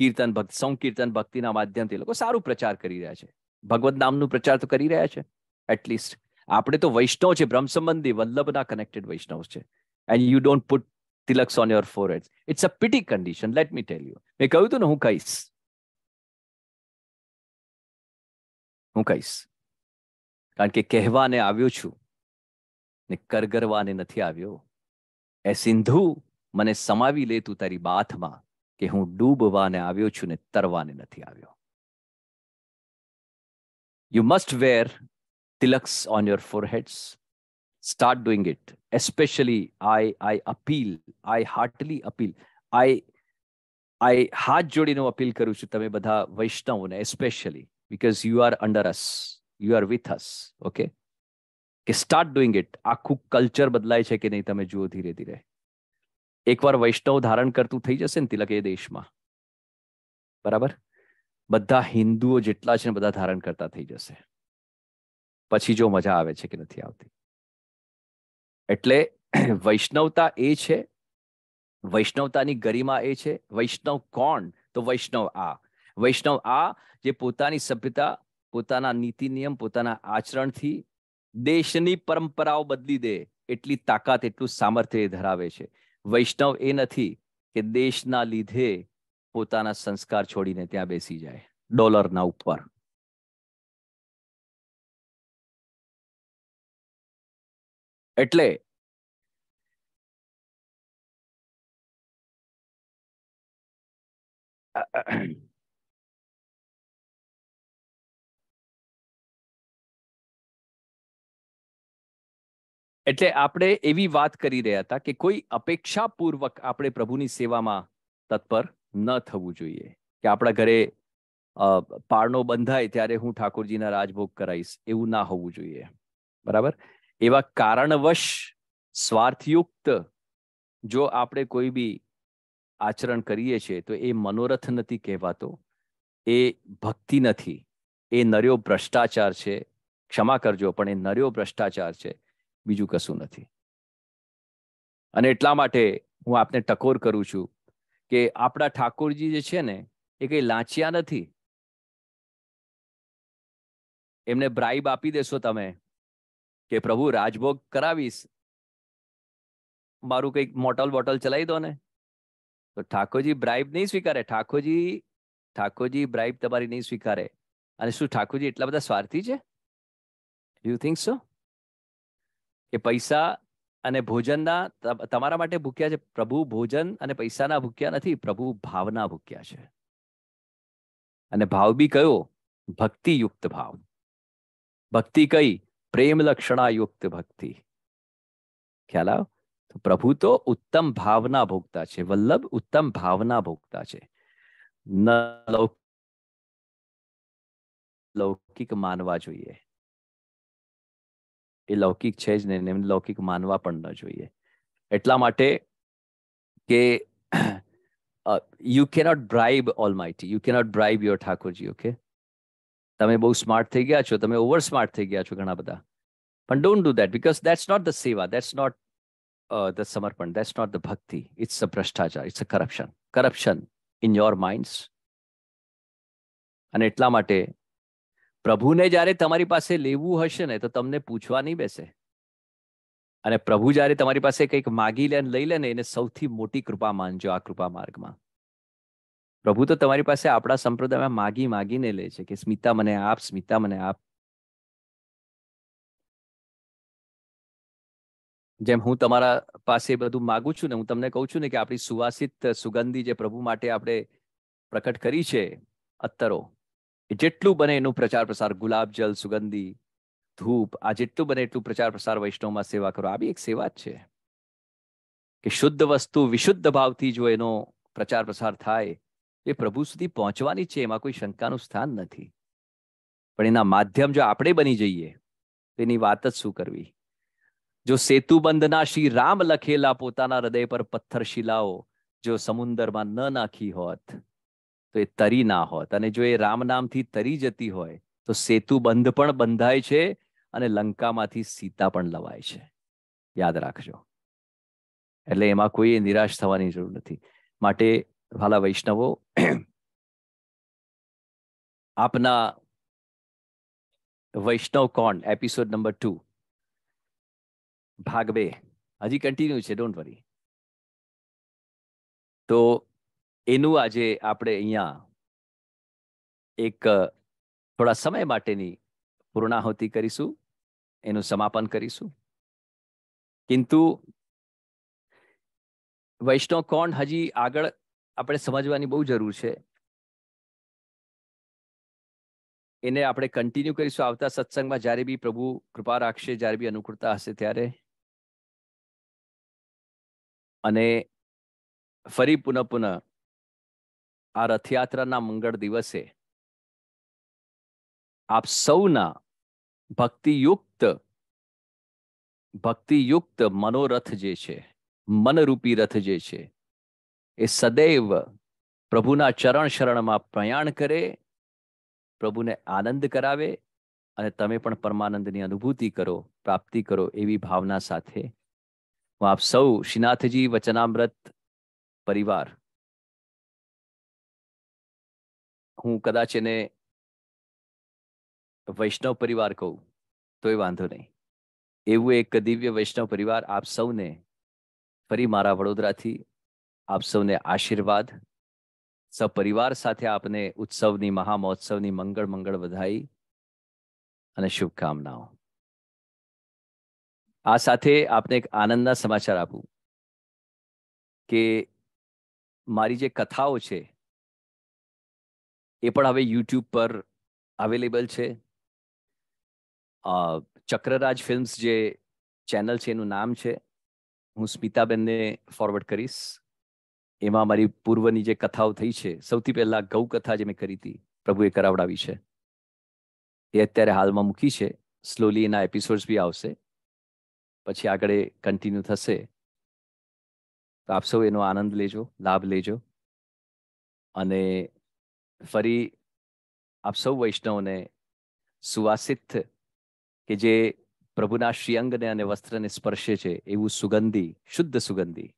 કીર્તન ભક્ત સંકીર્તન ભક્તિના માધ્યમથી લોકો સારું પ્રચાર કરી રહ્યા છે ભગવદ નામનું પ્રચાર તો કરી રહ્યા છે એટલીસ્ટ આપણે તો વૈષ્ણવ છે બ્રહ્મ સંબંધી વલ્લભના કનેક્ટેડ વૈષ્ણવ છે and you don't put tilaks on your forehead it's a pity condition let me tell you મેં કહ્યું હતું ને હું કહીશ હું કહીશ કારણ કે કહેવાને આવ્યો છું ને કરગરવાને નથી આવ્યો એ સિંધુ મને સમાવી લે તું તારી બાથમાં કે હું ડૂબવાને આવ્યો છું ને તરવાને નથી આવ્યો you must wear tilaks on your foreheads, start doing it. Especially, I, I appeal, I heartily appeal. I, I હાથ જોડીનો અપીલ કરું છું તમે બધા વૈષ્ણવોને especially because you are under us you are with us okay કે start doing it આખું culture બદલાય છે કે નહીં તમે જુઓ ધીરે ધીરે એકવાર વૈષ્ણવ ધારણ કરતું થઈ જશે ને તિલક એ દેશમાં બરાબર બધા હિન્દુઓ જેટલા છે ને બધા ધારણ કરતા થઈ જશે પછી જો મજા આવે છે કે નથી આવતી એટલે વૈષ્ણવતા એ છે વૈષ્ણવતાની ગરિમા એ છે વૈષ્ણવ કોણ તો વૈષ્ણવ આ વૈષ્ણવ આ જે પોતાની સભ્યતા પોતાના નીતિ નિયમ પોતાના આચરણથી દેશની પરંપરાઓ બદલી દે એટલી તાકાત એટલું સામર્થ્ય ધરાવે છે વૈષ્ણવ એ નથી કે દેશના લીધે પોતાના સંસ્કાર છોડીને ત્યાં બેસી જાય ડોલરના ઉપર એટલે એટલે આપણે એવી વાત કરી રહ્યા હતા કે કોઈ અપેક્ષાપૂર્વક આપણે પ્રભુની સેવામાં તત્પર ન થવું જોઈએ કે આપણા ઘરે પારણો બંધાય ત્યારે હું ઠાકોરજીના રાજભોગ કરાવીશ એવું ના હોવું જોઈએ બરાબર એવા કારણવશ સ્વાર્થયુક્ત જો આપણે કોઈ બી આચરણ કરીએ છીએ તો એ મનોરથ નથી કહેવાતો એ ભક્તિ નથી એ નર્યો ભ્રષ્ટાચાર છે ક્ષમા કરજો પણ એ નર્યો ભ્રષ્ટાચાર છે બીજું કશું નથી અને એટલા માટે હું આપને ટકોર કરું છું કે આપણા ઠાકોરજી જે છે ને એ કઈ લાંચિયા નથી એમને બ્રાઇબ આપી દેશો તમે કે પ્રભુ રાજભોગ કરાવીશ મારું કંઈક મોટલ બોટલ ચલાવી દો ને તો ઠાકોરજી બ્રાઇબ નહીં સ્વીકારે ઠાકોરજી ઠાકોરજી બ્રાઇબ તમારી નહીં સ્વીકારે અને શું ઠાકોરજી એટલા બધા સ્વાર્થી છે યુ થિંક સો કે પૈસા અને ભોજનના તમારા માટે ભૂખ્યા છે પ્રભુ ભોજન અને પૈસાના ભૂખ્યા નથી પ્રભુ ભાવના ભૂખ્યા છે અને ભાવ બી કયો ભક્તિયુક્ત ભાવ ભક્તિ કઈ પ્રેમ લક્ષણાયુક્ત ભક્તિ ખ્યાલ આવ તો પ્રભુ તો ઉત્તમ ભાવના ભોગતા છે વલ્લભ ઉત્તમ ભાવના ભોગતા છે ન લૌકિક માનવા જોઈએ એ લૌકિક છે જ નહીં એમને લૌકિક માનવા પણ ન જોઈએ એટલા માટે કે you cannot bribe almighty you cannot bribe your Thakorji okay તમે બહુ સ્માર્ટ થઈ ગયા છો તમે ઓવર સ્માર્ટ થઈ ગયા છો ઘણા બધા પણ don't do that because that's not the seva that's not the samarpan that's not the bhakti it's a bhrashtachar it's a corruption corruption in your minds અને એટલા માટે પ્રભુને જ્યારે તમારી પાસે લેવું હશે ને તો તમને પૂછવા નહીં બેસે અને પ્રભુ જ્યારે તમારી પાસે કંઈક માગી લે લઈ લે ને એને સૌથી મોટી કૃપા માનજો આ કૃપા માર્ગમાં પ્રભુ તો તમારી પાસે આપણા સંપ્રદાયમાં માગી માગીને લે છે કે સ્મિતા મને આપ સ્મિતા મને આપ જેમ હું તમારા પાસે બધું માગું છું ને હું તમને કહું છું ને કે આપણી સુવાસિત સુગંધી જે પ્રભુ માટે આપણે પ્રકટ કરી છે અત્તરો એ જેટલું બને એનું પ્રચાર પ્રસાર ગુલાબ જલ સુગંધી ધૂપ આ જેટલું બને એટલું પ્રચાર પ્રસાર વૈષ્ણવમાં સેવા કરો આ બી એક સેવા જ છે કે શુદ્ધ વસ્તુ વિશુદ્ધ ભાવથી જો એનો પ્રચાર પ્રસાર થાય એ પ્રભુ સુધી પહોંચવાની છે એમાં કોઈ શંકાનું સ્થાન નથી પણ એના માધ્યમ જો આપણે બની જઈએ તેની વાત જ શું કરવી જો સેતુબંધના શ્રી રામ લખેલા પોતાના હૃદય પર પથ્થર શિલાઓ જો સમુદરમાં ન નાખી હોત તો એ તરી ના હોત અને જો એ રામ નામથી તરી જતી હોય તો સેતુ બંધ પણ બંધાય છે અને લંકામાંથી સીતા પણ લવાય છે યાદ રાખજો એટલે એમાં કોઈ નિરાશ થવાની જરૂર નથી માટે વાલા વૈષ્ણવો આપના વૈષ્ણવ કોણ એપિસોડ નંબર ટુ ભાગ બે હજી કન્ટિન્યુ છે ડોન્ટ વરી તો એનું આજે આપણે અહીંયા એક થોડા સમય માટેની પૂર્ણાહુતિ કરીશું એનું સમાપન કરીશું કિંતુ વૈષ્ણવ કોણ હજી આગળ આપણે સમજવાની બહુ જરૂર છે એને આપણે કન્ટિન્યુ કરીશું આવતા સત્સંગમાં જ્યારે બી પ્રભુ કૃપા રાખશે જ્યારે બી અનુકૂળતા હશે ત્યારે અને ફરી પુનઃ પુનઃ આ રથયાત્રાના મંગળ દિવસે આપ સૌના ભક્તિયુક્ત ભક્તિયુક્ત મનોરથ જે છે મનરૂપી રથ જે છે એ સદૈવ પ્રભુના ચરણ શરણમાં પ્રયાણ કરે પ્રભુને આનંદ કરાવે અને તમે પણ પરમાનંદની અનુભૂતિ કરો પ્રાપ્તિ કરો એવી ભાવના સાથે હું આપ સૌ શ્રીનાથજી વચનામૃત પરિવાર હું કદાચ એને વૈષ્ણવ પરિવાર કહું તોય વાંધો નહીં એવું એક દિવ્ય વૈષ્ણવ પરિવાર આપ સૌને ફરી મારા વડોદરાથી આપ સૌને આશીર્વાદ સપરિવાર સાથે આપને ઉત્સવની મહામહોત્સવની મંગળ મંગળ વધાઈ અને શુભકામનાઓ આ સાથે આપને એક આનંદના સમાચાર આપું કે મારી જે કથાઓ છે એ પણ હવે યુટ્યુબ પર અવેલેબલ છે ચક્રરાજ ફિલ્મ્સ જે ચેનલ છે એનું નામ છે હું સ્મિતાબેનને ફોરવર્ડ કરીશ એમાં મારી પૂર્વની જે કથાઓ થઈ છે સૌથી પહેલા ગૌકથા જે મેં કરી હતી પ્રભુએ કરાવડાવી છે એ અત્યારે હાલમાં મૂકી છે સ્લોલી એના એપિસોડ્સ બી આવશે પછી આગળ કન્ટિન્યુ થશે તો આપ સૌ એનો આનંદ લેજો લાભ લેજો અને ફરી આપ સૌ વૈષ્ણવને સુવાસિત કે જે પ્રભુના શ્રીઅંગને અને વસ્ત્રને સ્પર્શે છે એવું સુગંધી શુદ્ધ સુગંધી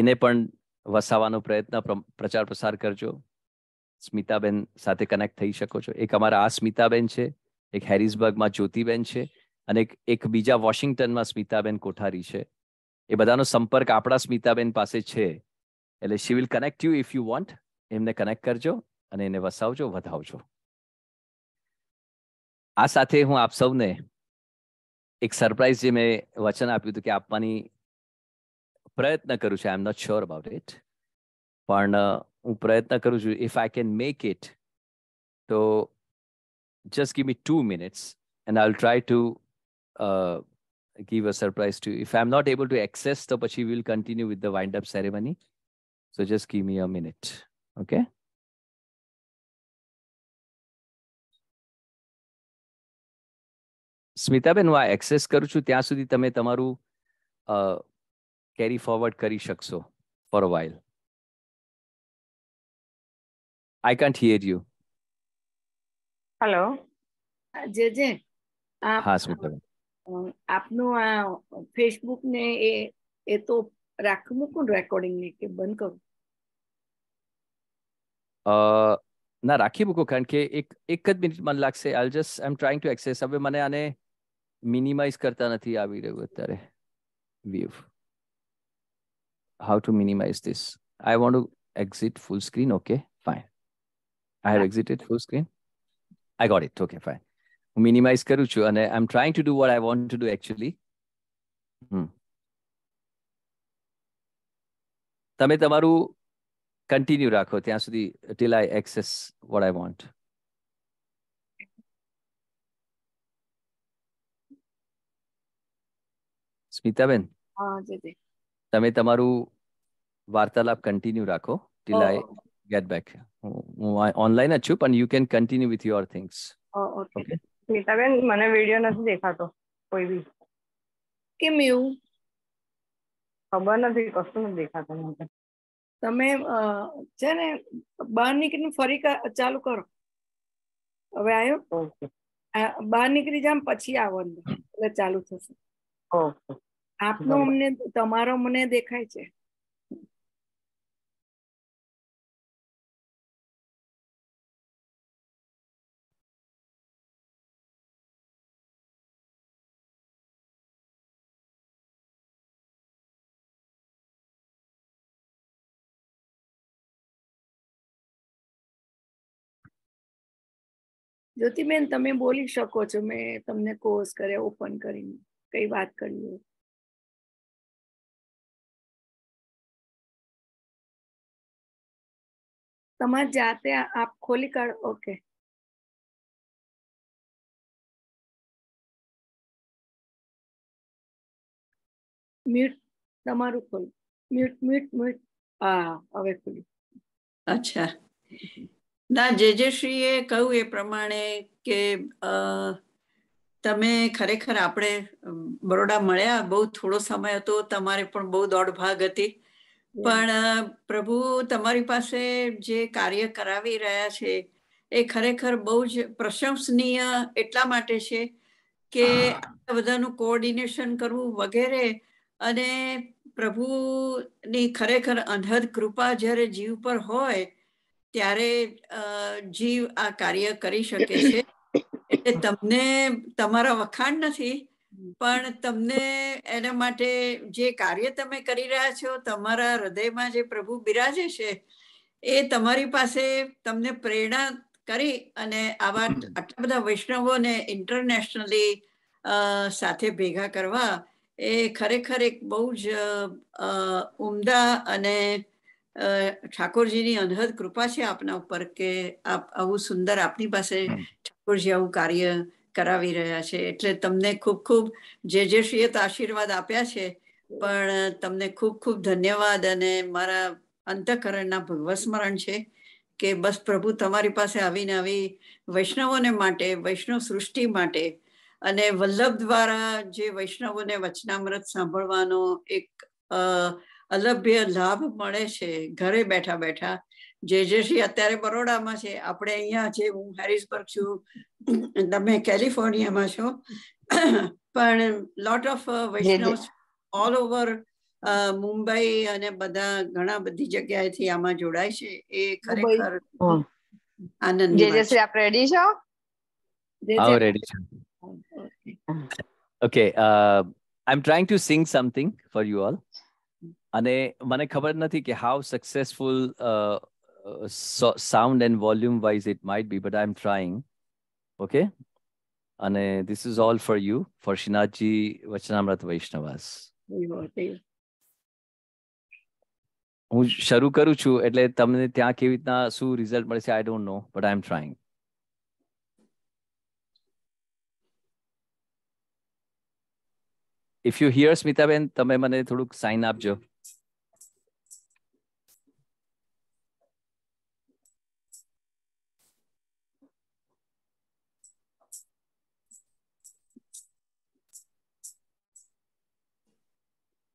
એને પણ વસાવવાનો પ્રયત્ન પ્રચાર પ્રસાર કરજો સ્મિતાબેન સાથે કનેક્ટ થઈ શકો છો એક અમારા આ સ્મિતાબેન છે એક હેરિસબર્ગમાં જ્યોતિબેન છે અને એક બીજા વોશિંગ્ટનમાં સ્મિતાબેન કોઠારી છે એ બધાનો સંપર્ક આપણા સ્મિતાબેન પાસે છે એટલે she will connect you if you want એમને કનેક્ટ કરજો અને એને વસાવજો વધાવજો આ સાથે હું આપ સૌને એક સરપ્રાઈઝ જે મેં વચન આપ્યું હતું કે આપવાની પ્રયત્ન કરું છું I am not sure about it પણ હું પ્રયત્ન કરું છું if I can make it તો just give me two minutes and I try to give a surprise to you. If I'm not able to access the Pachi, we'll continue with the wind up ceremony. So just give me a minute. Okay. Smitaben હું આ access કરું છું ત્યાં સુધી તમે તમારું કેરી forward કરી શકશો for while I can't hear you hello જે જે હા શું આપનું આ ફેસબુક ને એ એ તો રાખ મૂકું રેકોર્ડિંગ ને કે બંધ કરું ના રાખી મૂકો કારણ કે એક એક જ મિનિટ મને લાગશે I just I am trying to access હવે મને આને મિનિમાઇઝ કરતા નથી આવી રહ્યું અત્યારે view how to minimize this. I want to exit full screen. Okay, fine. I have exited full screen. I got it. Okay, fine. Minimize કર And અને I'm trying to do what I want to do actually. Hmm. તમે તમારું continue રાખો ત્યાં સુધી till I access what I want Smitaben હા જી જી તમે તમારું વાર્તાલાપ કન્ટિન્યુ રાખો ટિલ આઈ ગેટ બેક હું ઓનલાઈન જ છું પણ you can continue with your things okay Smitaben મને વિડીયો નથી દેખાતો કોઈ બી કેમ એવું ખબર નથી કશું નથી દેખાતું મને તમે છે ને બહાર નીકળીને ફરી ચાલુ કરો હવે આવ્યો બહાર નીકળી જામ પછી આવો એટલે ચાલુ થશે ઓકે આપનો મને તમારો મને દેખાય છે જ્યોતિબેન તમે બોલી શકો છો મેં તમને કોર્સ કર્યા ઓપન કરીને કઈ વાત કરી હોય તમારી જાતે આપ ખોલી કાઢો ઓકે મ્યુટ તમારું ખોલ મ્યુટ મ્યુટ મ્યુટ હા હવે ખુલ્યું અચ્છા ના જે જે શ્રીએ કહ્યું એ પ્રમાણે કે તમે ખરેખર આપણે બરોડા મળ્યા બહુ થોડો સમય હતો તમારે પણ બહુ ભાગ હતી પણ પ્રભુ તમારી પાસે જે કાર્ય કરાવી રહ્યા છે એ ખરેખર બહુ જ પ્રશંસનીય એટલા માટે છે કે બધાનું કોઓર્ડિનેશન કરવું વગેરે અને પ્રભુની ખરેખર અંધદ કૃપા જ્યારે જીવ પર હોય ત્યારે જીવ આ કાર્ય કરી શકે છે એટલે તમને તમારા વખાણ નથી પણ તમને એના માટે જે કાર્ય તમે કરી રહ્યા છો તમારા હૃદયમાં જે પ્રભુ બિરાજે છે એ તમારી પાસે તમને પ્રેરણા કરી અને આવા આટલા બધા વૈષ્ણવોને ઇન્ટરનેશનલી સાથે ભેગા કરવા એ ખરેખર એક બહુ જ ઉમદા અને ઠાકોરજીની અનહદ કૃપા છે આપના ઉપર કે આપ આવું સુંદર આપની પાસે ઠાકોરજી આવું કાર્ય કરાવી રહ્યા છે એટલે તમને ખૂબ ખૂબ જે જે શ્રીએ તો આશીર્વાદ આપ્યા છે પણ તમને ખૂબ ખૂબ ધન્યવાદ અને મારા અંતઃકરણના ભગવત સ્મરણ છે કે બસ પ્રભુ તમારી પાસે આવીને આવી વૈષ્ણવોને માટે વૈષ્ણવ સૃષ્ટિ માટે અને વલ્લભ દ્વારા જે વૈષ્ણવોને વચનામૃત સાંભળવાનો એક અલભ્ય લાભ મળે છે ઘરે બેઠા બેઠા જે જે શ્રી અત્યારે બરોડામાં છે આપણે અહીંયા છે હું હેરિસબર્ગ છું તમે કેલિફોર્નિયામાં છો પણ lot of Vaishnav all over Mumbai અને બધા ઘણા બધી જગ્યાએથી આમાં જોડાય છે એ ખરેખર આનંદ જે જે શ્રી આપ રેડી છો આવ રેડી છો okay I am trying to sing something for you all અને મને ખબર નથી કે how successful uh, so, sound and volume wise it might be, but I'm trying. Okay. And uh, this is all for you, for Shinaji Vachanamrat Vaishnavas. હું શરૂ કરું છું એટલે તમને ત્યાં કેવી રીતના શું રિઝલ્ટ મળશે I don't know but I am trying if you hear Smitaben તમે મને થોડુંક સાઇન આપજો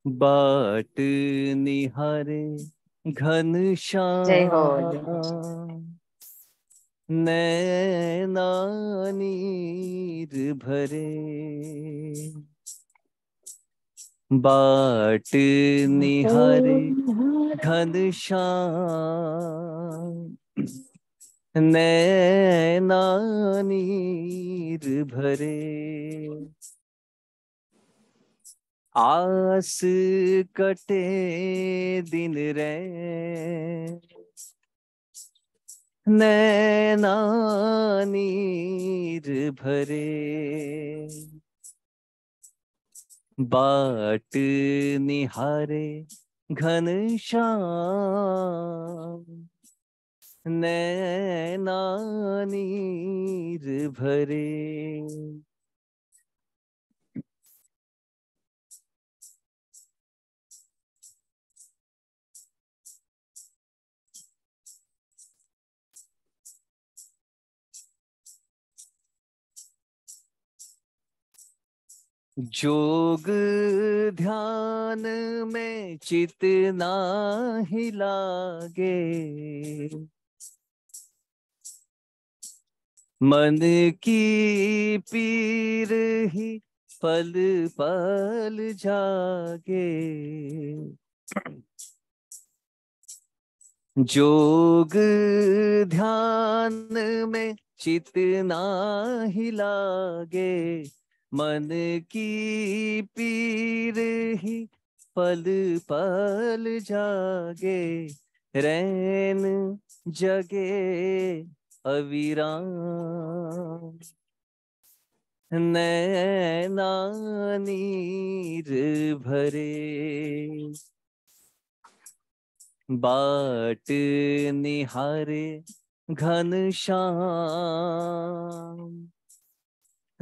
बाट निहारे घन नैनानीर भरे बाट निहारे घन नैनानीर भरे आस कटे दिन रे नैना नीर भरे बाट निहारे घन श्याम नैना भरे जोग ध्यान में चित ना हिलागे मन की पीर ही पल पल जागे जोग ध्यान में चित ना हिलागे मन की पीर ही पल पल जागे रैन जगे अविराम नैनानीर भरे बाट निहारे घन श्याम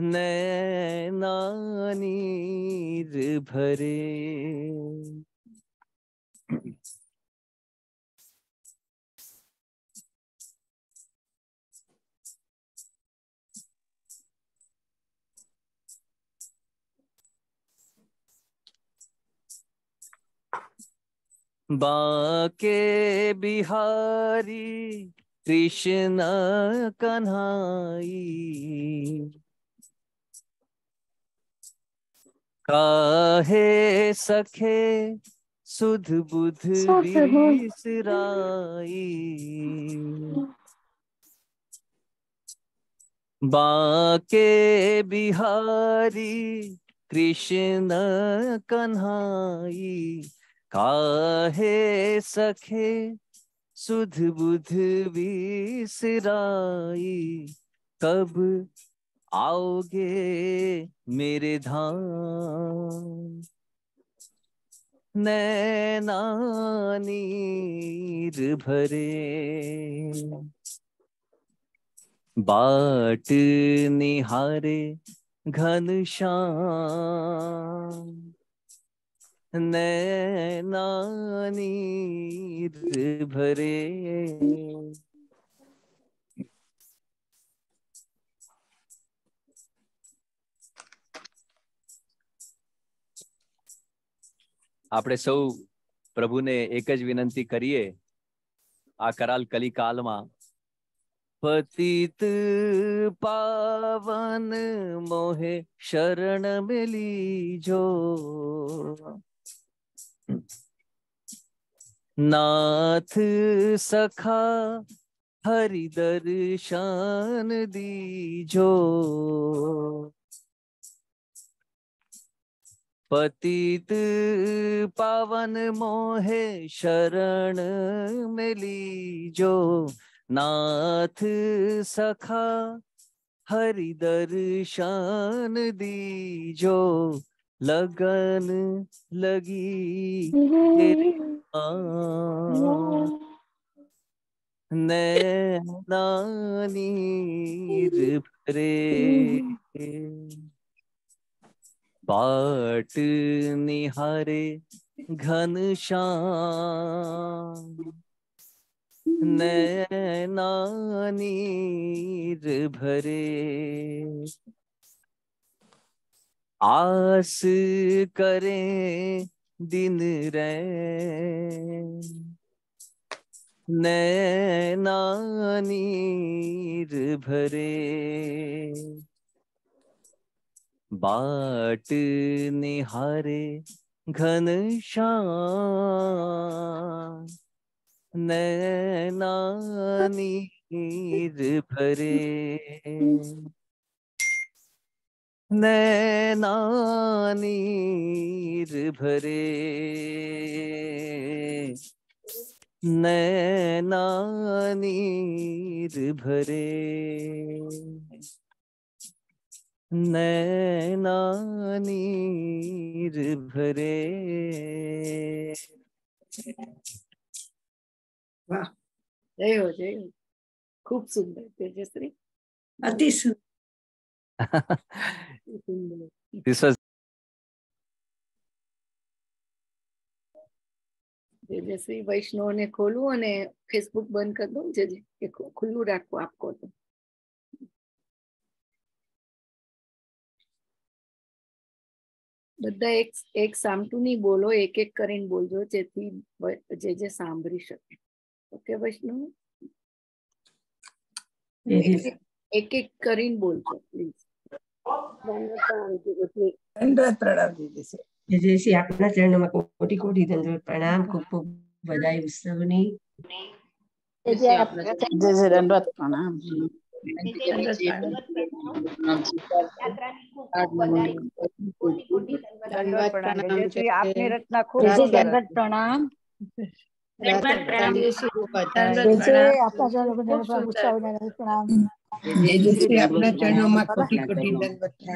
नैना नीर भरे बाके बिहारी कृष्ण कन्हाई काहे सखे सुध बुध बिसराई बाके बिहारी कृष्ण कन्हाई काहे सखे सुध बुध विसराई कब आओगे मेरे धाम नैना नीर भरे बाट निहारे घन श्याम नैना नीर भरे આપણે સૌ પ્રભુને એક જ વિનંતી કરીએ આ કરાલ કલિકાલમાં પતિત પાવન મોહે શરણ મેલી જો नाथ सखा हरि दर्शन दीजो પતિત પાવન મોહે શરણ મેલી જો નાથ સખા હરિદર્શન દીજો લગન લગી નૈનાની ભરે बाट निहारे घन श्याम नैना नीर भरे आस करे दिन रे नैना नीर भरे बाट निहारे घन श्याम नीर भरे नैनानीर भरे नैनानीर भरे नैना नीर भरे वाह जय हो जय हो खूब सुंदर तेजस्वी अति सुंदर दिस वाज તેજસ્વી વૈષ્ણવને ખોલવું અને ફેસબુક બંધ કરી દઉં જે ખુલ્લું રાખવું આપકો તો બધા એક એક સામટું નહીં બોલો એક એક કરીને બોલજો જેથી જે જે સાંભળી શકે ઓકે વૈષ્ણવ એક એક કરીને બોલજો પ્લીઝ પ્રણામ દીદી જય શ્રી આપના ચરણમાં કોટી કોટી ધંધો પ્રણામ ખૂબ ખૂબ વધાઈ ઉત્સવની જય શ્રી પ્રણામ આપની રચના ખૂબ પ્રણામ આપના ચરણોમાં કોટી કોટી દંડવત પ્રણામ